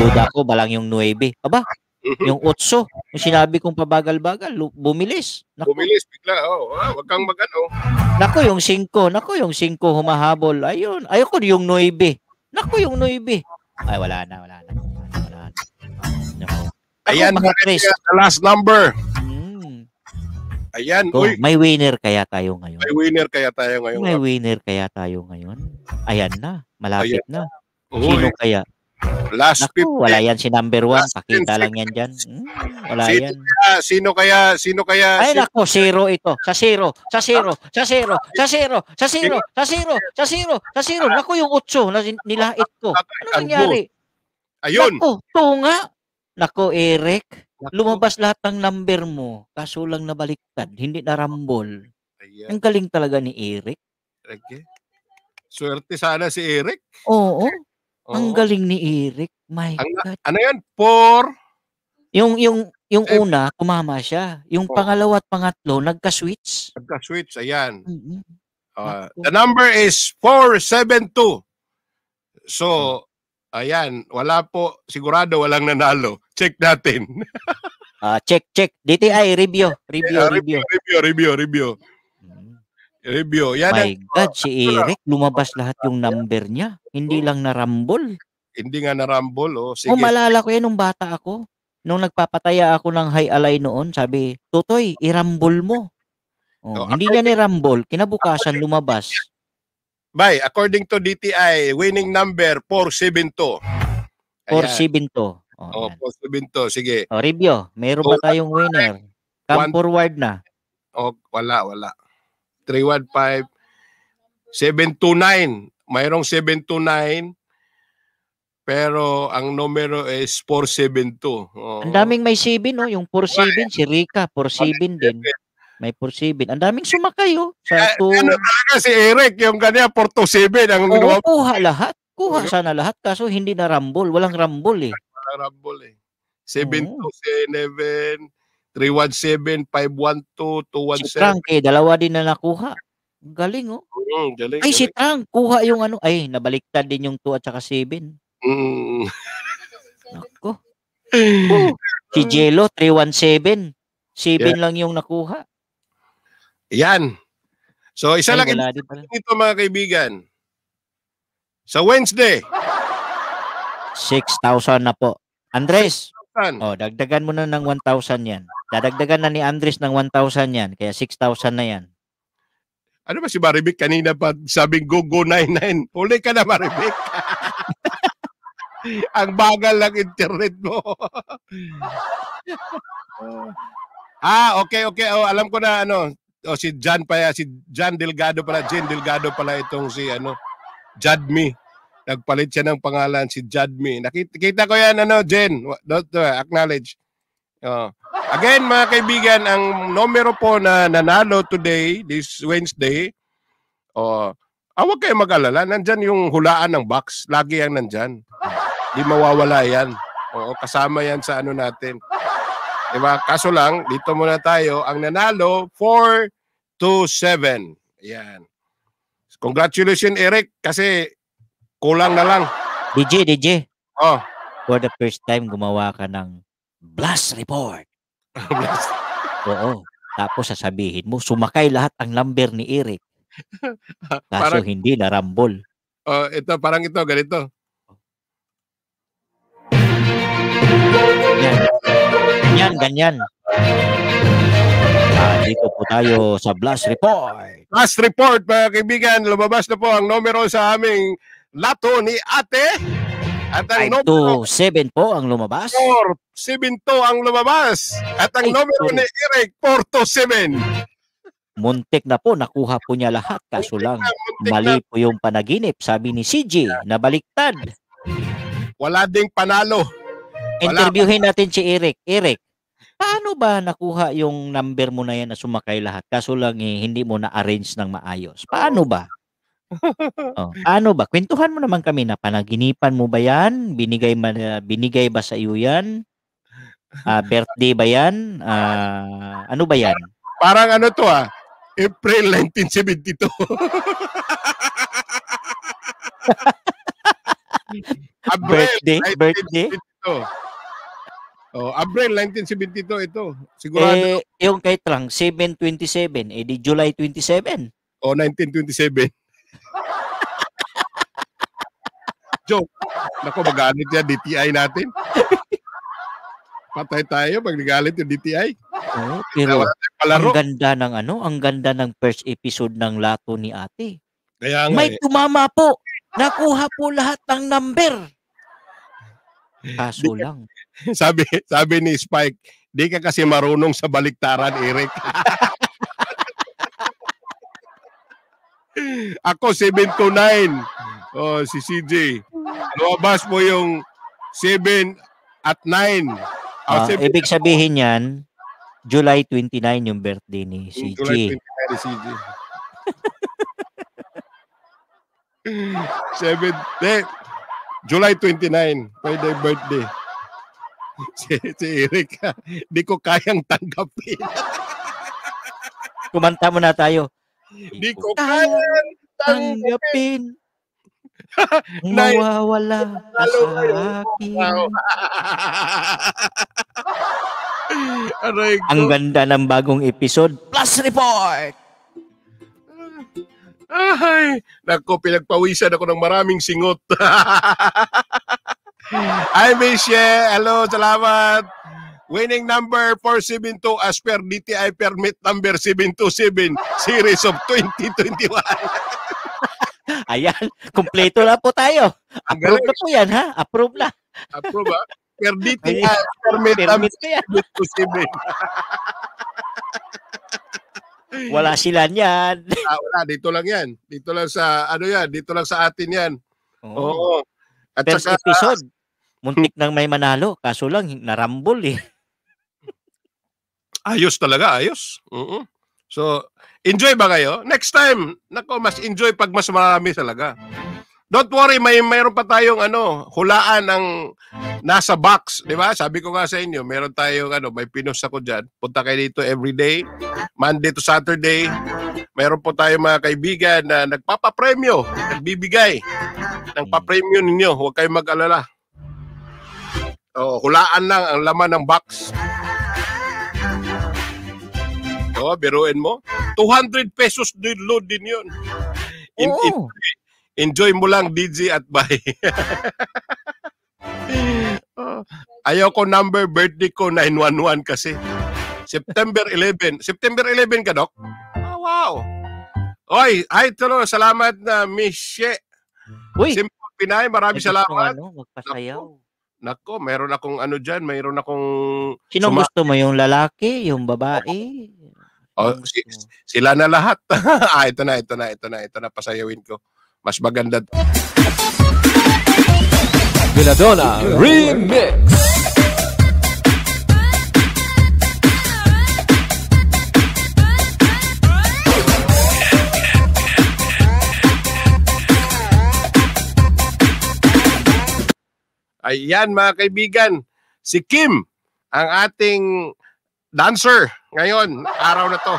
Duda ko, balang yung 9. Aba, yung 8. Yung sinabi kong pabagal-bagal, bumilis. Naku. Bumilis, bigla. Oh. Ah, wag kang magano. Nako, yung 5. Nako, yung 5 humahabol. Ayun. Ayoko yung 9. Nako, yung 9. Ay, wala na, wala na. Ayan, mga Chris. The last number. Mm. Ayan. So, May winner kaya tayo ngayon. May winner kaya tayo ngayon. May winner kaya tayo ngayon. Ayan na. Malapit Ayan. na. Uy. Sino kaya? Last Naku, 15. wala yan si number one. Last Pakita 15. lang yan dyan. Hmm, wala sino yan. Kaya, sino kaya? Sino kaya? Ay, sino... nako, zero ito. Sa zero, sa zero, sa zero, sa zero, sa zero, sa zero, sa zero, sa zero. Naku, yung otso na nilait ko. Ano nangyari? Ayun. Naku, tunga. Nako, Eric. Nako. Lumabas lahat ng number mo, kaso lang nabaliktad, hindi narambol. Ayan. Ang galing talaga ni Eric. Okay. Swerte sana si Eric. Oo. Oo. Ang galing ni Eric. My Ang, God. Ano yan? Four? Yung, yung, yung eh, una, kumama siya. Yung oh. pangalawa at pangatlo, nagka-switch. Nagka-switch, ayan. Mm-hmm. Uh, the number is 472. So, mm. Ayan, wala po. Sigurado walang nanalo. Check natin. Ah, uh, check, check. DTI, review. Review, yeah, review. Review, review, review. Review. Yan My ang, God, si ah, Eric, ah, lumabas lahat yung number niya. Hindi oh. lang narambol. Hindi nga narambol. Oh. oh, sige. oh malala ko yan nung bata ako. Nung nagpapataya ako ng high alay noon, sabi, Tutoy, irambol mo. Oh, no, oh, hindi niya ni nirambol. Kinabukasan, lumabas. Bay, according to DTI, winning number 472. 472. Oh, oh Binto, sige. Oh, review. Meron ba oh, tayong winner? Come one, forward na. Oh, wala, wala. 315 729. Mayroong 729 pero ang numero is 472. Oh. Ang daming may 7 no, yung 47 si Rika, 47 din. May 47. Ang daming sumakay oh. Sa eh, to... Ano talaga si Eric, yung kanya 47 ang Oo, kuha lahat. Kuha sana lahat kaso hindi na rambol. Walang rambol eh. Walang rambol eh. 727, 317, 512, 217. Si Frank eh, dalawa din na nakuha. Galing oh. Mm, galing, ay, galing. si Trang, kuha yung ano. Ay, nabaliktad din yung 2 at saka 7. Mm. Nako. Oh, si Jello, 317. 7 yeah. lang yung nakuha. Yan. So, isa lang ito mga kaibigan. Sa Wednesday. 6,000 na po. Andres, 6, oh, dagdagan mo na ng 1,000 yan. Dadagdagan na ni Andres ng 1,000 yan. Kaya 6,000 na yan. Ano ba si Maribik kanina pa sabing go go 99? Uli ka na Maribik. Ang bagal ng internet mo. ah, okay, okay. Oh, alam ko na ano oh, si John pa si John Delgado pala, Jen Delgado pala itong si ano, Jadmi. Nagpalit siya ng pangalan si Jadmi. Nakita kita ko 'yan ano, Jen. Don't uh, acknowledge. Oh. Again, mga kaibigan, ang numero po na nanalo today, this Wednesday, oh, ah, huwag kayong mag-alala. Nandyan yung hulaan ng box. Lagi yan nandyan. Di mawawala yan. Oo, kasama yan sa ano natin. Diba? Kaso lang, dito muna tayo. Ang nanalo, 4 to 7. Ayan. Congratulations, Eric. Kasi kulang na lang. DJ, DJ. Oh. For the first time, gumawa ka ng blast report. blast. Oo. Tapos sasabihin mo, sumakay lahat ang number ni Eric. Kaso parang, hindi narambol. Oh, ito, parang ito, ganito. Ganyan, ganyan. Ah, dito po tayo sa Blast Report. Blast Report, mga kaibigan. Lumabas na po ang numero sa aming lato ni ate. At ang 5 to 7 po ang lumabas. 4, 7 to ang lumabas. At ang Ay, numero sorry. ni Eric, 4 to 7. Muntik na po, nakuha po niya lahat. Kaso muntik lang, na, mali na. po yung panaginip. Sabi ni CJ, nabaliktad. Wala ding panalo. Interviewin natin si Eric. Eric, paano ba nakuha yung number mo na yan na sumakay lahat? Kaso lang eh, hindi mo na-arrange ng maayos. Paano ba? oh, ano ba? Kwentuhan mo naman kami na panaginipan mo ba yan? Binigay, man, ah, binigay ba sa iyo yan? Uh, birthday ba yan? Uh, ano ba yan? Parang, parang ano to ah, April 1972. Abril, birthday? 1972. Birthday? Oh, April 1972 ito. Sigurado. Eh, yung kay Trang, 727. Eh di July 27. Oh, 1927. Joke. Nako, magalit yan. DTI natin. Patay tayo pag nagalit yung DTI. Oh, pero ang ganda ng ano, ang ganda ng first episode ng Lato ni Ate. Kaya nga, May eh. tumama po. Nakuha po lahat ng number. Kaso lang. Sabi, sabi ni Spike, di ka kasi marunong sa baliktaran, Eric. Ako 729. Oh, si CJ. Luwabas mo yung 7 at 9. Oh, uh, ibig sabihin yan, July 29 yung birthday ni CJ. July 29 ni CJ. 7, July 29, Friday birthday. Si, si Eric, di ko kayang tanggapin. Kumanta mo na tayo. Di ko kayang tanggapin. Nawawala ka sa akin. Aray ko. Ang ganda ng bagong episode. Plus Report! Ay, nako, pinagpawisan ako ng maraming singot. Hi, Mishe. Hello, salamat. Winning number 472 as per DTI permit number 727 series of 2021. Ayan, kumpleto na po tayo. Approve na po yan, ha? Approve na. Approve, ha? Per DTI permit, permit number 727. Wala sila niyan. ah, wala, dito lang yan. Dito lang sa, ano yan, dito lang sa atin yan. Oo. Oo. At First saka, episode, muntik nang may manalo. Kaso lang, narambol eh. ayos talaga, ayos. Oo. So, enjoy ba kayo? Next time, nako, mas enjoy pag mas marami talaga. Don't worry, may mayroon pa tayong ano, hulaan ng nasa box, 'di ba? Sabi ko nga sa inyo, meron tayong ano, may pinos ako diyan. Punta kayo dito every day, Monday to Saturday. Meron po tayong mga kaibigan na nagpapapremyo, nagbibigay ng hmm. papremyo ninyo. Huwag kayong mag-alala. Oh, hulaan lang ang laman ng box. Oh, biruin mo. 200 pesos din load din 'yon. In, Oo. in, Enjoy mo lang, DJ, at bye. Oh, ayoko number, birthday ko, 911 kasi. September 11. September 11 ka, Doc? Oh, wow. Oy, ay, tulo, salamat na, Mishe. Uy. Simple Pinay, marami Ay, salamat. Ano, magpasayaw. Nako, meron akong ano dyan, meron akong... Sino suma- gusto mo? Yung lalaki? Yung babae? Oh, si, sila na lahat. ah, ito na, ito na, ito na, ito na, pasayawin ko. Mas maganda. Beladona Remix! Ayan mga kaibigan, si Kim, ang ating dancer ngayon, araw na to.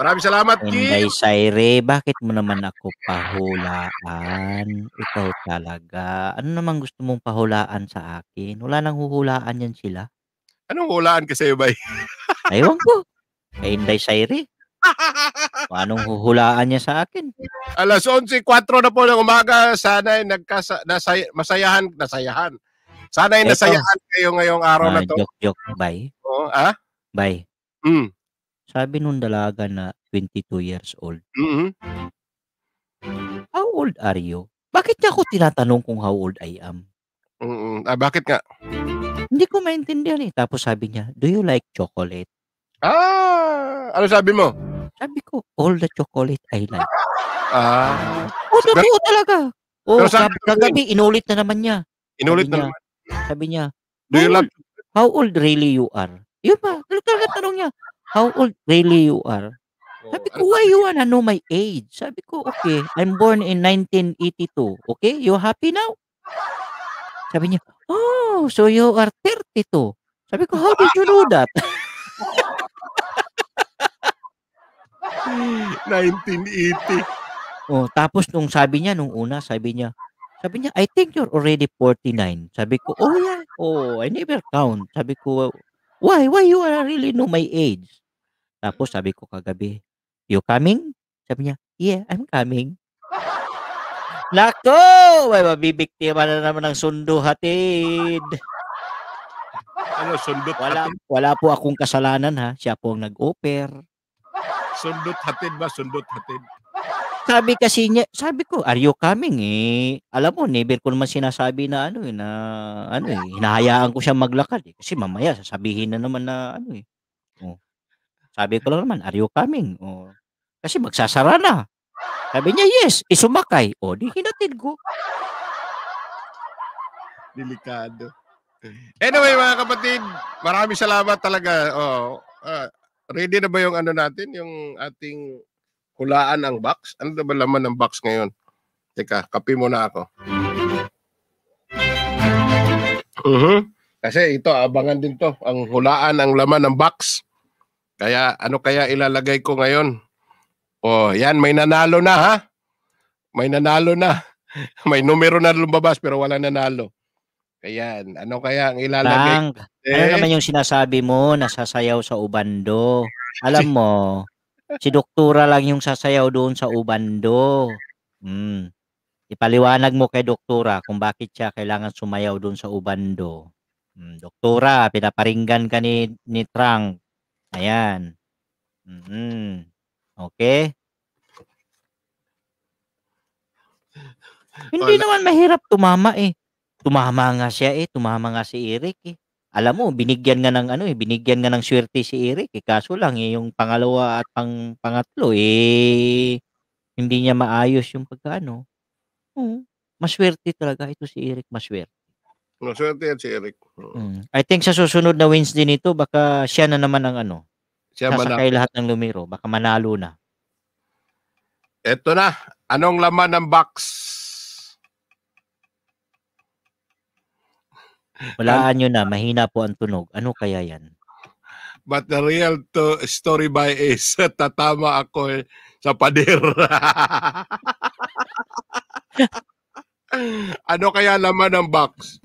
Maraming salamat, Kim. Shire, bakit mo naman ako pahulaan? Ikaw talaga. Ano naman gusto mong pahulaan sa akin? Wala nang huhulaan yan sila. Anong hulaan kasi sa'yo, Bay? Ewan ko. Kay Inday Sayre. Anong huhulaan niya sa akin? Alas 11.04 na po ng umaga. Sana ay nagkasa, nasay, masayahan, nasayahan. Sana ay nasayahan kayo ngayong araw uh, na ah, to. Joke, joke, bye. Oo, oh, ah? Bye. Mm. Sabi nung dalaga na 22 years old. Mm. "How old are you?" Bakit niya ako tinatanong kung how old I am? Mm, ah, bakit nga? Hindi ko maintindihan eh. Tapos sabi niya, "Do you like chocolate?" Ah! Ano sabi mo? Sabi ko, "All the chocolate I like." Ah. Oh, totoo talaga. Oh, Pero sabi- kagabi inulit na naman niya. Inulit Sabi na niya, naman. sabi niya, Do you "How love how old really you are? Yun pa, talaga ah. tanong niya, how old really you are? Sabi oh, ko, why you wanna know my age? Sabi ko, okay, I'm born in 1982. Okay, you happy now? Sabi niya, oh, so you are 32. Sabi ko, how did you know that? 1980. Oh, tapos nung sabi niya, nung una, sabi niya, sabi niya, I think you're already 49. Sabi ko, oh yeah. Oh, I never count. Sabi ko, why? Why you are really know my age? Tapos sabi ko kagabi, you coming? Sabi niya, yeah, I'm coming. Nako! May mabibiktima na naman ng sundo hatid. Ano, sundot wala, hatid? Wala po akong kasalanan ha. Siya po ang nag-offer. Sundot hatid ba? Sundot hatid. Sabi kasi niya, sabi ko, are you coming eh? Alam mo, never ko naman sinasabi na ano eh, na ano eh, hinahayaan ko siya maglakad eh. Kasi mamaya sasabihin na naman na ano eh. Oh. Sabi ko lang naman, are you coming? O, kasi magsasara na. Sabi niya, yes, isumakay. Eh, o, di hinatid ko. Delikado. Anyway, mga kapatid, maraming salamat talaga. Oh, uh, ready na ba yung ano natin, yung ating hulaan ang box? Ano na ba laman ng box ngayon? Teka, kape muna ako. Uh-huh. Kasi ito, abangan din to. Ang hulaan ang laman ng box. Kaya ano kaya ilalagay ko ngayon? Oh, yan may nanalo na ha. May nanalo na. may numero na lumabas pero wala nanalo. Ayan, ano kaya ang ilalagay? eh? Ano naman yung sinasabi mo, nasasayaw sa ubando? Alam mo, si doktora lang yung sasayaw doon sa ubando. Mm. Ipaliwanag mo kay doktora kung bakit siya kailangan sumayaw doon sa ubando. Mm, doktora, pinaparinggan ka ni, ni Trang Ayan. Mm. Okay? Hindi Wala. naman mahirap tumama eh. Tumama nga siya eh. Tumama nga si Eric eh. Alam mo, binigyan nga ng ano eh, binigyan nga ng swerte si Eric eh. Kaso lang eh, yung pangalawa at pang pangatlo eh, hindi niya maayos yung pagkaano. Hmm. Maswerte talaga ito si Eric, maswerte. Maswerte yan si Eric. Mm. I think sa susunod na Wednesday nito, baka siya na naman ang ano. Siya sasakay manalo. lahat ng lumiro. Baka manalo na. Ito na. Anong laman ng box? Walaan nyo na. Mahina po ang tunog. Ano kaya yan? But the real to story by is tatama ako eh, sa pader. ano kaya laman ng box?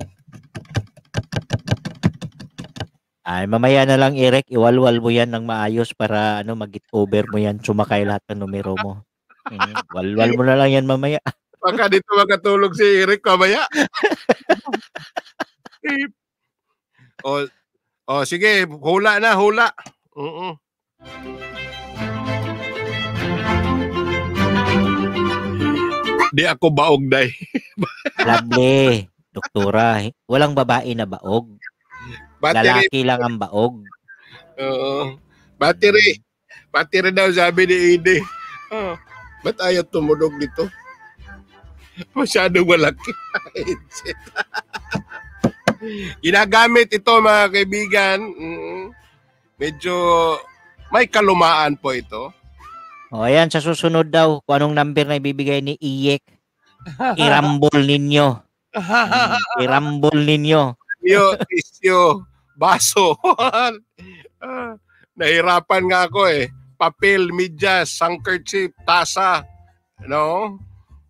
Ay, mamaya na lang, Eric, iwalwal mo yan ng maayos para ano, mag-it over mo yan, sumakay lahat ng numero mo. Mm, walwal mo na lang yan mamaya. Baka dito makatulog si Eric mamaya. o, o, sige, hula na, hula. Oo. Di ako baog, day. Lovely. Doktora, walang babae na baog. Battery. Lalaki lang ang baog. Oo. Battery. Battery daw sabi ni Ide. Oh. Ba't ayaw tumunog nito? Masyadong malaki. Ginagamit ito mga kaibigan. Mm, medyo may kalumaan po ito. O oh, ayan, sa susunod daw, kung anong number na ibibigay ni Iyek, irambol ninyo. Hmm, irambol ninyo. Yo, is yo baso. Ah, nahirapan nga ako eh. Papel, medyas, handkerchief, tasa. No?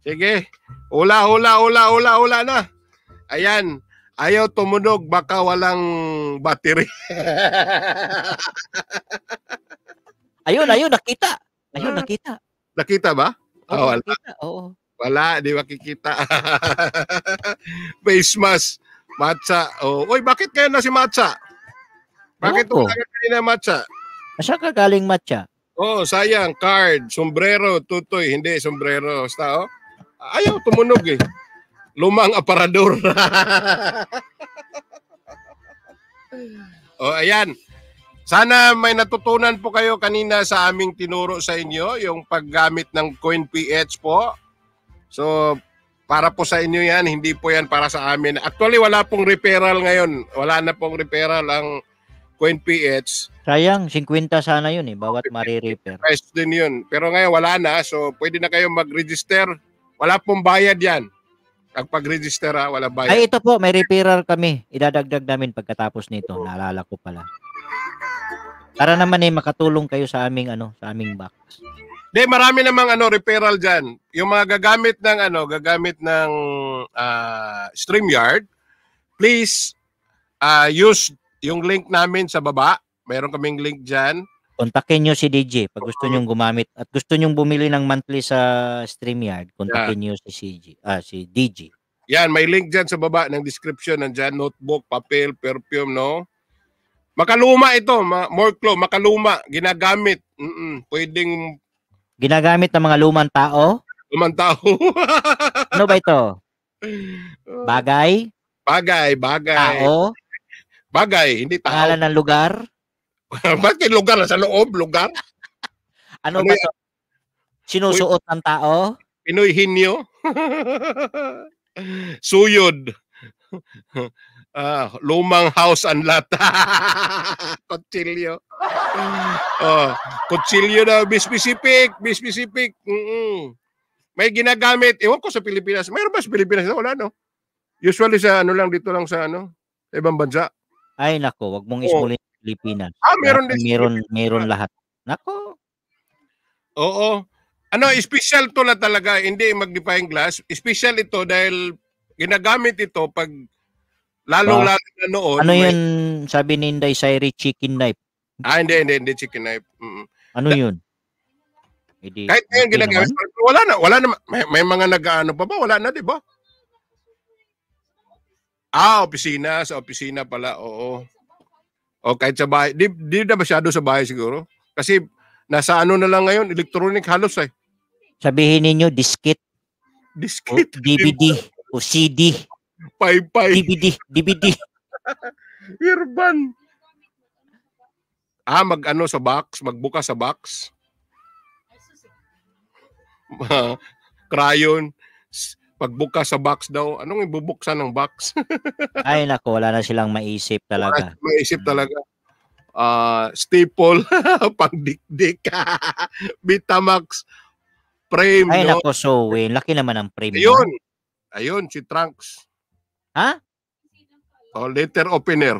Sige. Hula, hula, hula, hula, hula na. Ayan. Ayaw tumunog, baka walang battery. ayun, ayun, nakita. Ayun, ah. nakita. Nakita ba? Oo, oh, wala. Nakita, oo. Wala, di makikita. Face mask. Matcha. Oh, oy, bakit kayo na si Matcha? Bakit Opo. tumagal kayo na Matcha? Asa ah, ka galing Matcha? Oh, sayang. Card, sombrero, tutoy. Hindi, sombrero. Basta, oh. Ayaw, tumunog eh. Lumang aparador. oh, ayan. Sana may natutunan po kayo kanina sa aming tinuro sa inyo, yung paggamit ng Coin PH po. So, para po sa inyo yan, hindi po yan para sa amin. Actually, wala pong referral ngayon. Wala na pong referral ang Coin PH. Sayang, 50 sana yun eh, bawat marirepair. Price din yun. Pero ngayon wala na, so pwede na kayong mag-register. Wala pong bayad yan. Pag-register ha, ah, wala bayad. Ay, ito po, may referral kami. Idadagdag namin pagkatapos nito. Naalala ko pala. Para naman eh, makatulong kayo sa aming, ano, sa aming box. De, marami namang ano, referral dyan. Yung mga gagamit ng ano, gagamit ng uh, StreamYard, please uh, use yung link namin sa baba. Meron kaming link dyan. Kontakin nyo si DJ pag gusto nyo gumamit at gusto nyo bumili ng monthly sa StreamYard. Kontakin yeah. nyo si, CG, ah, si DJ. Yan, may link dyan sa baba ng description. Nandyan, notebook, papel, perfume, no? Makaluma ito, ma- more clo, makaluma, ginagamit. Mm-mm. Pwedeng Ginagamit ng mga lumang tao? Lumang tao. ano ba ito? Bagay? Bagay, bagay. Tao? Bagay, hindi tao. Pangalan ng lugar? Bakit lugar? Sa loob, lugar? ano, ano ba ito? Sinusuot ng tao? Pinoy hinyo? Suyod. Ah, lumang house and lot. Kutsilyo. oh, kutsilyo na specific, specific. Mm-mm. May ginagamit. Ewan ko sa Pilipinas. Mayroon ba sa Pilipinas? Wala, no? Usually sa ano lang dito lang sa ano, sa ibang bansa. Ay, nako, wag mong oh. ismulin oh. Pilipinas. Ah, meron din. Meron, meron lahat. Nako. Oo. Ano, special to na talaga, hindi magnifying glass. Special ito dahil ginagamit ito pag Lalo, ba? lalo na noon. Ano yun, sabi ni Inday Sairi, chicken knife. Ah, hindi, hindi, hindi chicken knife. Mm-mm. Ano da- yun? Hindi, eh, Kahit ngayon ginagamit, wala na, wala na, may, may mga nag-ano pa ba? Wala na, di ba? Ah, opisina. Sa opisina pala, oo. O oh, kahit sa bahay. Di, di na masyado sa bahay siguro. Kasi nasa ano na lang ngayon, electronic halos eh. Sabihin ninyo, diskit. Diskit. O DVD. o CD. Paypay. DVD. DVD. Irban. Ah, mag-ano sa box? Magbuka sa box? Crayon. Pagbuka sa box daw. Anong ibubuksan ng box? Ay, naku. Wala na silang maisip talaga. Wala maisip talaga. Uh, staple. Pangdikdik. Bitamax Frame. Ay, no? naku. So, eh, laki naman ang frame. Ayun. No? Ayun, si Trunks. Ha? Oh, letter opener.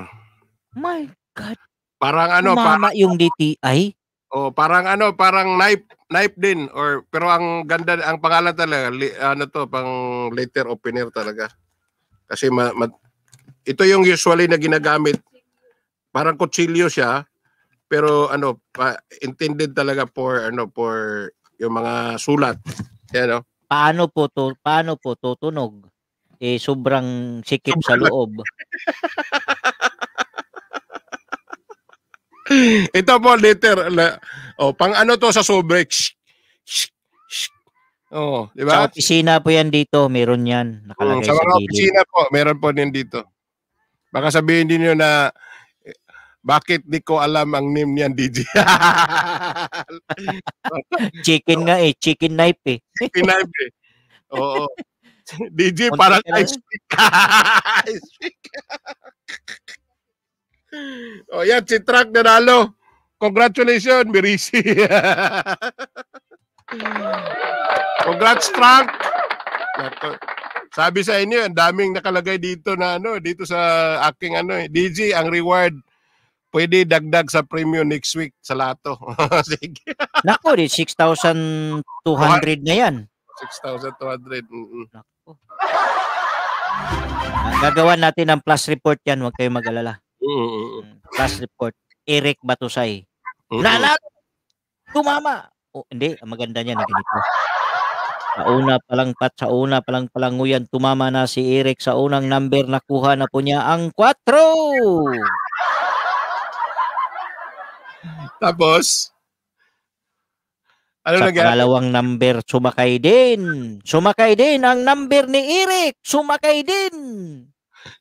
My God. Parang ano, Mama parang, yung DTI? Oh, parang ano, parang knife, knife din or pero ang ganda ang pangalan talaga li, ano to, pang letter opener talaga. Kasi ma, ma, ito yung usually na ginagamit. Parang kutsilyo siya pero ano, pa, intended talaga for ano for yung mga sulat. Yan, no? Oh. Paano po to? Paano po tutunog? eh sobrang sikip sa loob. Ito po letter la, oh, pang ano to sa Sobrex. Oh, di ba? Sa opisina po 'yan dito, meron 'yan nakalagay mm, sa, sa mga opisina po, meron po din dito. Baka sabihin din niyo na eh, bakit di ko alam ang name niyan, DJ? chicken nga eh. Chicken knife eh. chicken knife eh. Oo. DJ, Konti parang ice pick. ice pick. o oh, yan, si Track nanalo. Congratulations, Mirisi. Congrats, Track. Sabi sa inyo, ang daming nakalagay dito na ano, dito sa aking ano, eh. DJ, ang reward pwede dagdag sa premium next week sa lato. Sige. Nako, 6,200 na yan. 6,200. Mm-hmm ko. Oh. Ang ah, gagawa natin ang plus report yan, huwag kayong mag-alala. Mm. Plus report. Eric Batusay. Mm. Nanalo! Tumama! Oh, hindi, ah, maganda niya na ganito. Sa una pa lang pat, sa una pa lang palanguyan, tumama na si Eric sa unang number na kuha na po niya ang 4. Tapos? Ano sa pangalawang number, sumakay din. Sumakay din ang number ni Eric. Sumakay din.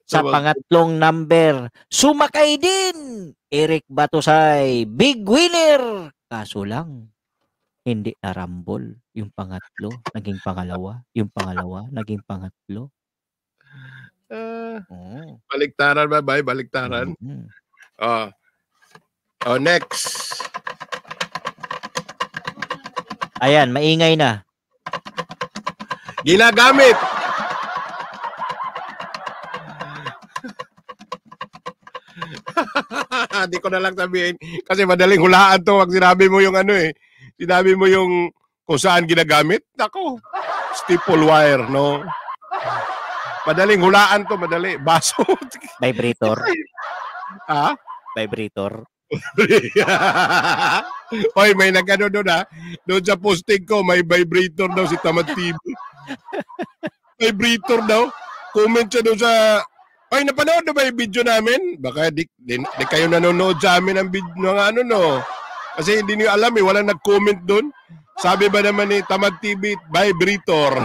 Sa pangatlong number, sumakay din. Eric Batosay, big winner. Kaso lang, hindi narambol. Yung pangatlo, naging pangalawa. Yung pangalawa, naging pangatlo. Uh, oh. Baliktaran ba, bay? Baliktaran. Mm-hmm. Uh, oh, next. Ayan, maingay na. Ginagamit. Hindi ko na lang sabihin kasi madaling hulaan to pag sinabi mo yung ano eh. Sinabi mo yung kung saan ginagamit. Nako, staple wire, no? Madaling hulaan to, madali. Baso. Vibrator. ah? Vibrator. Hoy, may nagano doon ha. Ah. Doon sa posting ko, may vibrator daw si Tamad TV. vibrator daw. Comment siya doon sa Hoy, napanood na ba yung video namin? Baka di, di, di kayo nanonood sa amin ng video ng ano no. Kasi hindi niyo alam eh, walang nag-comment doon. Sabi ba naman ni eh, Tamad TV, vibrator.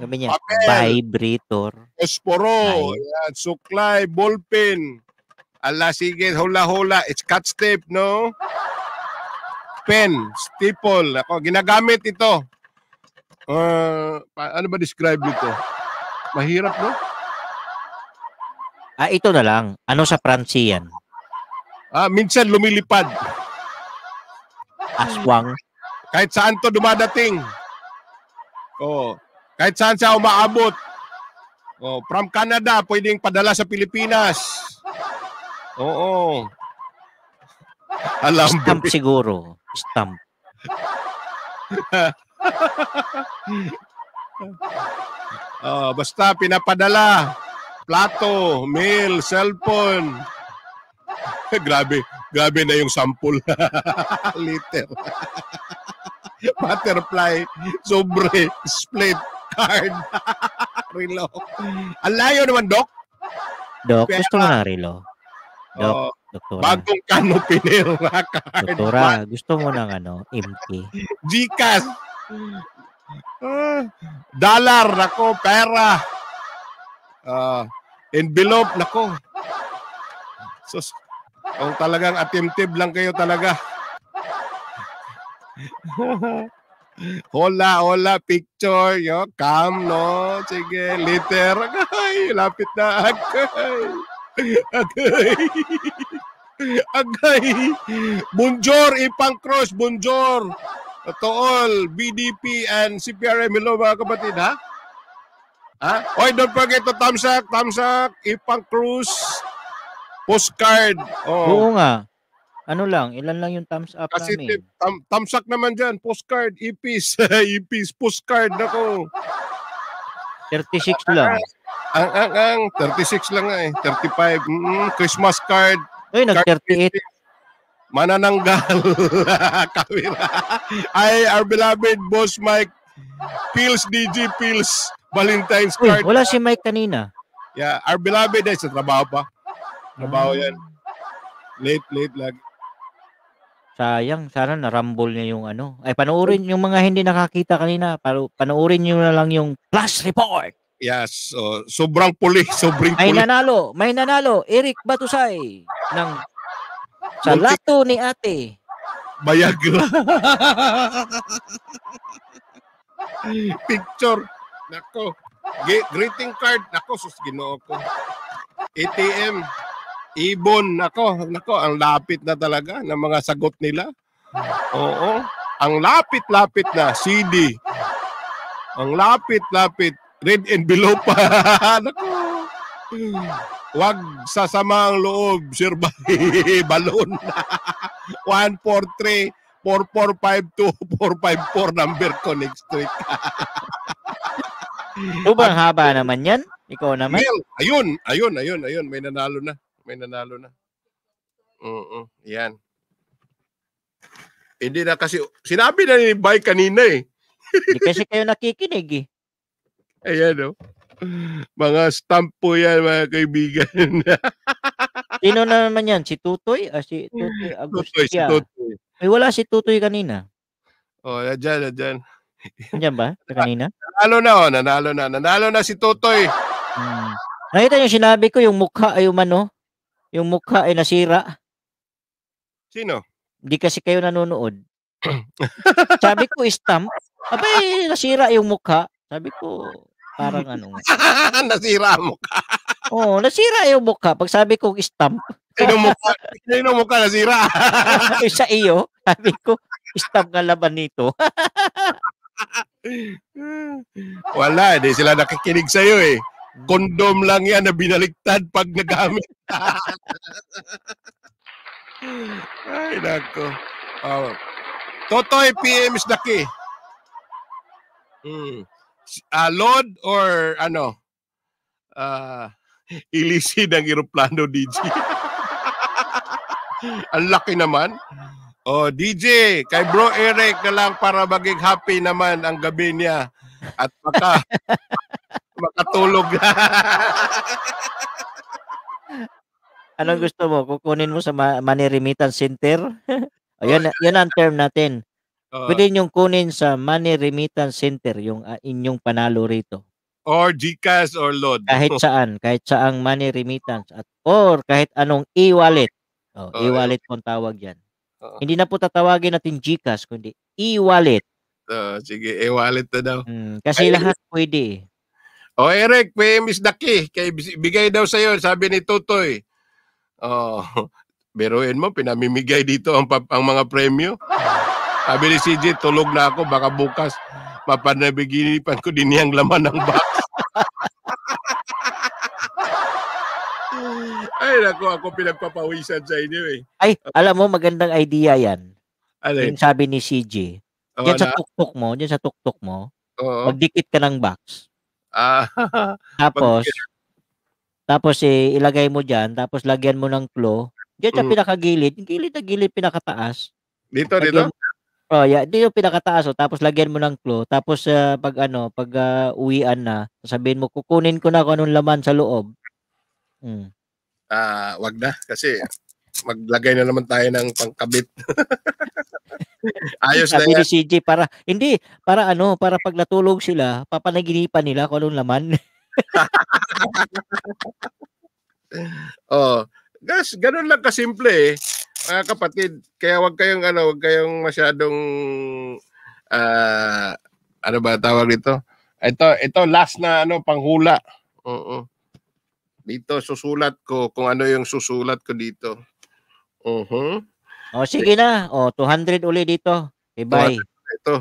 Sabi niya, Papel, vibrator. Esporo, yan, suklay, ballpen. Ala, sige, hula-hula. It's cut tape, no? Pen, staple. Ako, ginagamit ito. Uh, ano ba describe nito? Mahirap, no? Ah, ito na lang. Ano sa Pransian? Ah, minsan lumilipad. Aswang. Kahit saan to dumadating. Oh, kahit saan siya umaabot. Oh, from Canada, pwedeng padala sa Pilipinas. Oo. Alam Stamp siguro. Stamp. oh, basta pinapadala. Plato, mail, cellphone. grabe, grabe na yung sample. Liter. Butterfly, sobre, split, card, relo. Ang layo naman, Doc. Doc, Pera. gusto nga relo. Dok, oh, doktora. Bagong canopy na yung card. Doktora, gusto mo ng ano, MT? Gcash. Uh, dollar, nako, pera. Uh, envelope, nako. Sus, kung talagang attemptive lang kayo talaga. hola, hola, picture. Yo, come, no? Sige, later. Ay, lapit na. Ay. Agay. Agay. Bunjor, Ipang Cross, Bonjour. To all, BDP and CPRM. Hello mga kapatid, ha? Ha? Oy, don't forget to Tamsak, Tamsak, Ipang Cruz, postcard. Oh. Oo nga. Ano lang, ilan lang yung thumbs up Kasi namin. Kasi tam, thumbs naman dyan, postcard, ipis, ipis, postcard, nako. 36 lang. Ang, ang, ang, 36 lang nga eh. 35. Mm, Christmas card. Uy, nag-38. Manananggal. Kamera. Ay, our beloved boss Mike. Pills, DG Pills. Valentine's Uy, card. Wala si Mike kanina. Yeah, our beloved ay sa trabaho pa. Trabaho ah. yan. Late, late lag. Sayang, sana narambol niya yung ano. Ay, panoorin yung mga hindi nakakita kanina. panoorin niyo na lang yung Flash Report. Yes, so, sobrang puli, sobrang puli. May nanalo, may nanalo. Eric Batusay ng sa lato ni ate. Bayagra. Picture. Nako. greeting card. Nako, sus ginoo ko. ATM. Ibon. Nako, nako. Ang lapit na talaga ng mga sagot nila. Oo. Ang lapit-lapit na. CD. Ang lapit-lapit. Red and below pa. Wag sasama ang loob, Sir Balon. 143 4452 454 number ko next week. Ubang haba naman yan. Ikaw naman. Well, ayun, ayun, ayun, ayun. May nanalo na. May nanalo na. Oo, uh-uh, yan. Hindi na kasi, sinabi na ni Bay kanina eh. Hindi kasi kayo nakikinig eh. Ayan o. Oh. Mga stamp po yan, mga kaibigan. Sino na naman yan? Si Tutoy? Ah, si Tutoy mm, Agustia. Tutoy, si Tutoy. Ay, wala si Tutoy kanina. Oh, nandiyan, nandiyan. Nandiyan ba? Kanina? Nanalo na, oh. Nanalo na. Nanalo na si Tutoy. Hmm. Nakita yung sinabi ko, yung mukha ay umano. Yung mukha ay nasira. Sino? Hindi kasi kayo nanonood. Sabi ko, stamp. Abay, nasira yung mukha. Sabi ko, Parang ano. nasira mo ka. Oo, oh, nasira yung mukha. Pag sabi kong stamp. Sino mukha? Sino mukha nasira? sa iyo, sabi ko, stamp nga laban nito. Wala, di sila nakikinig sa iyo eh. Kondom lang yan na binaliktad pag nagamit. Ay, nako. Oh. Totoy PMs Daki. Hmm uh, load or ano? Uh, ah, ilisid ang eroplano, DJ. Ang laki naman. Oh, DJ, kay Bro Eric na lang para maging happy naman ang gabi niya at maka makatulog. Anong gusto mo? Kukunin mo sa money remittance center? Ayun, yun, oh. yun ang term natin. Uh, Pwede niyong kunin sa Money Remittance Center yung uh, inyong panalo rito. Or GCash or LOD. Kahit saan. Kahit saang money remittance. At, or kahit anong e-wallet. Oh, uh, e-wallet kung tawag yan. Uh, Hindi na po tatawagin natin GCash, kundi e-wallet. Uh, sige, e-wallet na daw. Hmm, kasi Ay, lahat pwede. Eh. O oh, Eric, may Miss Daki. Kay, bigay daw sa'yo, sabi ni Tutoy. Oh, biruin mo, pinamimigay dito ang, ang mga premyo. Sabi ni CJ, tulog na ako, baka bukas mapanabiginipan ko din yung laman ng box. Ay, naku, ako pinagpapawisan sa inyo eh. Ay, alam mo, magandang idea yan. Alin? Yung sabi ni CJ. Oh, diyan sa tuktok mo, diyan sa tuktok mo, Oo. magdikit ka ng box. Ah, tapos, tapos eh, ilagay mo dyan, tapos lagyan mo ng claw. Diyan sa mm. pinakagilid, gilid na gilid pinakataas. Dito, lagyan, dito? Oh, yeah. Dito yung pinakataas. Oh. Tapos lagyan mo ng clue. Tapos ah, pag ano, pag ah, uwian na, sabihin mo, kukunin ko na kung anong laman sa loob. Mm. Ah, wag na kasi maglagay na naman tayo ng pangkabit. Ayos na Sabi ni CJ, para, hindi, para ano, para pag natulog sila, papanaginipan nila kung anong laman. Oh, gas, ganun lang kasimple eh mga kapatid, kaya wag kayong ano, wag kayong masyadong uh, ano ba tawag dito? Ito, ito last na ano panghula. Oo. Uh-uh. Dito susulat ko kung ano yung susulat ko dito. Uh-huh. Oh, sige na. Oh, 200 uli dito. Ibay. Ito.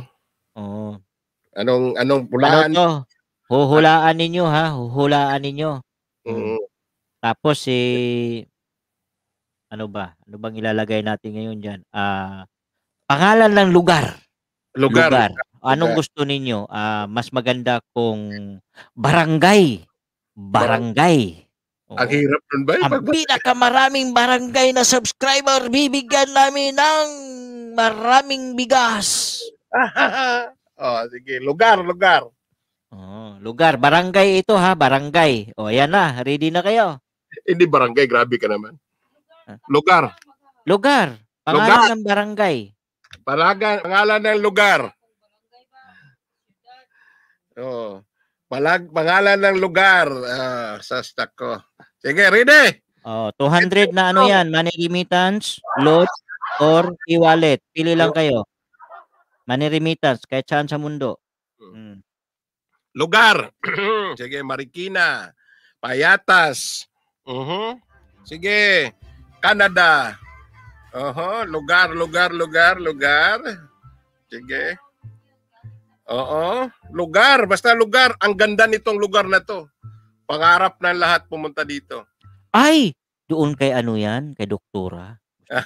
Oo. Oh. Anong anong pulaan? Ano Huhulaan ninyo ha, huhulaan ninyo. Mm. Uh-huh. Tapos si eh, ano ba? Ano bang ilalagay natin ngayon diyan? Ah, uh, pangalan ng lugar. Lugar. lugar. Anong lugar. gusto ninyo? Uh, mas maganda kung barangay. Barangay. Oo. Ang hirap nun ba? Ang pinakamaraming barangay na subscriber, bibigyan namin ng maraming bigas. oh, sige. Lugar, lugar. Oh, lugar. Barangay ito ha, barangay. O, oh, ayan na. Ready na kayo. Hindi barangay. Grabe ka naman. Lugar. Lugar. Pangalan lugar. ng barangay. Palaga, pangalan ng lugar. Oh. Palag, pangalan ng lugar uh, sa stack ko. Sige, ready. Oh, 200 na ano yan, money remittance, load, or e-wallet. Pili lang kayo. Money remittance, kahit saan sa mundo. Hmm. Lugar. Sige, Marikina. Payatas. Uh-huh. Sige. Canada. Oho, lugar, lugar, lugar, lugar. Sige. Oo, lugar, basta lugar. Ang ganda nitong lugar na to. Pangarap ng lahat pumunta dito. Ay, doon kay ano yan, kay doktora.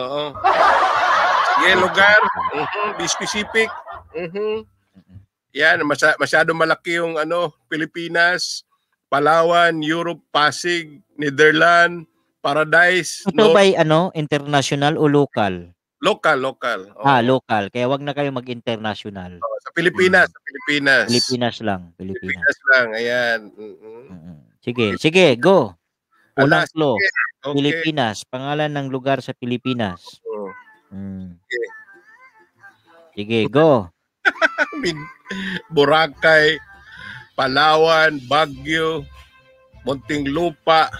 Oo. Sige, lugar. Mm-hmm. Be specific. Mm-hmm. Yan, masyado malaki yung ano, Pilipinas. Palawan, Europe, Pasig, Netherlands, Paradise. Ito no? ba'y ano, international o local? Local, local. Oh. Ah, local. Kaya wag na kayo mag-international. Oh, sa Pilipinas, hmm. sa Pilipinas. Pilipinas lang, Pilipinas. Pilipinas lang, ayan. Mm-hmm. Sige, Pilipinas. sige, go. Unang flow. Okay. Pilipinas, pangalan ng lugar sa Pilipinas. Oh. Mm. Okay. Sige, go. Boracay, Palawan, Baguio, Muntinlupa,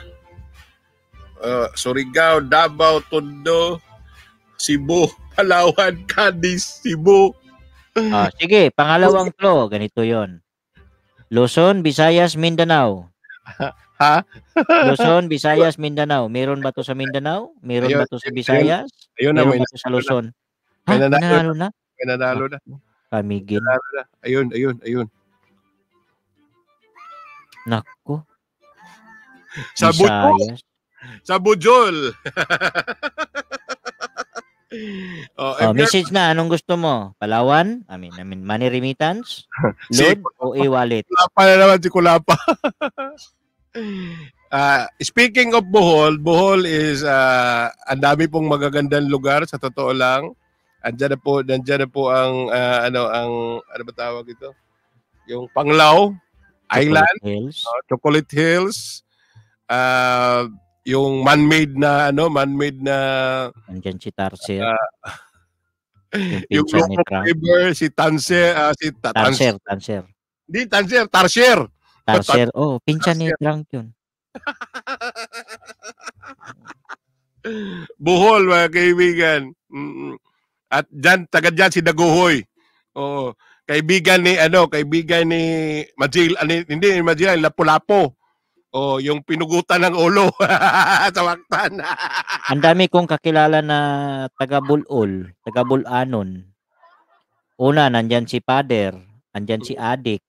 uh, Surigao, Davao, Tondo, Cebu, Palawan, Cadiz, Cebu. Ah, sige, pangalawang flow, ganito 'yon. Luzon, Visayas, Mindanao. Ha? Luzon, Visayas, Mindanao. Meron ba to sa Mindanao? Meron ayun, ba to sa Visayas? Ayun, ayun na, Meron ba to sa Luzon? Na. May nanalo na? Ah, may nanalo na. Pamigil. Ayun, ayun, ayun. Nako. Sa Budol. Sa Bujol. oh, oh, message na, anong gusto mo? Palawan? I mean, I mean money remittance? Load o e-wallet? Kulapa na naman si Kulapa. uh, speaking of Bohol, Bohol is uh, ang dami pong magagandang lugar sa totoo lang. Andiyan na po, nandiyan na po ang uh, ano ang ano ba tawag ito? Yung Panglao, Island, Hills. Uh, Chocolate Hills, uh, yung man-made na ano, man-made na Andiyan si Tarsier. Uh, ah, yung Loco River, si Tanser, uh, si Ta Tanser, Tanser. Hindi Tanser, Tarsier. Tarsier, oh, pinchan ni Drunk yun. Bohol, mga kaibigan. Mm, mm At dyan, taga dyan si Daguhoy. Oo. Oh kaibigan ni ano, kaibigan ni Majil, ano, hindi ni Majil, ah, Lapu-Lapu. O oh, yung pinugutan ng ulo sa waktan. Ang dami kong kakilala na taga Bulol, taga Bulanon. Una, nandyan si Pader, nandyan si Adik.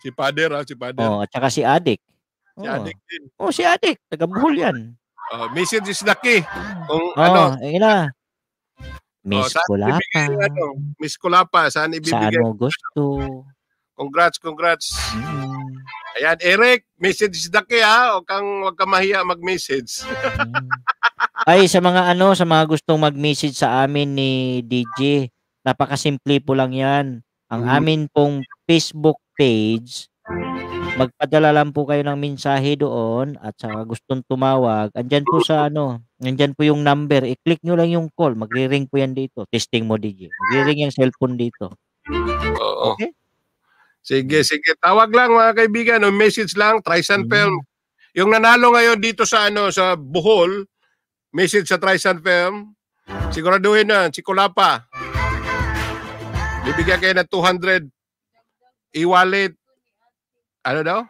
Si Pader ha, ah, si Pader. Oh, at saka si Adik. Si oh. Adik din. Oh, si Adik, taga Bohol yan. Oh, message is the key. Kung oh, ano. Ina. Oh, Miss oh, Kulapa. Ano, Miss Kulapa, saan ibibigay? Saan mo gusto? Congrats, congrats. Mm. Ayan, Eric, message daki ha. Huwag kang, wag kang mahiya mag-message. Mm. Ay, sa mga ano, sa mga gustong mag-message sa amin ni DJ, napakasimple po lang yan. Ang mm. amin pong Facebook page, magpadala lang po kayo ng mensahe doon at sa gustong tumawag, andyan po sa ano, Nandyan po yung number. I-click nyo lang yung call. magri ring po yan dito. Testing mo, DJ. Magre-ring yung cellphone dito. Oo. Okay? Sige, sige. Tawag lang mga kaibigan o message lang, Trisan mm. Film. Yung nanalo ngayon dito sa ano sa Bohol, message sa Trisan Film. Siguraduhin na si Kulapa. Bibigyan kayo ng 200 e-wallet. Ano daw?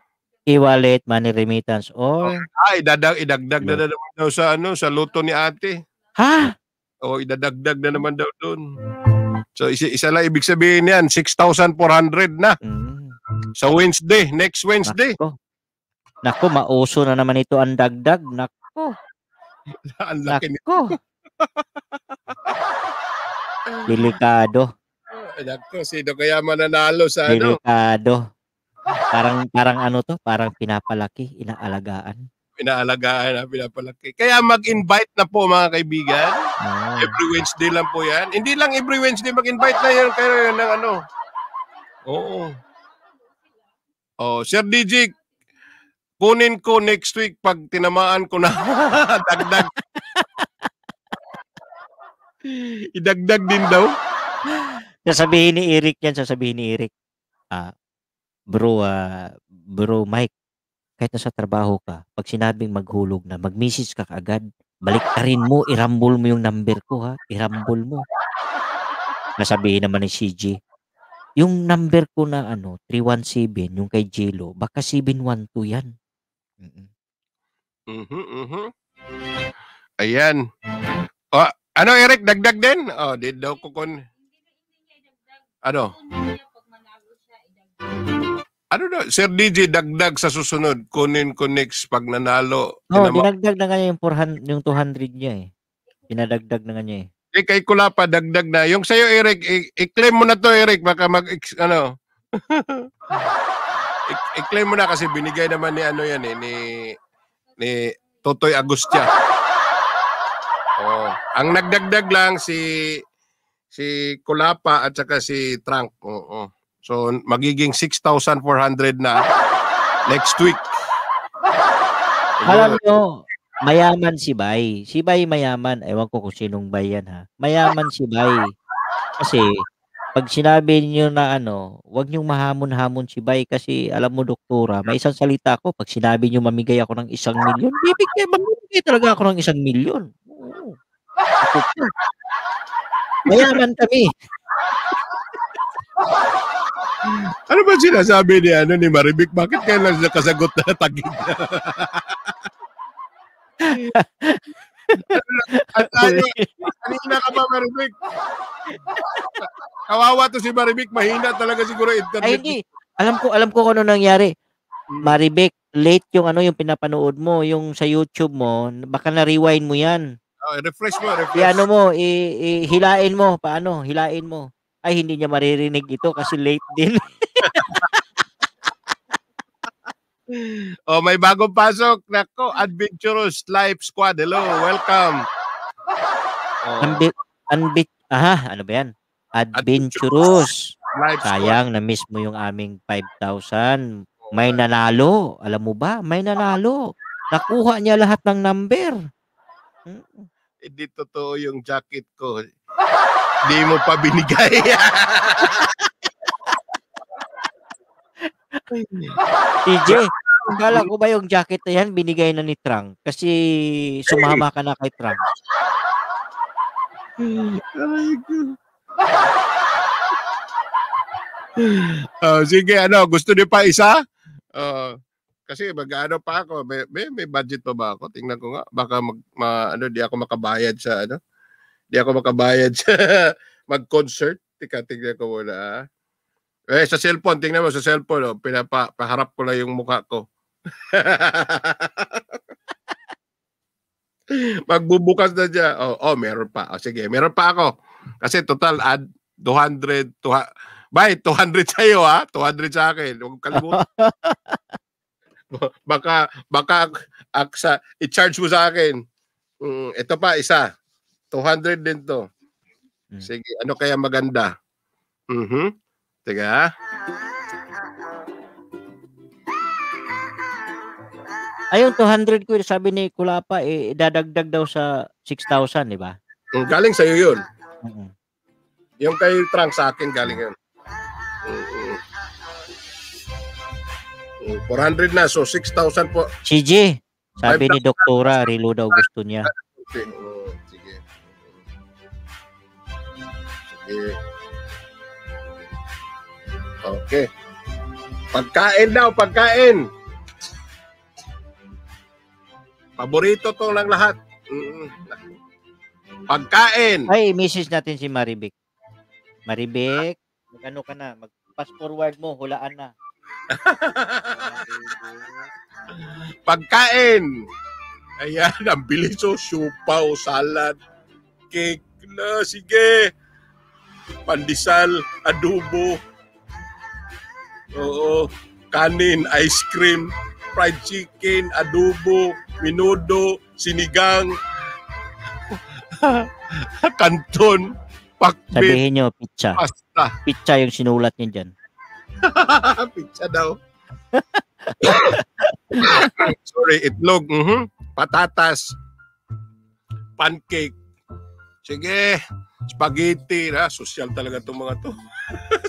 e-wallet, money remittance, or... Oh, ay, dadag, idagdag na, na naman daw sa, ano, sa luto ni ate. Ha? O, idadagdag na naman daw doon. So, isa, isa lang ibig sabihin yan, 6,400 na. Mm. Sa Wednesday, next Wednesday. Nako. Nako, mauso na naman ito ang dagdag. Nako. ang laki Nako. Delikado. Nako, sino kaya mananalo sa Delikado. ano? Delikado parang parang ano to, parang pinapalaki, inaalagaan. Pinaalagaan, pinapalaki. Kaya mag-invite na po mga kaibigan. Ah. Every Wednesday lang po 'yan. Hindi lang every Wednesday mag-invite na 'yan kayo yun ng ano. Oo. Oh, Sir DJ, kunin ko next week pag tinamaan ko na dagdag. Idagdag din daw. Sasabihin ni Eric yan, sasabihin ni Eric. Ah, Bro, ah, bro Mike, kahit sa trabaho ka, 'pag sinabing maghulog na, mag-message ka kaagad, baliktarin mo, irambol mo 'yung number ko, ha, irambol mo. Nasabihin naman ni CJ, "Yung number ko na ano, 317, 'yung kay Jelo baka 712 'yan." mhm Mhm, mhm. Ayan. Oh, ano Eric, dagdag din? Oh, di daw ko kon Ano? Ano na, Sir DJ, dagdag sa susunod, kunin ko next pag nanalo. Oo, oh, dinagdag na nga yung, 400, yung 200 niya eh. Pinadagdag na nga eh. Eh, kay Kulapa, dagdag na. Yung sa'yo, Eric, i-claim mo na to, Eric, baka mag, ano. i-claim mo na kasi binigay naman ni ano yan eh, ni, ni Totoy Agustia. oh, ang nagdagdag lang si si Kulapa at saka si Trunk. Oo. Oh, oh. So magiging 6,400 na next week. Alam nyo, mayaman si Bay. Si Bay mayaman. Ewan ko kung sinong Bay yan ha. Mayaman si Bay. Kasi pag sinabi niyo na ano, wag niyo mahamon-hamon si Bay kasi alam mo doktora, may isang salita ko pag sinabi niyo mamigay ako ng isang milyon, bibigay eh, mamimigay talaga ako ng isang milyon. Oo. Mayaman kami ano ba sinasabi ni, ano, ni Maribik? Bakit kaya lang nakasagot na tagig na? Ano, kanina ka ba, Maribik? Kawawa to si Maribik. Mahina talaga siguro internet. Ay, hindi. Alam ko, alam ko kung ano nangyari. Hmm. Maribik, late yung ano yung pinapanood mo, yung sa YouTube mo, baka na-rewind mo yan. Oh, refresh mo, refresh. I, ano mo, i, i, hilain mo, paano, hilain mo ay hindi niya maririnig ito kasi late din. oh, may bagong pasok. Nako, Adventurous Life Squad. Hello, welcome. Oh. Ambi- unbit aha, ano ba 'yan? Adventurous. Adventurous. Sayang na miss mo yung aming 5,000. May nanalo. Alam mo ba? May nanalo. Nakuha niya lahat ng number. Hmm. Hindi hmm. eh, totoo yung jacket ko. Di mo pa binigay. EJ, kala ko ba yung jacket na yan binigay na ni Trang? Kasi sumama ka na kay Trang. oh, sige, ano, gusto niyo pa isa? Uh, kasi mag-ano pa ako, may, may, may budget pa ba ako? Tingnan ko nga, baka mag, ma, ano, di ako makabayad sa ano. Di ako makabayad mag-concert. Tika, tignan ko muna. Ah. Eh, sa cellphone, tingnan mo sa cellphone, oh, pinapa, paharap ko na yung mukha ko. Magbubukas na siya. Oh, oh, meron pa. Oh, sige, meron pa ako. Kasi total, add 200, 200 Bay, 200 sa iyo ha, 200 sa akin. Huwag kalimutan. baka baka aksa i-charge mo sa akin. Mm, ito pa isa. 200 din to. Hmm. Sige, ano kaya maganda? Mhm. Teka. Ayun, 200 ko sabi ni Kulapa, eh, dadagdag daw sa 6,000, di ba? Mm, galing sa'yo yun. Mm-hmm. Yung kay Trang sa akin, galing yun. Mm-hmm. 400 mm, na, so 6,000 po. CJ, sabi 5, ni Doktora, reload daw gusto niya. Okay. Okay. Okay. Pagkain daw, pagkain. Paborito to ng lahat. mm Pagkain. Ay, message natin si Maribik. Maribik, magano ka na, mag pass forward mo, hulaan na. Pagkain. Ayan, ang bilis o, oh. syupaw, oh, salad, cake na, sige pandesal, adobo, oo, kanin, ice cream, fried chicken, adobo, minudo, sinigang, kanton, pakbit. Sabihin nyo, pizza. Pasta. Pizza yung sinulat nyo dyan. pizza daw. Sorry, itlog. Mm-hmm. Patatas. Pancake. Sige, spaghetti. Na, social talaga itong mga to.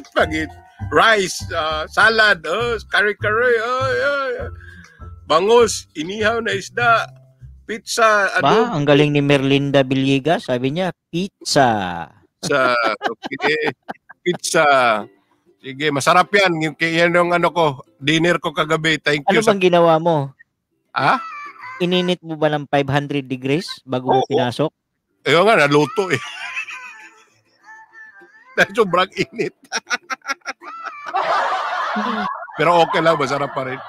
spaghetti. Rice, uh, salad, oh, kare-kare. Oh, yeah, yeah. Bangos, inihaw na isda. Pizza. Ano? Ba, ang galing ni Merlinda Biliga. Sabi niya, pizza. Pizza. Okay. pizza. Sige, masarap yan. Yan yung ano ko, dinner ko kagabi. Thank ano you. Ano bang sa... ginawa mo? Ha? Ininit mo ba ng 500 degrees bago Oo. mo pinasok? Eh, nga, naluto eh. Dahil sobrang init. Pero okay lang, masarap pa rin.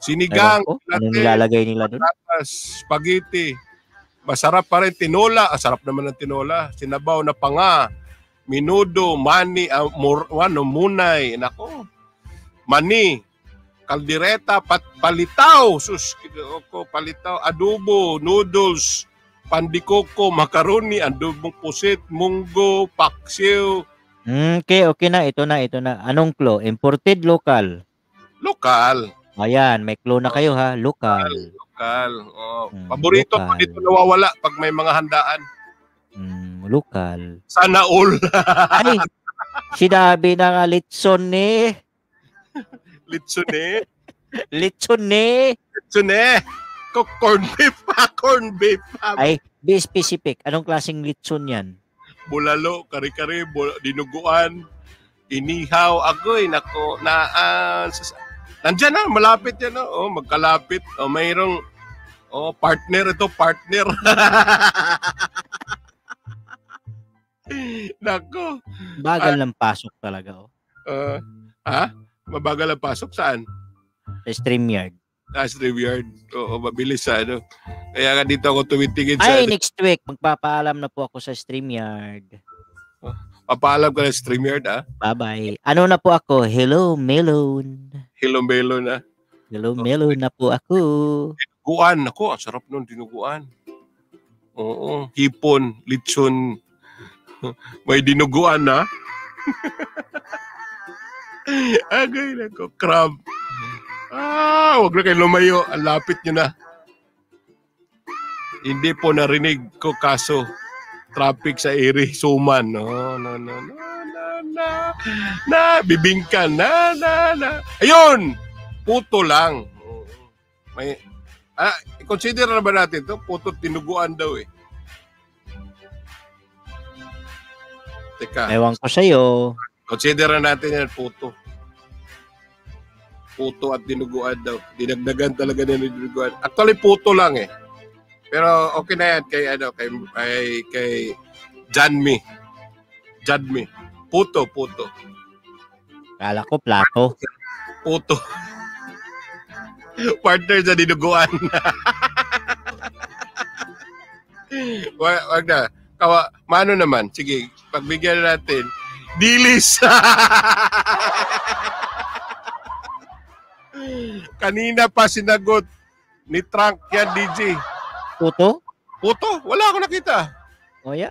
Sinigang, ano nilalagay nila doon? Patatas, spaghetti. Masarap pa rin. Tinola, ah, sarap naman ng tinola. Sinabaw na panga. Minudo, mani, ah, mur, ano, munay. Nako. Mani, kaldireta, pat, palitaw. Sus, ko, palitaw. Adobo, noodles, pandikoko, macaroni, adobong pusit, munggo, paksiw. Mm, okay, okay na. Ito na, ito na. Anong klo? Imported, local? Local. Ayan, may klo na oh. kayo ha. Local. Local. Oh. Mm, Paborito local. pa dito nawawala pag may mga handaan. Mm, local. Sana all. Ay, sinabi na nga litson ni. litson ni. litson ni. Litson ni ko corn beef pa, corn beef pa. Ay, be specific. Anong klaseng litson yan? Bulalo, kare-kare, bul- dinuguan, inihaw, agoy, nako, na, uh, ah, sas- nandyan na, malapit yan, oh, oh, magkalapit, oh, mayroong, oh, partner ito, partner. nako. Bagal ah, ng pasok talaga, oh. Uh, ha? Ah? Mabagal ang pasok? Saan? Sa StreamYard as Rivard. Oo, mabilis ano. Kaya nga dito ako tumitingin sa... Ay, ano. next week, magpapaalam na po ako sa StreamYard. Papaalam ka na StreamYard, ah? Bye-bye. Ano na po ako? Hello, Melon. Hello, Melon, ah. Hello, okay. Oh, Melon na po ako. Dinuguan. Ako, ang sarap nun, dinuguan. Oo, hipon, lechon. May dinuguan, ah. Agay na ko, crab. Ah, wag na kayo lumayo. Ang lapit nyo na. Hindi po narinig ko kaso traffic sa Erie Suman. No, no, no, no, na, na, na, bibingkan, na, na, na. Ayun! Puto lang. May, ah, consider na ba natin to? Puto tinuguan daw eh. Teka. Ewan ko sa'yo. Consider na natin yan, puto puto at dinuguan daw. Dinagdagan talaga nila dinuguan. Actually, puto lang eh. Pero okay na yan kay ano kay kay, kay Janmi. Janmi. Puto, puto. Kala ko plato. Puto. Partner sa dinuguan. wag, wag na. Kawa, mano naman. Sige, pagbigyan natin. Dilis! Kanina pa sinagot ni Trunk yan, DJ. Puto? Puto? Wala ako nakita. Oh, yeah?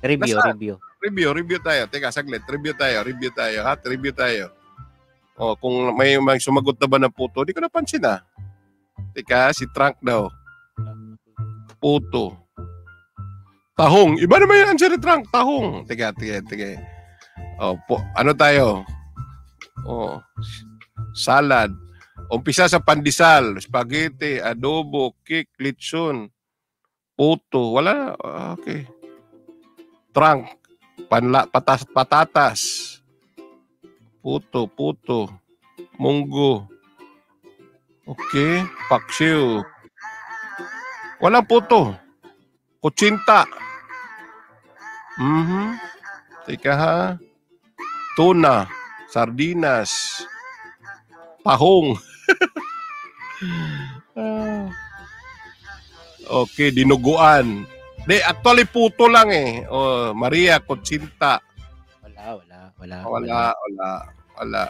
Review, Nasaan? review. Review, review tayo. Teka, saglit. Review tayo, review tayo. Ha? Review tayo. Oh, kung may, may sumagot na ba ng puto, hindi ko napansin ah. Teka, si Trunk daw. Puto. Tahong. Iba naman yung answer ni Trunk. Tahong. Teka, teka, teka. Oh, po, ano tayo? Oh, salad. Umpisa sa pandesal, spaghetti, adobo, cake, lechon, puto, wala, ah, okay. Trunk, panla, patas, patatas, puto, puto, munggo, okay, paksiw, walang puto, kutsinta, mm-hmm. teka ha, tuna, sardinas, pahong. okay, dinuguan. Di, actually puto lang eh. Oh, Maria Kutsinta. Wala, wala, wala. Wala, wala, wala.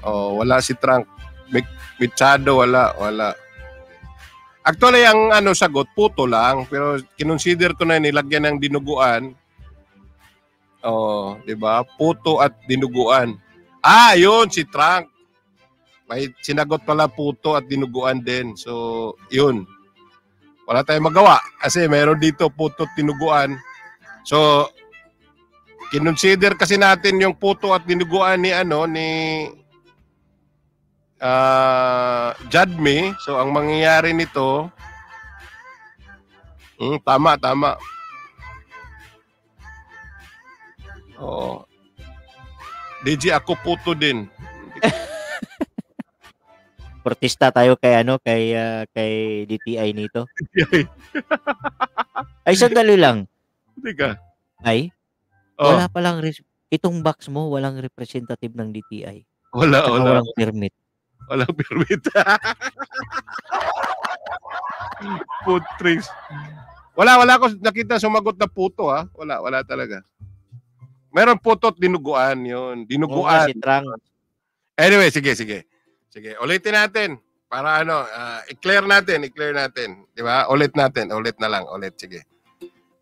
Oh, wala si Trunk. Mitsado, wala, wala. Actually, ang ano sagot, puto lang. Pero kinonsider ko na nilagyan ng dinuguan. Oh, di ba? Puto at dinuguan. Ah, yun, si Trunk. May sinagot pala puto at dinuguan din. So, yun. Wala tayong magawa kasi mayroon dito puto at dinuguan. So, kinonsider kasi natin yung puto at dinuguan ni ano ni uh, Jadme. So, ang mangyayari nito, mm, tama, tama. Oo. DJ, ako puto din protesta tayo kay ano kay uh, kay DTI nito. Ay sandali lang. Teka. Ay. Oh. Wala pa lang res- itong box mo walang representative ng DTI. Wala, Saka wala. Walang permit. Walang permit. Putris. Wala, wala ko nakita sumagot na puto ha. Wala, wala talaga. Meron puto at dinuguan 'yon. Dinuguan. Oo, si Anyway, sige, sige. Sige, ulitin natin. Para ano, uh, i-clear natin, i-clear natin. Di ba? Ulit natin, ulit na lang, ulit. Sige.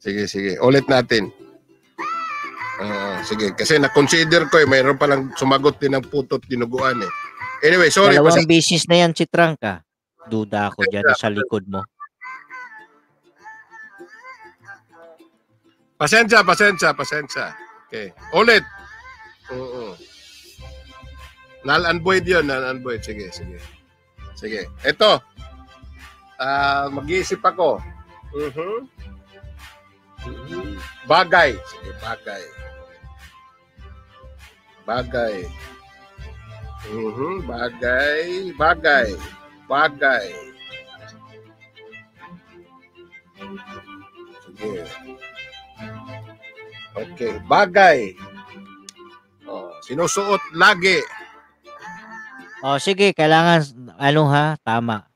Sige, sige. Ulit natin. Uh, sige, kasi na-consider ko eh, mayroon palang sumagot din ng putot dinuguan eh. Anyway, sorry. Dalawang business na yan, si Trangka. Duda ako dyan sa likod mo. Pasensya, pasensya, pasensya. Okay. Ulit. Oo. Uh-uh. Null and void yun. Null and void. Sige, sige. Sige. Ito. Uh, ah, mag-iisip ako. Mm-hmm. Mm-hmm. Bagay. Sige, bagay. Bagay. Mm-hmm. Bagay. Bagay. Bagay. Sige. Okay. Bagay. Oh, sinusuot lagi. Oh, sige, kailangan ano ha, tama.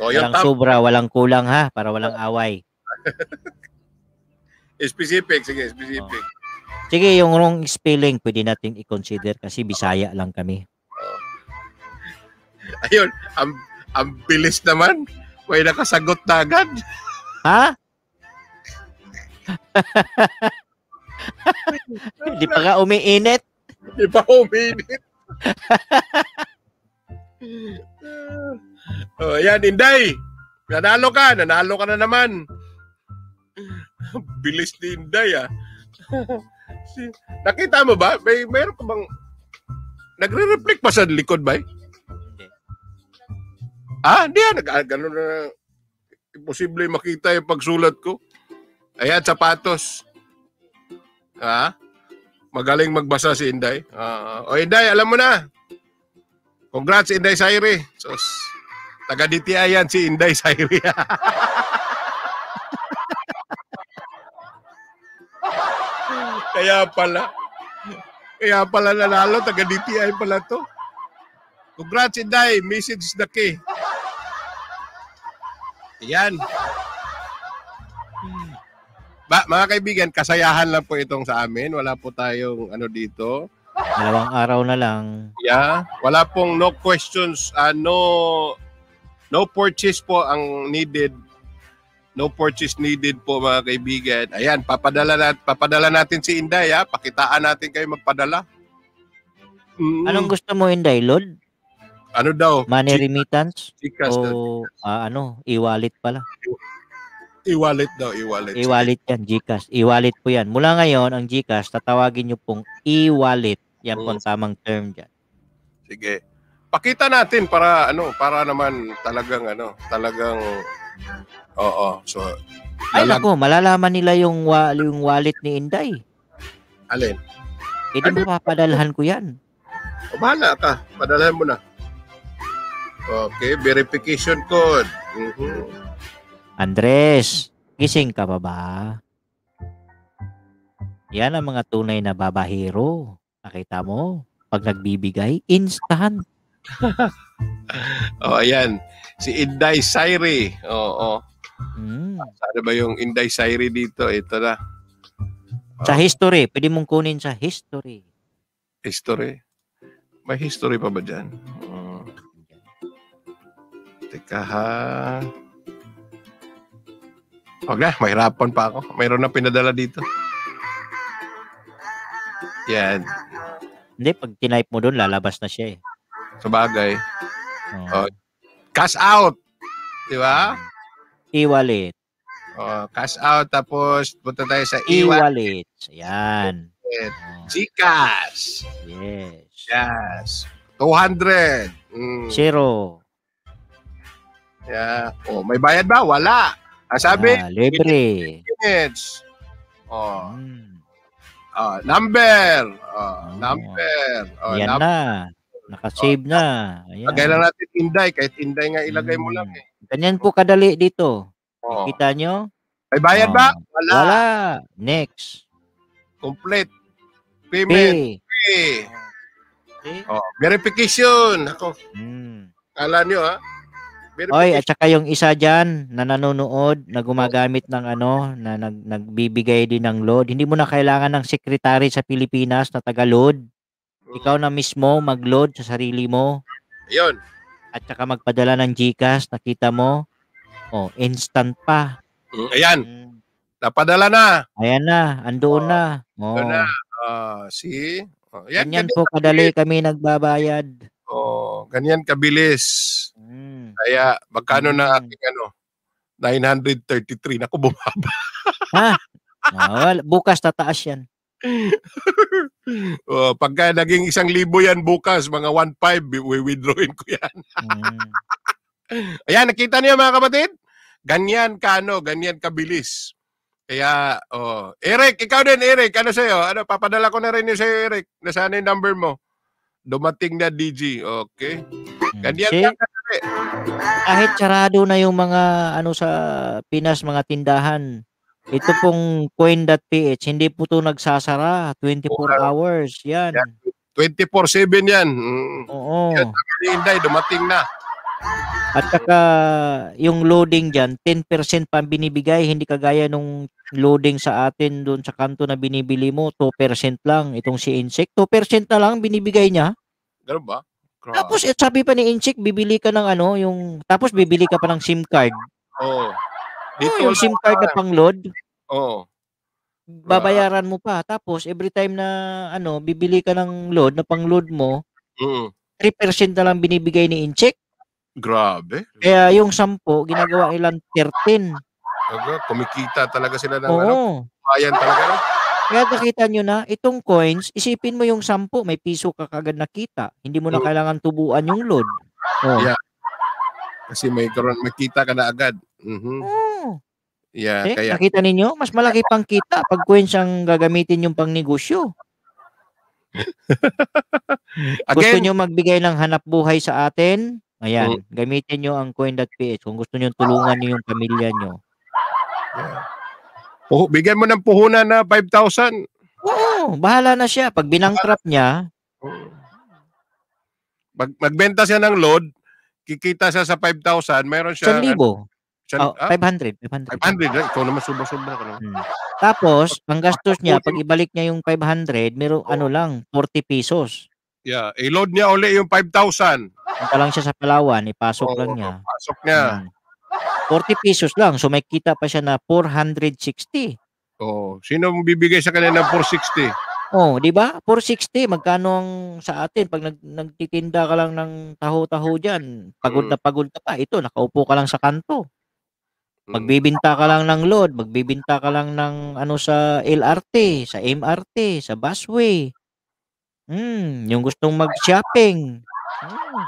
Oh, walang tam- sobra, walang kulang ha, para walang away. specific, sige, specific. Oh. Sige, yung wrong spelling pwede nating i-consider kasi Bisaya lang kami. Oh. Ayun, ang, ang bilis naman. May nakasagot na agad. Ha? Hindi pa ka umiinit. Hindi pa umiinit. Mm. oh, yan, Inday. Nanalo ka. Nanalo ka na naman. Bilis ni Inday, ah. Nakita mo ba? May meron ka bang nagre-reflect pa sa likod ba? Ah, hindi yan. Ah. ah, ganun na. Imposible makita yung pagsulat ko. Ayan, sapatos. Ha? Ah, magaling magbasa si Inday. Ah, o oh, Inday, alam mo na. Congrats, Inday Sairi. Sos, taga DTI yan si Inday Sairi. Kaya pala. Kaya pala nanalo, taga DTI pala to. Congrats, Inday. Message the key. Ayan. Ba, mga kaibigan, kasayahan lang po itong sa amin. Wala po tayong ano dito Dalawang araw na lang. Yeah, wala pong no questions, uh, no no purchase po ang needed. No purchase needed po mga kaibigan. Ayan, papadala nat papadala natin si Inday ha. Ah. Pakitaan natin kayo magpadala. Mm. Anong gusto mo Inday, Lord? Ano daw? Money Chica, remittance? Chicas o uh, ano, e-wallet pala. E-wallet daw, e-wallet. E-wallet yan, Gcash. E-wallet po yan. Mula ngayon, ang Gcash, tatawagin nyo pong e-wallet. Yan po ang mm. tamang term dyan. Sige. Pakita natin para ano, para naman talagang ano, talagang Oo, so Ay lalag- nako, malalaman nila yung wa- yung wallet ni Inday. Alin? Eh, di Alin? papadalhan ko yan. O, bahala ka. Padalhan mo na. Okay, verification code. Mhm. Andres, gising ka pa ba? Yan ang mga tunay na babahiro. Nakita mo? Pag nagbibigay, instant. oh, ayan. Si Inday Sairi. Oo. Oh, oh. Mm. Ano ba yung Inday Sairi dito? Ito na. Oh. Sa history. Pwede mong kunin sa history. History? May history pa ba dyan? Oh. Teka ha. Huwag na, mahirapan pa ako. Mayroon na pinadala dito. Yan. Hindi, pag tinype mo doon, lalabas na siya eh. Sabagay. Oh. Oh. Cash out! Di ba? E-wallet. Oh, cash out. Tapos, punta tayo sa e-wallet. e-wallet. Yan. Gcash. Yes. Yes. 200. Mm. Zero. Yeah. Oh, may bayad ba? Wala. Ang ah, sabi, ah, libre. Minutes. Oh. Mm. Uh, number. Uh, oh, number. Uh, yan number. na. Nakasave uh, na. Ayan. Lagay lang natin Inday. Kahit Inday nga ilagay mo lang hmm. eh. Ganyan po kadali dito. Oh. Kita nyo? May bayad oh. ba? Wala. Wala. Next. Complete. Payment. Pay. Pay. Okay. Oh, verification. Ako. Mm. Kala nyo ha? Meron Oy, at saka yung isa diyan na nanonood na gumagamit ng ano, na nag, nagbibigay din ng load. Hindi mo na kailangan ng secretary sa Pilipinas na taga-load. Ikaw na mismo mag-load sa sarili mo. Ayun. At saka magpadala ng GCash, nakita mo? Oh, instant pa. Hmm, ayan. Mm. Napadala na. Ayan na, andoon oh. na. Oh. Doon na. Uh, see? Oh, yan, ganyan, ganyan po kadali kami nagbabayad. Oh, ganyan kabilis. Mm. Kaya magkano na mm. aking ano? 933. na ko bumaba. ha? Ah, well, bukas tataas yan. oh, pagka naging isang libo yan bukas, mga 1.5, we withdrawin ko yan. mm. Ayan, nakita niyo mga kapatid? Ganyan ka, ano, ganyan kabilis. Kaya, oh. Eric, ikaw din, Eric, ano sa'yo? Ano, papadala ko na rin yun sa'yo, Eric. Nasaan yung number mo? Dumating na DG. Okay. Mm. Ganyan ka kahit charado na yung mga ano sa Pinas, mga tindahan, ito pong coin.ph, hindi po to nagsasara 24 hours. Yan. 24-7 yan. Mm. Oo. Yan, Inday, dumating na. At saka yung loading diyan 10% pa binibigay, hindi kagaya nung loading sa atin doon sa kanto na binibili mo, 2% lang. Itong si Insect, 2% na lang binibigay niya. Ganun ba? Grabe. Tapos eh, sabi pa ni Inchik, bibili ka ng ano, yung tapos bibili ka pa ng SIM card. Oo. Oh. Dito oh, yung SIM card na pang-load. Oo. Oh. Babayaran mo pa. Tapos every time na ano, bibili ka ng load na pang-load mo, mm. 3% na lang binibigay ni Inchik. Grabe. Kaya yung 10, ginagawa nilang 13. Aga, kumikita talaga sila ng Oo. ano. Bayan talaga. Kaya nakita nyo na, itong coins, isipin mo yung sampu, may piso ka kagad nakita. Hindi mo na kailangan tubuan yung load. Oh. Yeah. Kasi may karon makita ka na agad. Mm-hmm. Oh. Yeah, eh, kaya... Nakita ninyo? Mas malaki pang kita pag coins ang gagamitin yung pang negosyo. Again, gusto nyo magbigay ng hanap buhay sa atin? Ayan, mm. gamitin nyo ang coin.ph kung gusto nyo tulungan nyo yung pamilya nyo. Yeah. Oh, bigyan mo ng puhunan na 5,000. Oo, bahala na siya. Pag binangkrap niya, Pag magbenta siya ng load, kikita siya sa 5,000, mayroon siya... 1,000. Oh, 500, 500. 500, right? Ikaw naman, suba-suba ka naman. Hmm. Tapos, ang gastos niya, pag ibalik niya yung 500, meron ano lang, 40 pesos. Yeah, i-load niya uli yung 5,000. Punta lang siya sa Palawan, ipasok Oo, lang niya. Pasok niya. Hmm. 40 pesos lang. So may kita pa siya na 460. Oh, sino ang bibigay sa kanya ng 460? Oh, di ba? 460 magkano ang sa atin pag nag, nagtitinda ka lang ng taho-taho diyan, pagod na mm. pagod ka pa. Ito, nakaupo ka lang sa kanto. Mm. Magbibinta ka lang ng load, magbibinta ka lang ng ano sa LRT, sa MRT, sa busway. Hmm, yung gustong mag-shopping. Hmm.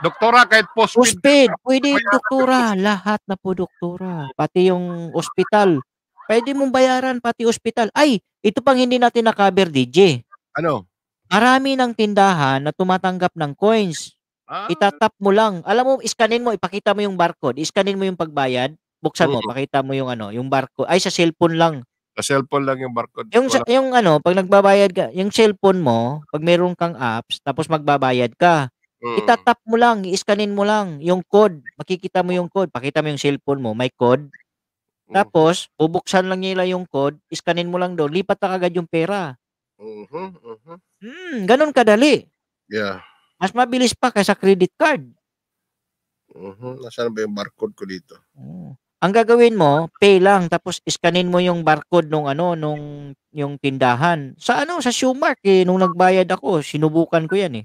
Doktora, kahit post-ped. Post-ped. Pwede, bayaran. doktora. Lahat na po, doktora. Pati yung ospital. Pwede mong bayaran, pati ospital. Ay, ito pang hindi natin na-cover, DJ. Ano? Marami ng tindahan na tumatanggap ng coins. Ah. Itatap mo lang. Alam mo, iskanin mo, ipakita mo yung barcode. Iskanin mo yung pagbayad. Buksan mo, mm. pakita mo yung ano, yung barcode. Ay, sa cellphone lang. Sa cellphone lang yung barcode. Yung, Wala. yung ano, pag nagbabayad ka, yung cellphone mo, pag meron kang apps, tapos magbabayad ka, Mm. Itatap mo lang, i-scanin mo lang yung code. Makikita mo yung code. Pakita mo yung cellphone mo, may code. Mm. Tapos, bubuksan lang nila yung code, iskanin mo lang doon, lipat na kagad yung pera. Mm-hmm, mm-hmm. Hmm, ganun kadali. Yeah. Mas mabilis pa kaysa credit card. Mm-hmm. Nasaan ba yung barcode ko dito? Mm. Ang gagawin mo, pay lang tapos iskanin mo yung barcode nung ano nung yung tindahan. Sa ano sa Shumark eh nung nagbayad ako, sinubukan ko 'yan eh.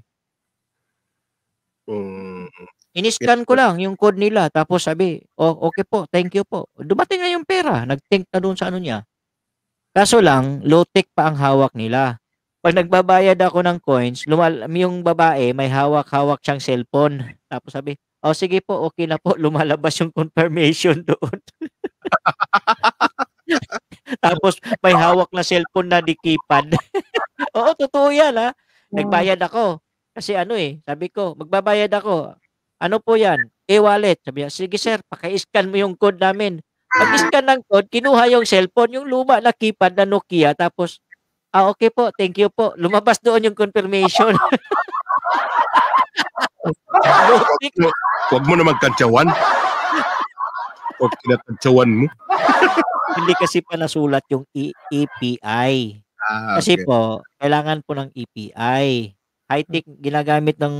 Mm. In-scan ko lang yung code nila. Tapos sabi, oh, okay po, thank you po. Dumating na yung pera. Nag-think na doon sa ano niya. Kaso lang, low-tech pa ang hawak nila. Pag nagbabayad ako ng coins, lumal yung babae, may hawak-hawak siyang cellphone. Tapos sabi, oh sige po, okay na po. Lumalabas yung confirmation doon. Tapos may hawak na cellphone na dikipan. Oo, totoo yan ha. Nagbayad ako. Kasi ano eh, sabi ko, magbabayad ako. Ano po yan? E-wallet. Eh, sabi niya, sige sir, paka-scan mo yung code namin. Pag-scan ah. ng code, kinuha yung cellphone, yung luma na keypad na Nokia, tapos, ah okay po, thank you po. Lumabas doon yung confirmation. Huwag mo na magtantsawan. Huwag kinatantsawan mo. Hindi kasi pa nasulat yung e- API. E ah, okay. Kasi po, kailangan po ng API. E high-tech ginagamit ng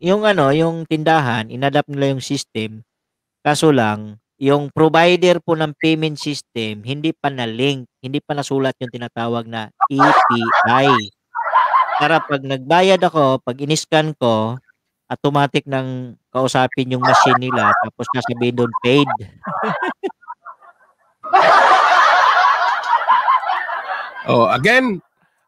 yung ano, yung tindahan, inadapt nila yung system. Kaso lang, yung provider po ng payment system, hindi pa na-link, hindi pa nasulat yung tinatawag na API. E Para pag nagbayad ako, pag iniskan ko, automatic nang kausapin yung machine nila tapos nasabihin doon paid. oh, again,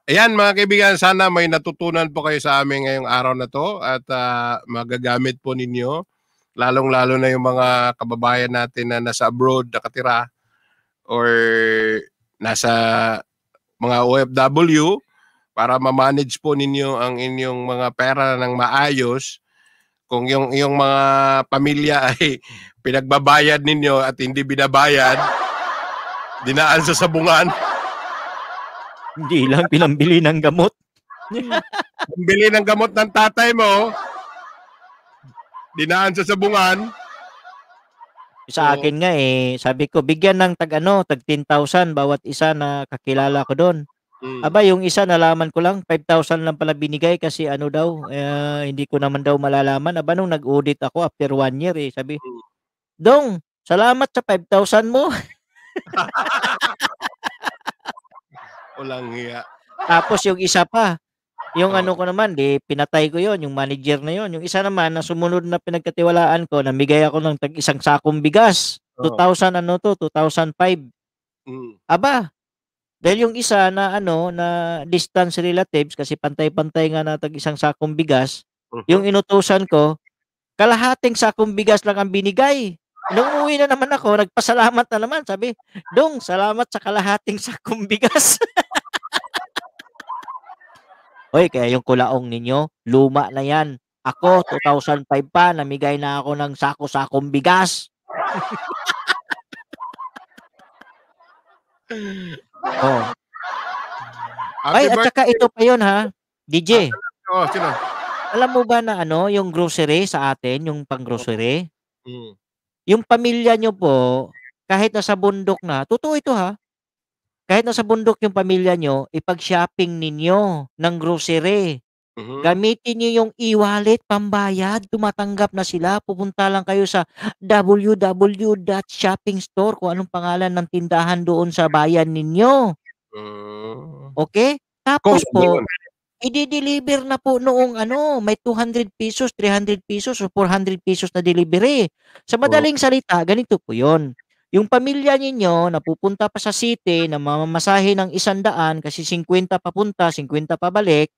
Ayan mga kaibigan, sana may natutunan po kayo sa amin ngayong araw na to at uh, magagamit po ninyo lalong-lalo na yung mga kababayan natin na nasa abroad nakatira or nasa mga OFW para ma-manage po ninyo ang inyong mga pera ng maayos kung yung yung mga pamilya ay pinagbabayad ninyo at hindi binabayad dinaan sa sabungan hindi lang pinambili ng gamot. Bili ng gamot ng tatay mo. Dinaan sa sabungan. Sa akin nga eh, sabi ko bigyan ng tag ano, tag 10,000 bawat isa na kakilala ko doon. Mm. Aba, yung isa nalaman ko lang, 5,000 lang pala binigay kasi ano daw, eh, hindi ko naman daw malalaman. Aba, nung nag-audit ako after one year eh, sabi, mm. Dong, salamat sa 5,000 mo. Walang hiya. Tapos yung isa pa, yung oh. ano ko naman, di pinatay ko yon yung manager na yon Yung isa naman na sumunod na pinagkatiwalaan ko, namigay ako ng tag isang sakong bigas. Oh. 2000 ano to, 2005. Mm. Aba, dahil yung isa na ano na distance relatives kasi pantay-pantay nga tag isang sakong bigas, uh-huh. yung inutusan ko, kalahating sakong bigas lang ang binigay. Nung uwi na naman ako, nagpasalamat na naman. Sabi, Dong, salamat sa kalahating sakong bigas. Oy, kaya yung kulaong ninyo, luma na yan. Ako, 2005 pa, namigay na ako ng sako-sakong bigas. oh. Ay, at saka ito pa yon ha, DJ. Ah, oh, sino? Alam mo ba na ano, yung grocery sa atin, yung pang-grocery? Mm. Yung pamilya nyo po, kahit nasa bundok na, totoo ito ha, kahit nasa bundok yung pamilya nyo, ipag-shopping ninyo ng grocery. Mm-hmm. Gamitin nyo yung e-wallet, pambayad, tumatanggap na sila. Pupunta lang kayo sa www.shoppingstore, kung anong pangalan ng tindahan doon sa mm-hmm. bayan ninyo. Mm-hmm. Okay? Tapos po, i-deliver na po noong ano, may 200 pesos, 300 pesos, o 400 pesos na delivery. Sa madaling salita, ganito po yon. Yung pamilya ninyo napupunta pa sa city na mamamasahe ng isandaan kasi 50 papunta, 50 pabalik.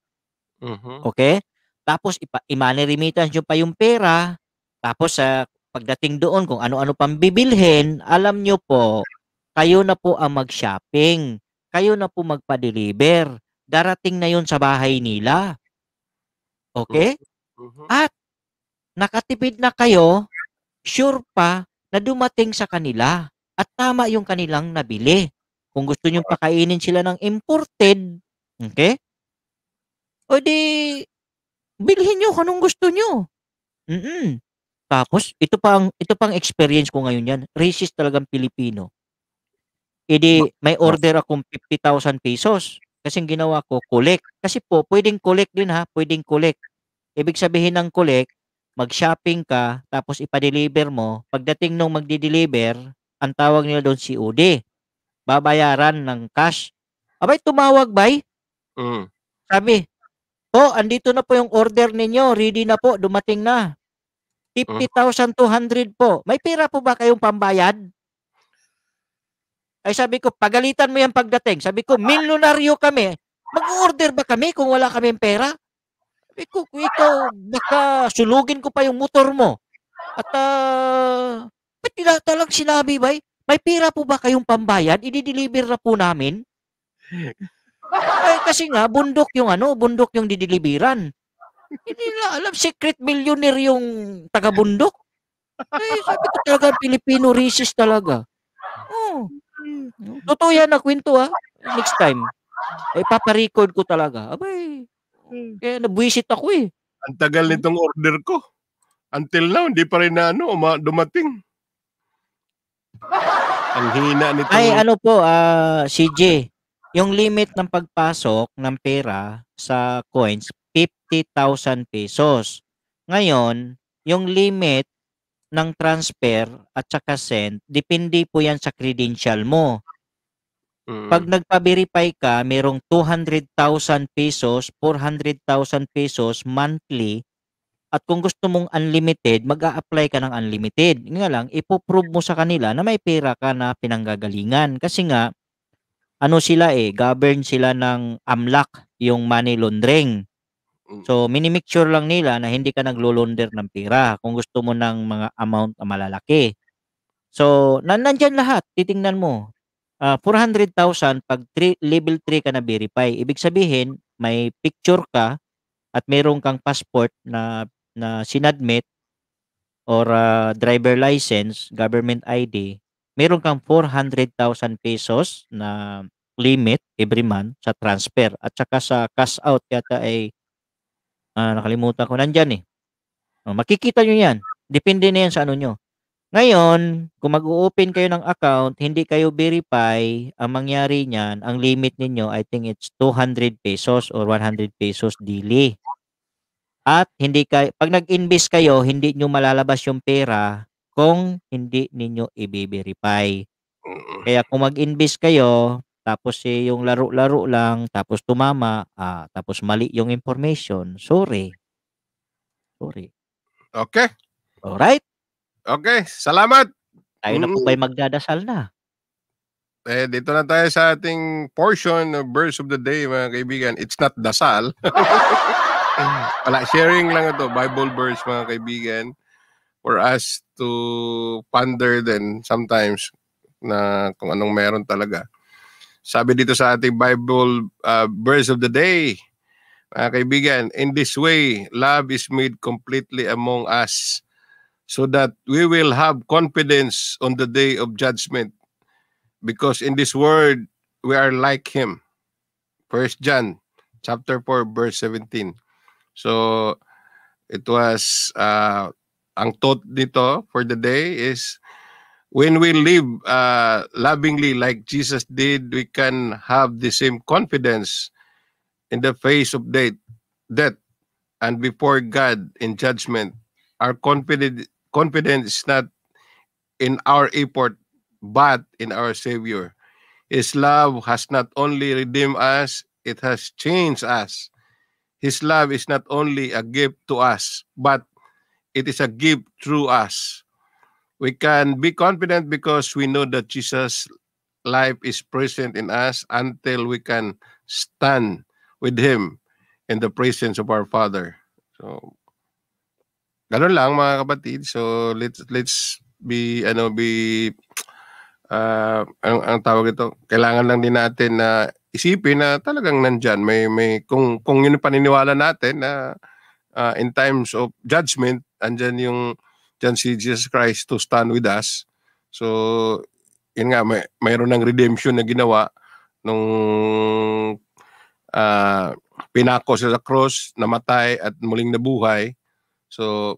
Uh-huh. Okay? Tapos ipa- i-money nyo pa yung pera. Tapos sa pagdating doon kung ano-ano pang bibilhin, alam nyo po, kayo na po ang mag-shopping. Kayo na po magpa-deliver darating na yon sa bahay nila. Okay? Mm-hmm. Mm-hmm. At nakatipid na kayo, sure pa na dumating sa kanila at tama yung kanilang nabili. Kung gusto nyo pakainin sila ng imported, okay? O di, bilhin nyo kung gusto nyo. Mm-mm. Tapos, ito pang, ito pang experience ko ngayon yan. Racist talagang Pilipino. Edi, may order akong 50,000 pesos. Kasi ginawa ko, collect. Kasi po, pwedeng collect din ha, pwedeng collect. Ibig sabihin ng collect, mag-shopping ka, tapos ipa-deliver mo. Pagdating nung magdi-deliver, ang tawag nila doon COD. Babayaran ng cash. Abay, tumawag, bay. Mm. Sabi, po, oh, andito na po yung order ninyo. Ready na po, dumating na. 50,200 mm. po. May pera po ba kayong pambayad? Ay sabi ko, pagalitan mo yan pagdating. Sabi ko, milyonaryo kami. Mag-order ba kami kung wala kaming pera? Sabi ko, kung ikaw, baka sulugin ko pa yung motor mo. At, uh, ba't tinatalang sinabi bay? May pera po ba kayong pambayad? Idi-deliver na po namin. Ay, kasi nga, bundok yung ano, bundok yung dideliveran. Hindi na alam, secret millionaire yung taga-bundok. Ay, sabi ko talaga, Pilipino racist talaga. Oh. Mm. Totoo yan na kwento ha. Ah. Next time. Eh, paparecord ko talaga. Abay, mm. kaya nabwisit ako eh. Ang tagal hmm? nitong order ko. Until now, hindi pa rin na ano, dumating. Ang hina nito. Ay, ano po, uh, ah, CJ, yung limit ng pagpasok ng pera sa coins, 50,000 pesos. Ngayon, yung limit ng transfer at saka send, depende po yan sa credential mo. Mm. Pag nagpa-verify ka, merong 200,000 pesos, 400,000 pesos monthly, at kung gusto mong unlimited, mag apply ka ng unlimited. Nga lang, ipoprove mo sa kanila na may pera ka na pinanggagalingan. Kasi nga, ano sila eh, govern sila ng AMLAC, yung money laundering. Mm. So, minimixture lang nila na hindi ka naglo-launder ng pera kung gusto mo ng mga amount na malalaki. So, nandiyan lahat. Titingnan mo. Uh, ah, 400,000 pag three, level 3 ka na verify. Ibig sabihin, may picture ka at meron kang passport na, na sinadmit or uh, driver license, government ID, meron kang 400,000 pesos na limit every month sa transfer at saka sa cash out yata ay Ah, nakalimutan ko. Nandyan eh. Oh, makikita nyo yan. Depende na yan sa ano nyo. Ngayon, kung mag-open kayo ng account, hindi kayo verify, ang mangyari niyan, ang limit ninyo, I think it's 200 pesos or 100 pesos daily. At hindi kayo, pag nag-invest kayo, hindi nyo malalabas yung pera kung hindi ninyo i-verify. Kaya kung mag-invest kayo, tapos eh, yung laro-laro lang, tapos tumama, ah, tapos mali yung information. Sorry. Sorry. Okay. Alright? Okay, salamat. Tayo na po mm. ba'y magdadasal na? Eh, dito na tayo sa ating portion of verse of the day, mga kaibigan. It's not dasal. Wala, sharing lang ito, Bible verse, mga kaibigan, for us to ponder then sometimes na kung anong meron talaga. Sabi dito sa ating Bible uh, verse of the day, mga kaibigan, in this way, love is made completely among us so that we will have confidence on the day of judgment because in this world, we are like Him. 1 John chapter 4 verse 17. So it was uh, ang thought dito for the day is when we live uh, lovingly like Jesus did, we can have the same confidence in the face of death, death and before God in judgment. Our confidence, confidence is not in our effort, but in our Savior. His love has not only redeemed us, it has changed us. His love is not only a gift to us, but it is a gift through us. We can be confident because we know that Jesus' life is present in us until we can stand with Him in the presence of our Father. So, ganun lang mga kapatid. So, let's, let's be, ano, be, uh, ang, ang tawag ito, kailangan lang din natin na isipin na talagang nandyan. May, may, kung, kung yun paniniwala natin na uh, in times of judgment, andyan yung dyan si Jesus Christ to stand with us. So, yun nga, may, mayroon ng redemption na ginawa nung uh, pinako siya sa cross, namatay at muling nabuhay. So,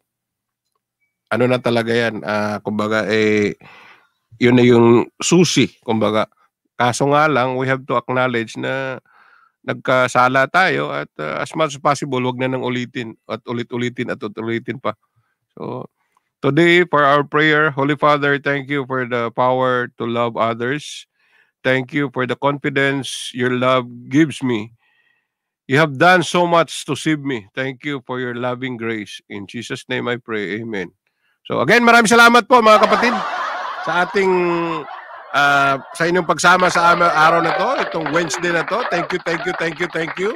ano na talaga yan? Uh, kumbaga, eh, yun na yung susi, kumbaga. Kaso nga lang, we have to acknowledge na nagkasala tayo at uh, as much as possible, wag na nang ulitin at ulit-ulitin at ulit-ulitin pa. So, Today, for our prayer, Holy Father, thank you for the power to love others. Thank you for the confidence your love gives me. You have done so much to save me. Thank you for your loving grace. In Jesus' name I pray. Amen. So again, maraming salamat po mga kapatid sa ating uh, sa inyong pagsama sa araw na to, itong Wednesday na to. Thank you, thank you, thank you, thank you.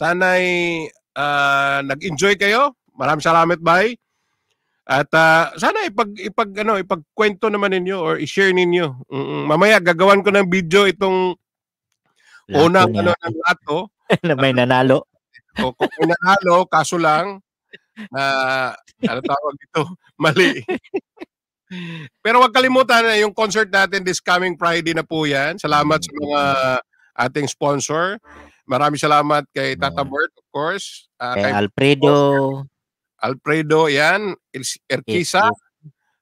Sana'y uh, nag-enjoy kayo. Maraming salamat, bye. At uh, sana ipag ipag ano ipagkwento naman ninyo or i-share ninyo. Mm-mm. Mamaya gagawan ko ng video itong una unang ano ng ato oh. na may nanalo. o kung nanalo kaso lang uh, ano tawag ito? Mali. Pero wag kalimutan na yung concert natin this coming Friday na po yan. Salamat sa mga ating sponsor. Maraming salamat kay Tata Bert, of course. Uh, kay, kay Alfredo. Sponsor. Alfredo, yan. Erkisa. Yes,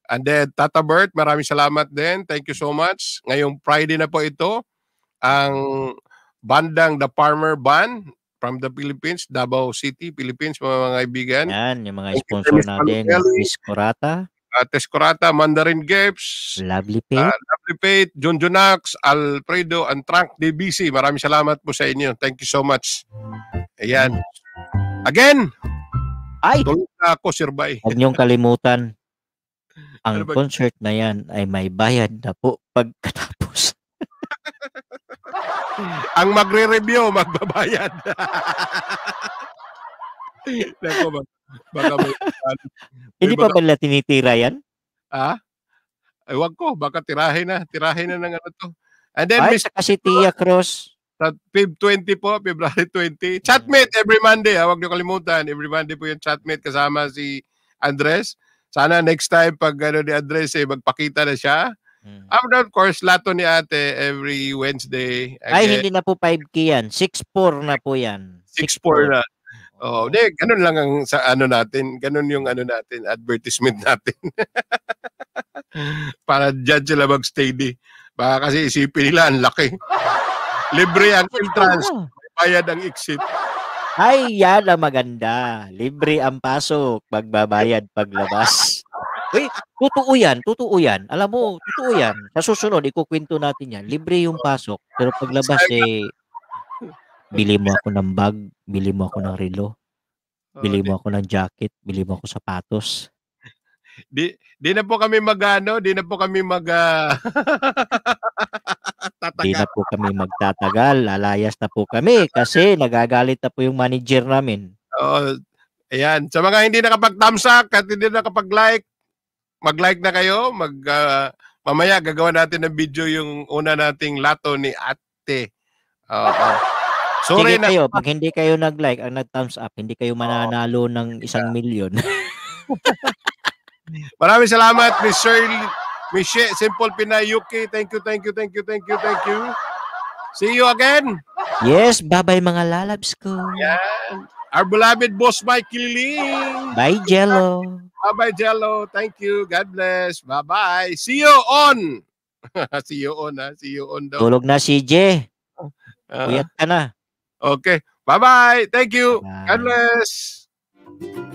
And then Tata Bert, maraming salamat din. Thank you so mm-hmm. much. Ngayong Friday na po ito, ang bandang The Farmer Band from the Philippines, Davao City, Philippines, mga kaibigan. Yan, yung mga sponsor natin. Miss Corata. Uh, Tess Corata, Mandarin Gapes. Lovely ah, Pate. Uh, Lovely Pate, John Junax, Alfredo, and Trunk DBC. Maraming salamat po sa inyo. Thank you so much. Ayan. Again, ay! Tulog na ako, Sir Bay. Huwag niyong kalimutan. Ang ano concert na yan ay may bayad na po pagkatapos. Ang magre-review, magbabayad. Nako, baka, baka may, Hindi pa pala tinitira yan? Ah? Ewan ko, baka tirahin na. Tirahin na ng ano to. And then, Ay, Miss... kasi Tia Cruz, sa Feb 20 po, February 20. Chatmate every Monday, ha? Ah, huwag niyo kalimutan. Every Monday po yung chatmate kasama si Andres. Sana next time pag ano ni Andres, eh, magpakita na siya. Mm. of course, lato ni ate every Wednesday. Again. Ay, hindi na po 5K yan. 6-4 na po yan. 6-4 na. Oo, oh, de, ganun lang ang sa ano natin, ganun yung ano natin, advertisement natin. Para diyan sila mag-steady. Baka kasi isipin nila, ang laki. Libre ang entrance, bayad ang exit. Ay, yan ang maganda. Libre ang pasok, magbabayad paglabas. Uy, totoo yan, totoo yan. Alam mo, totoo yan. Sa susunod, ikukwento natin yan. Libre yung pasok, pero paglabas eh, bili mo ako ng bag, bili mo ako ng relo, bili mo ako ng jacket, bili mo ako sapatos. Di, di na po kami magano, di na po kami mag uh... tatagal. Hindi na po kami magtatagal. Lalayas na po kami kasi nagagalit na po yung manager namin. Oh, Ayan. Sa mga hindi nakapag-thumbs up at hindi nakapag-like, mag-like na kayo. Mag, uh, mamaya gagawa natin ng video yung una nating lato ni ate. Oo. Sorry Sige na. kayo, pag hindi kayo nag-like, ang nag-thumbs up, hindi kayo mananalo ng isang milyon. Maraming salamat, Miss Shirley Michelle, Simple Pinay UK, thank you, thank you, thank you, thank you, thank you. See you again. Yes, bye-bye mga lalabs ko. Yeah. Our beloved boss Mike Kiling. Bye, Jello. Bye-bye, Jello. Thank you. God bless. Bye-bye. See you on. See you on, ha? Ah. See you on daw. Tulog na si J. Uh, ah. Uyat ka na. Okay. Bye-bye. Thank you. Bye. God bless.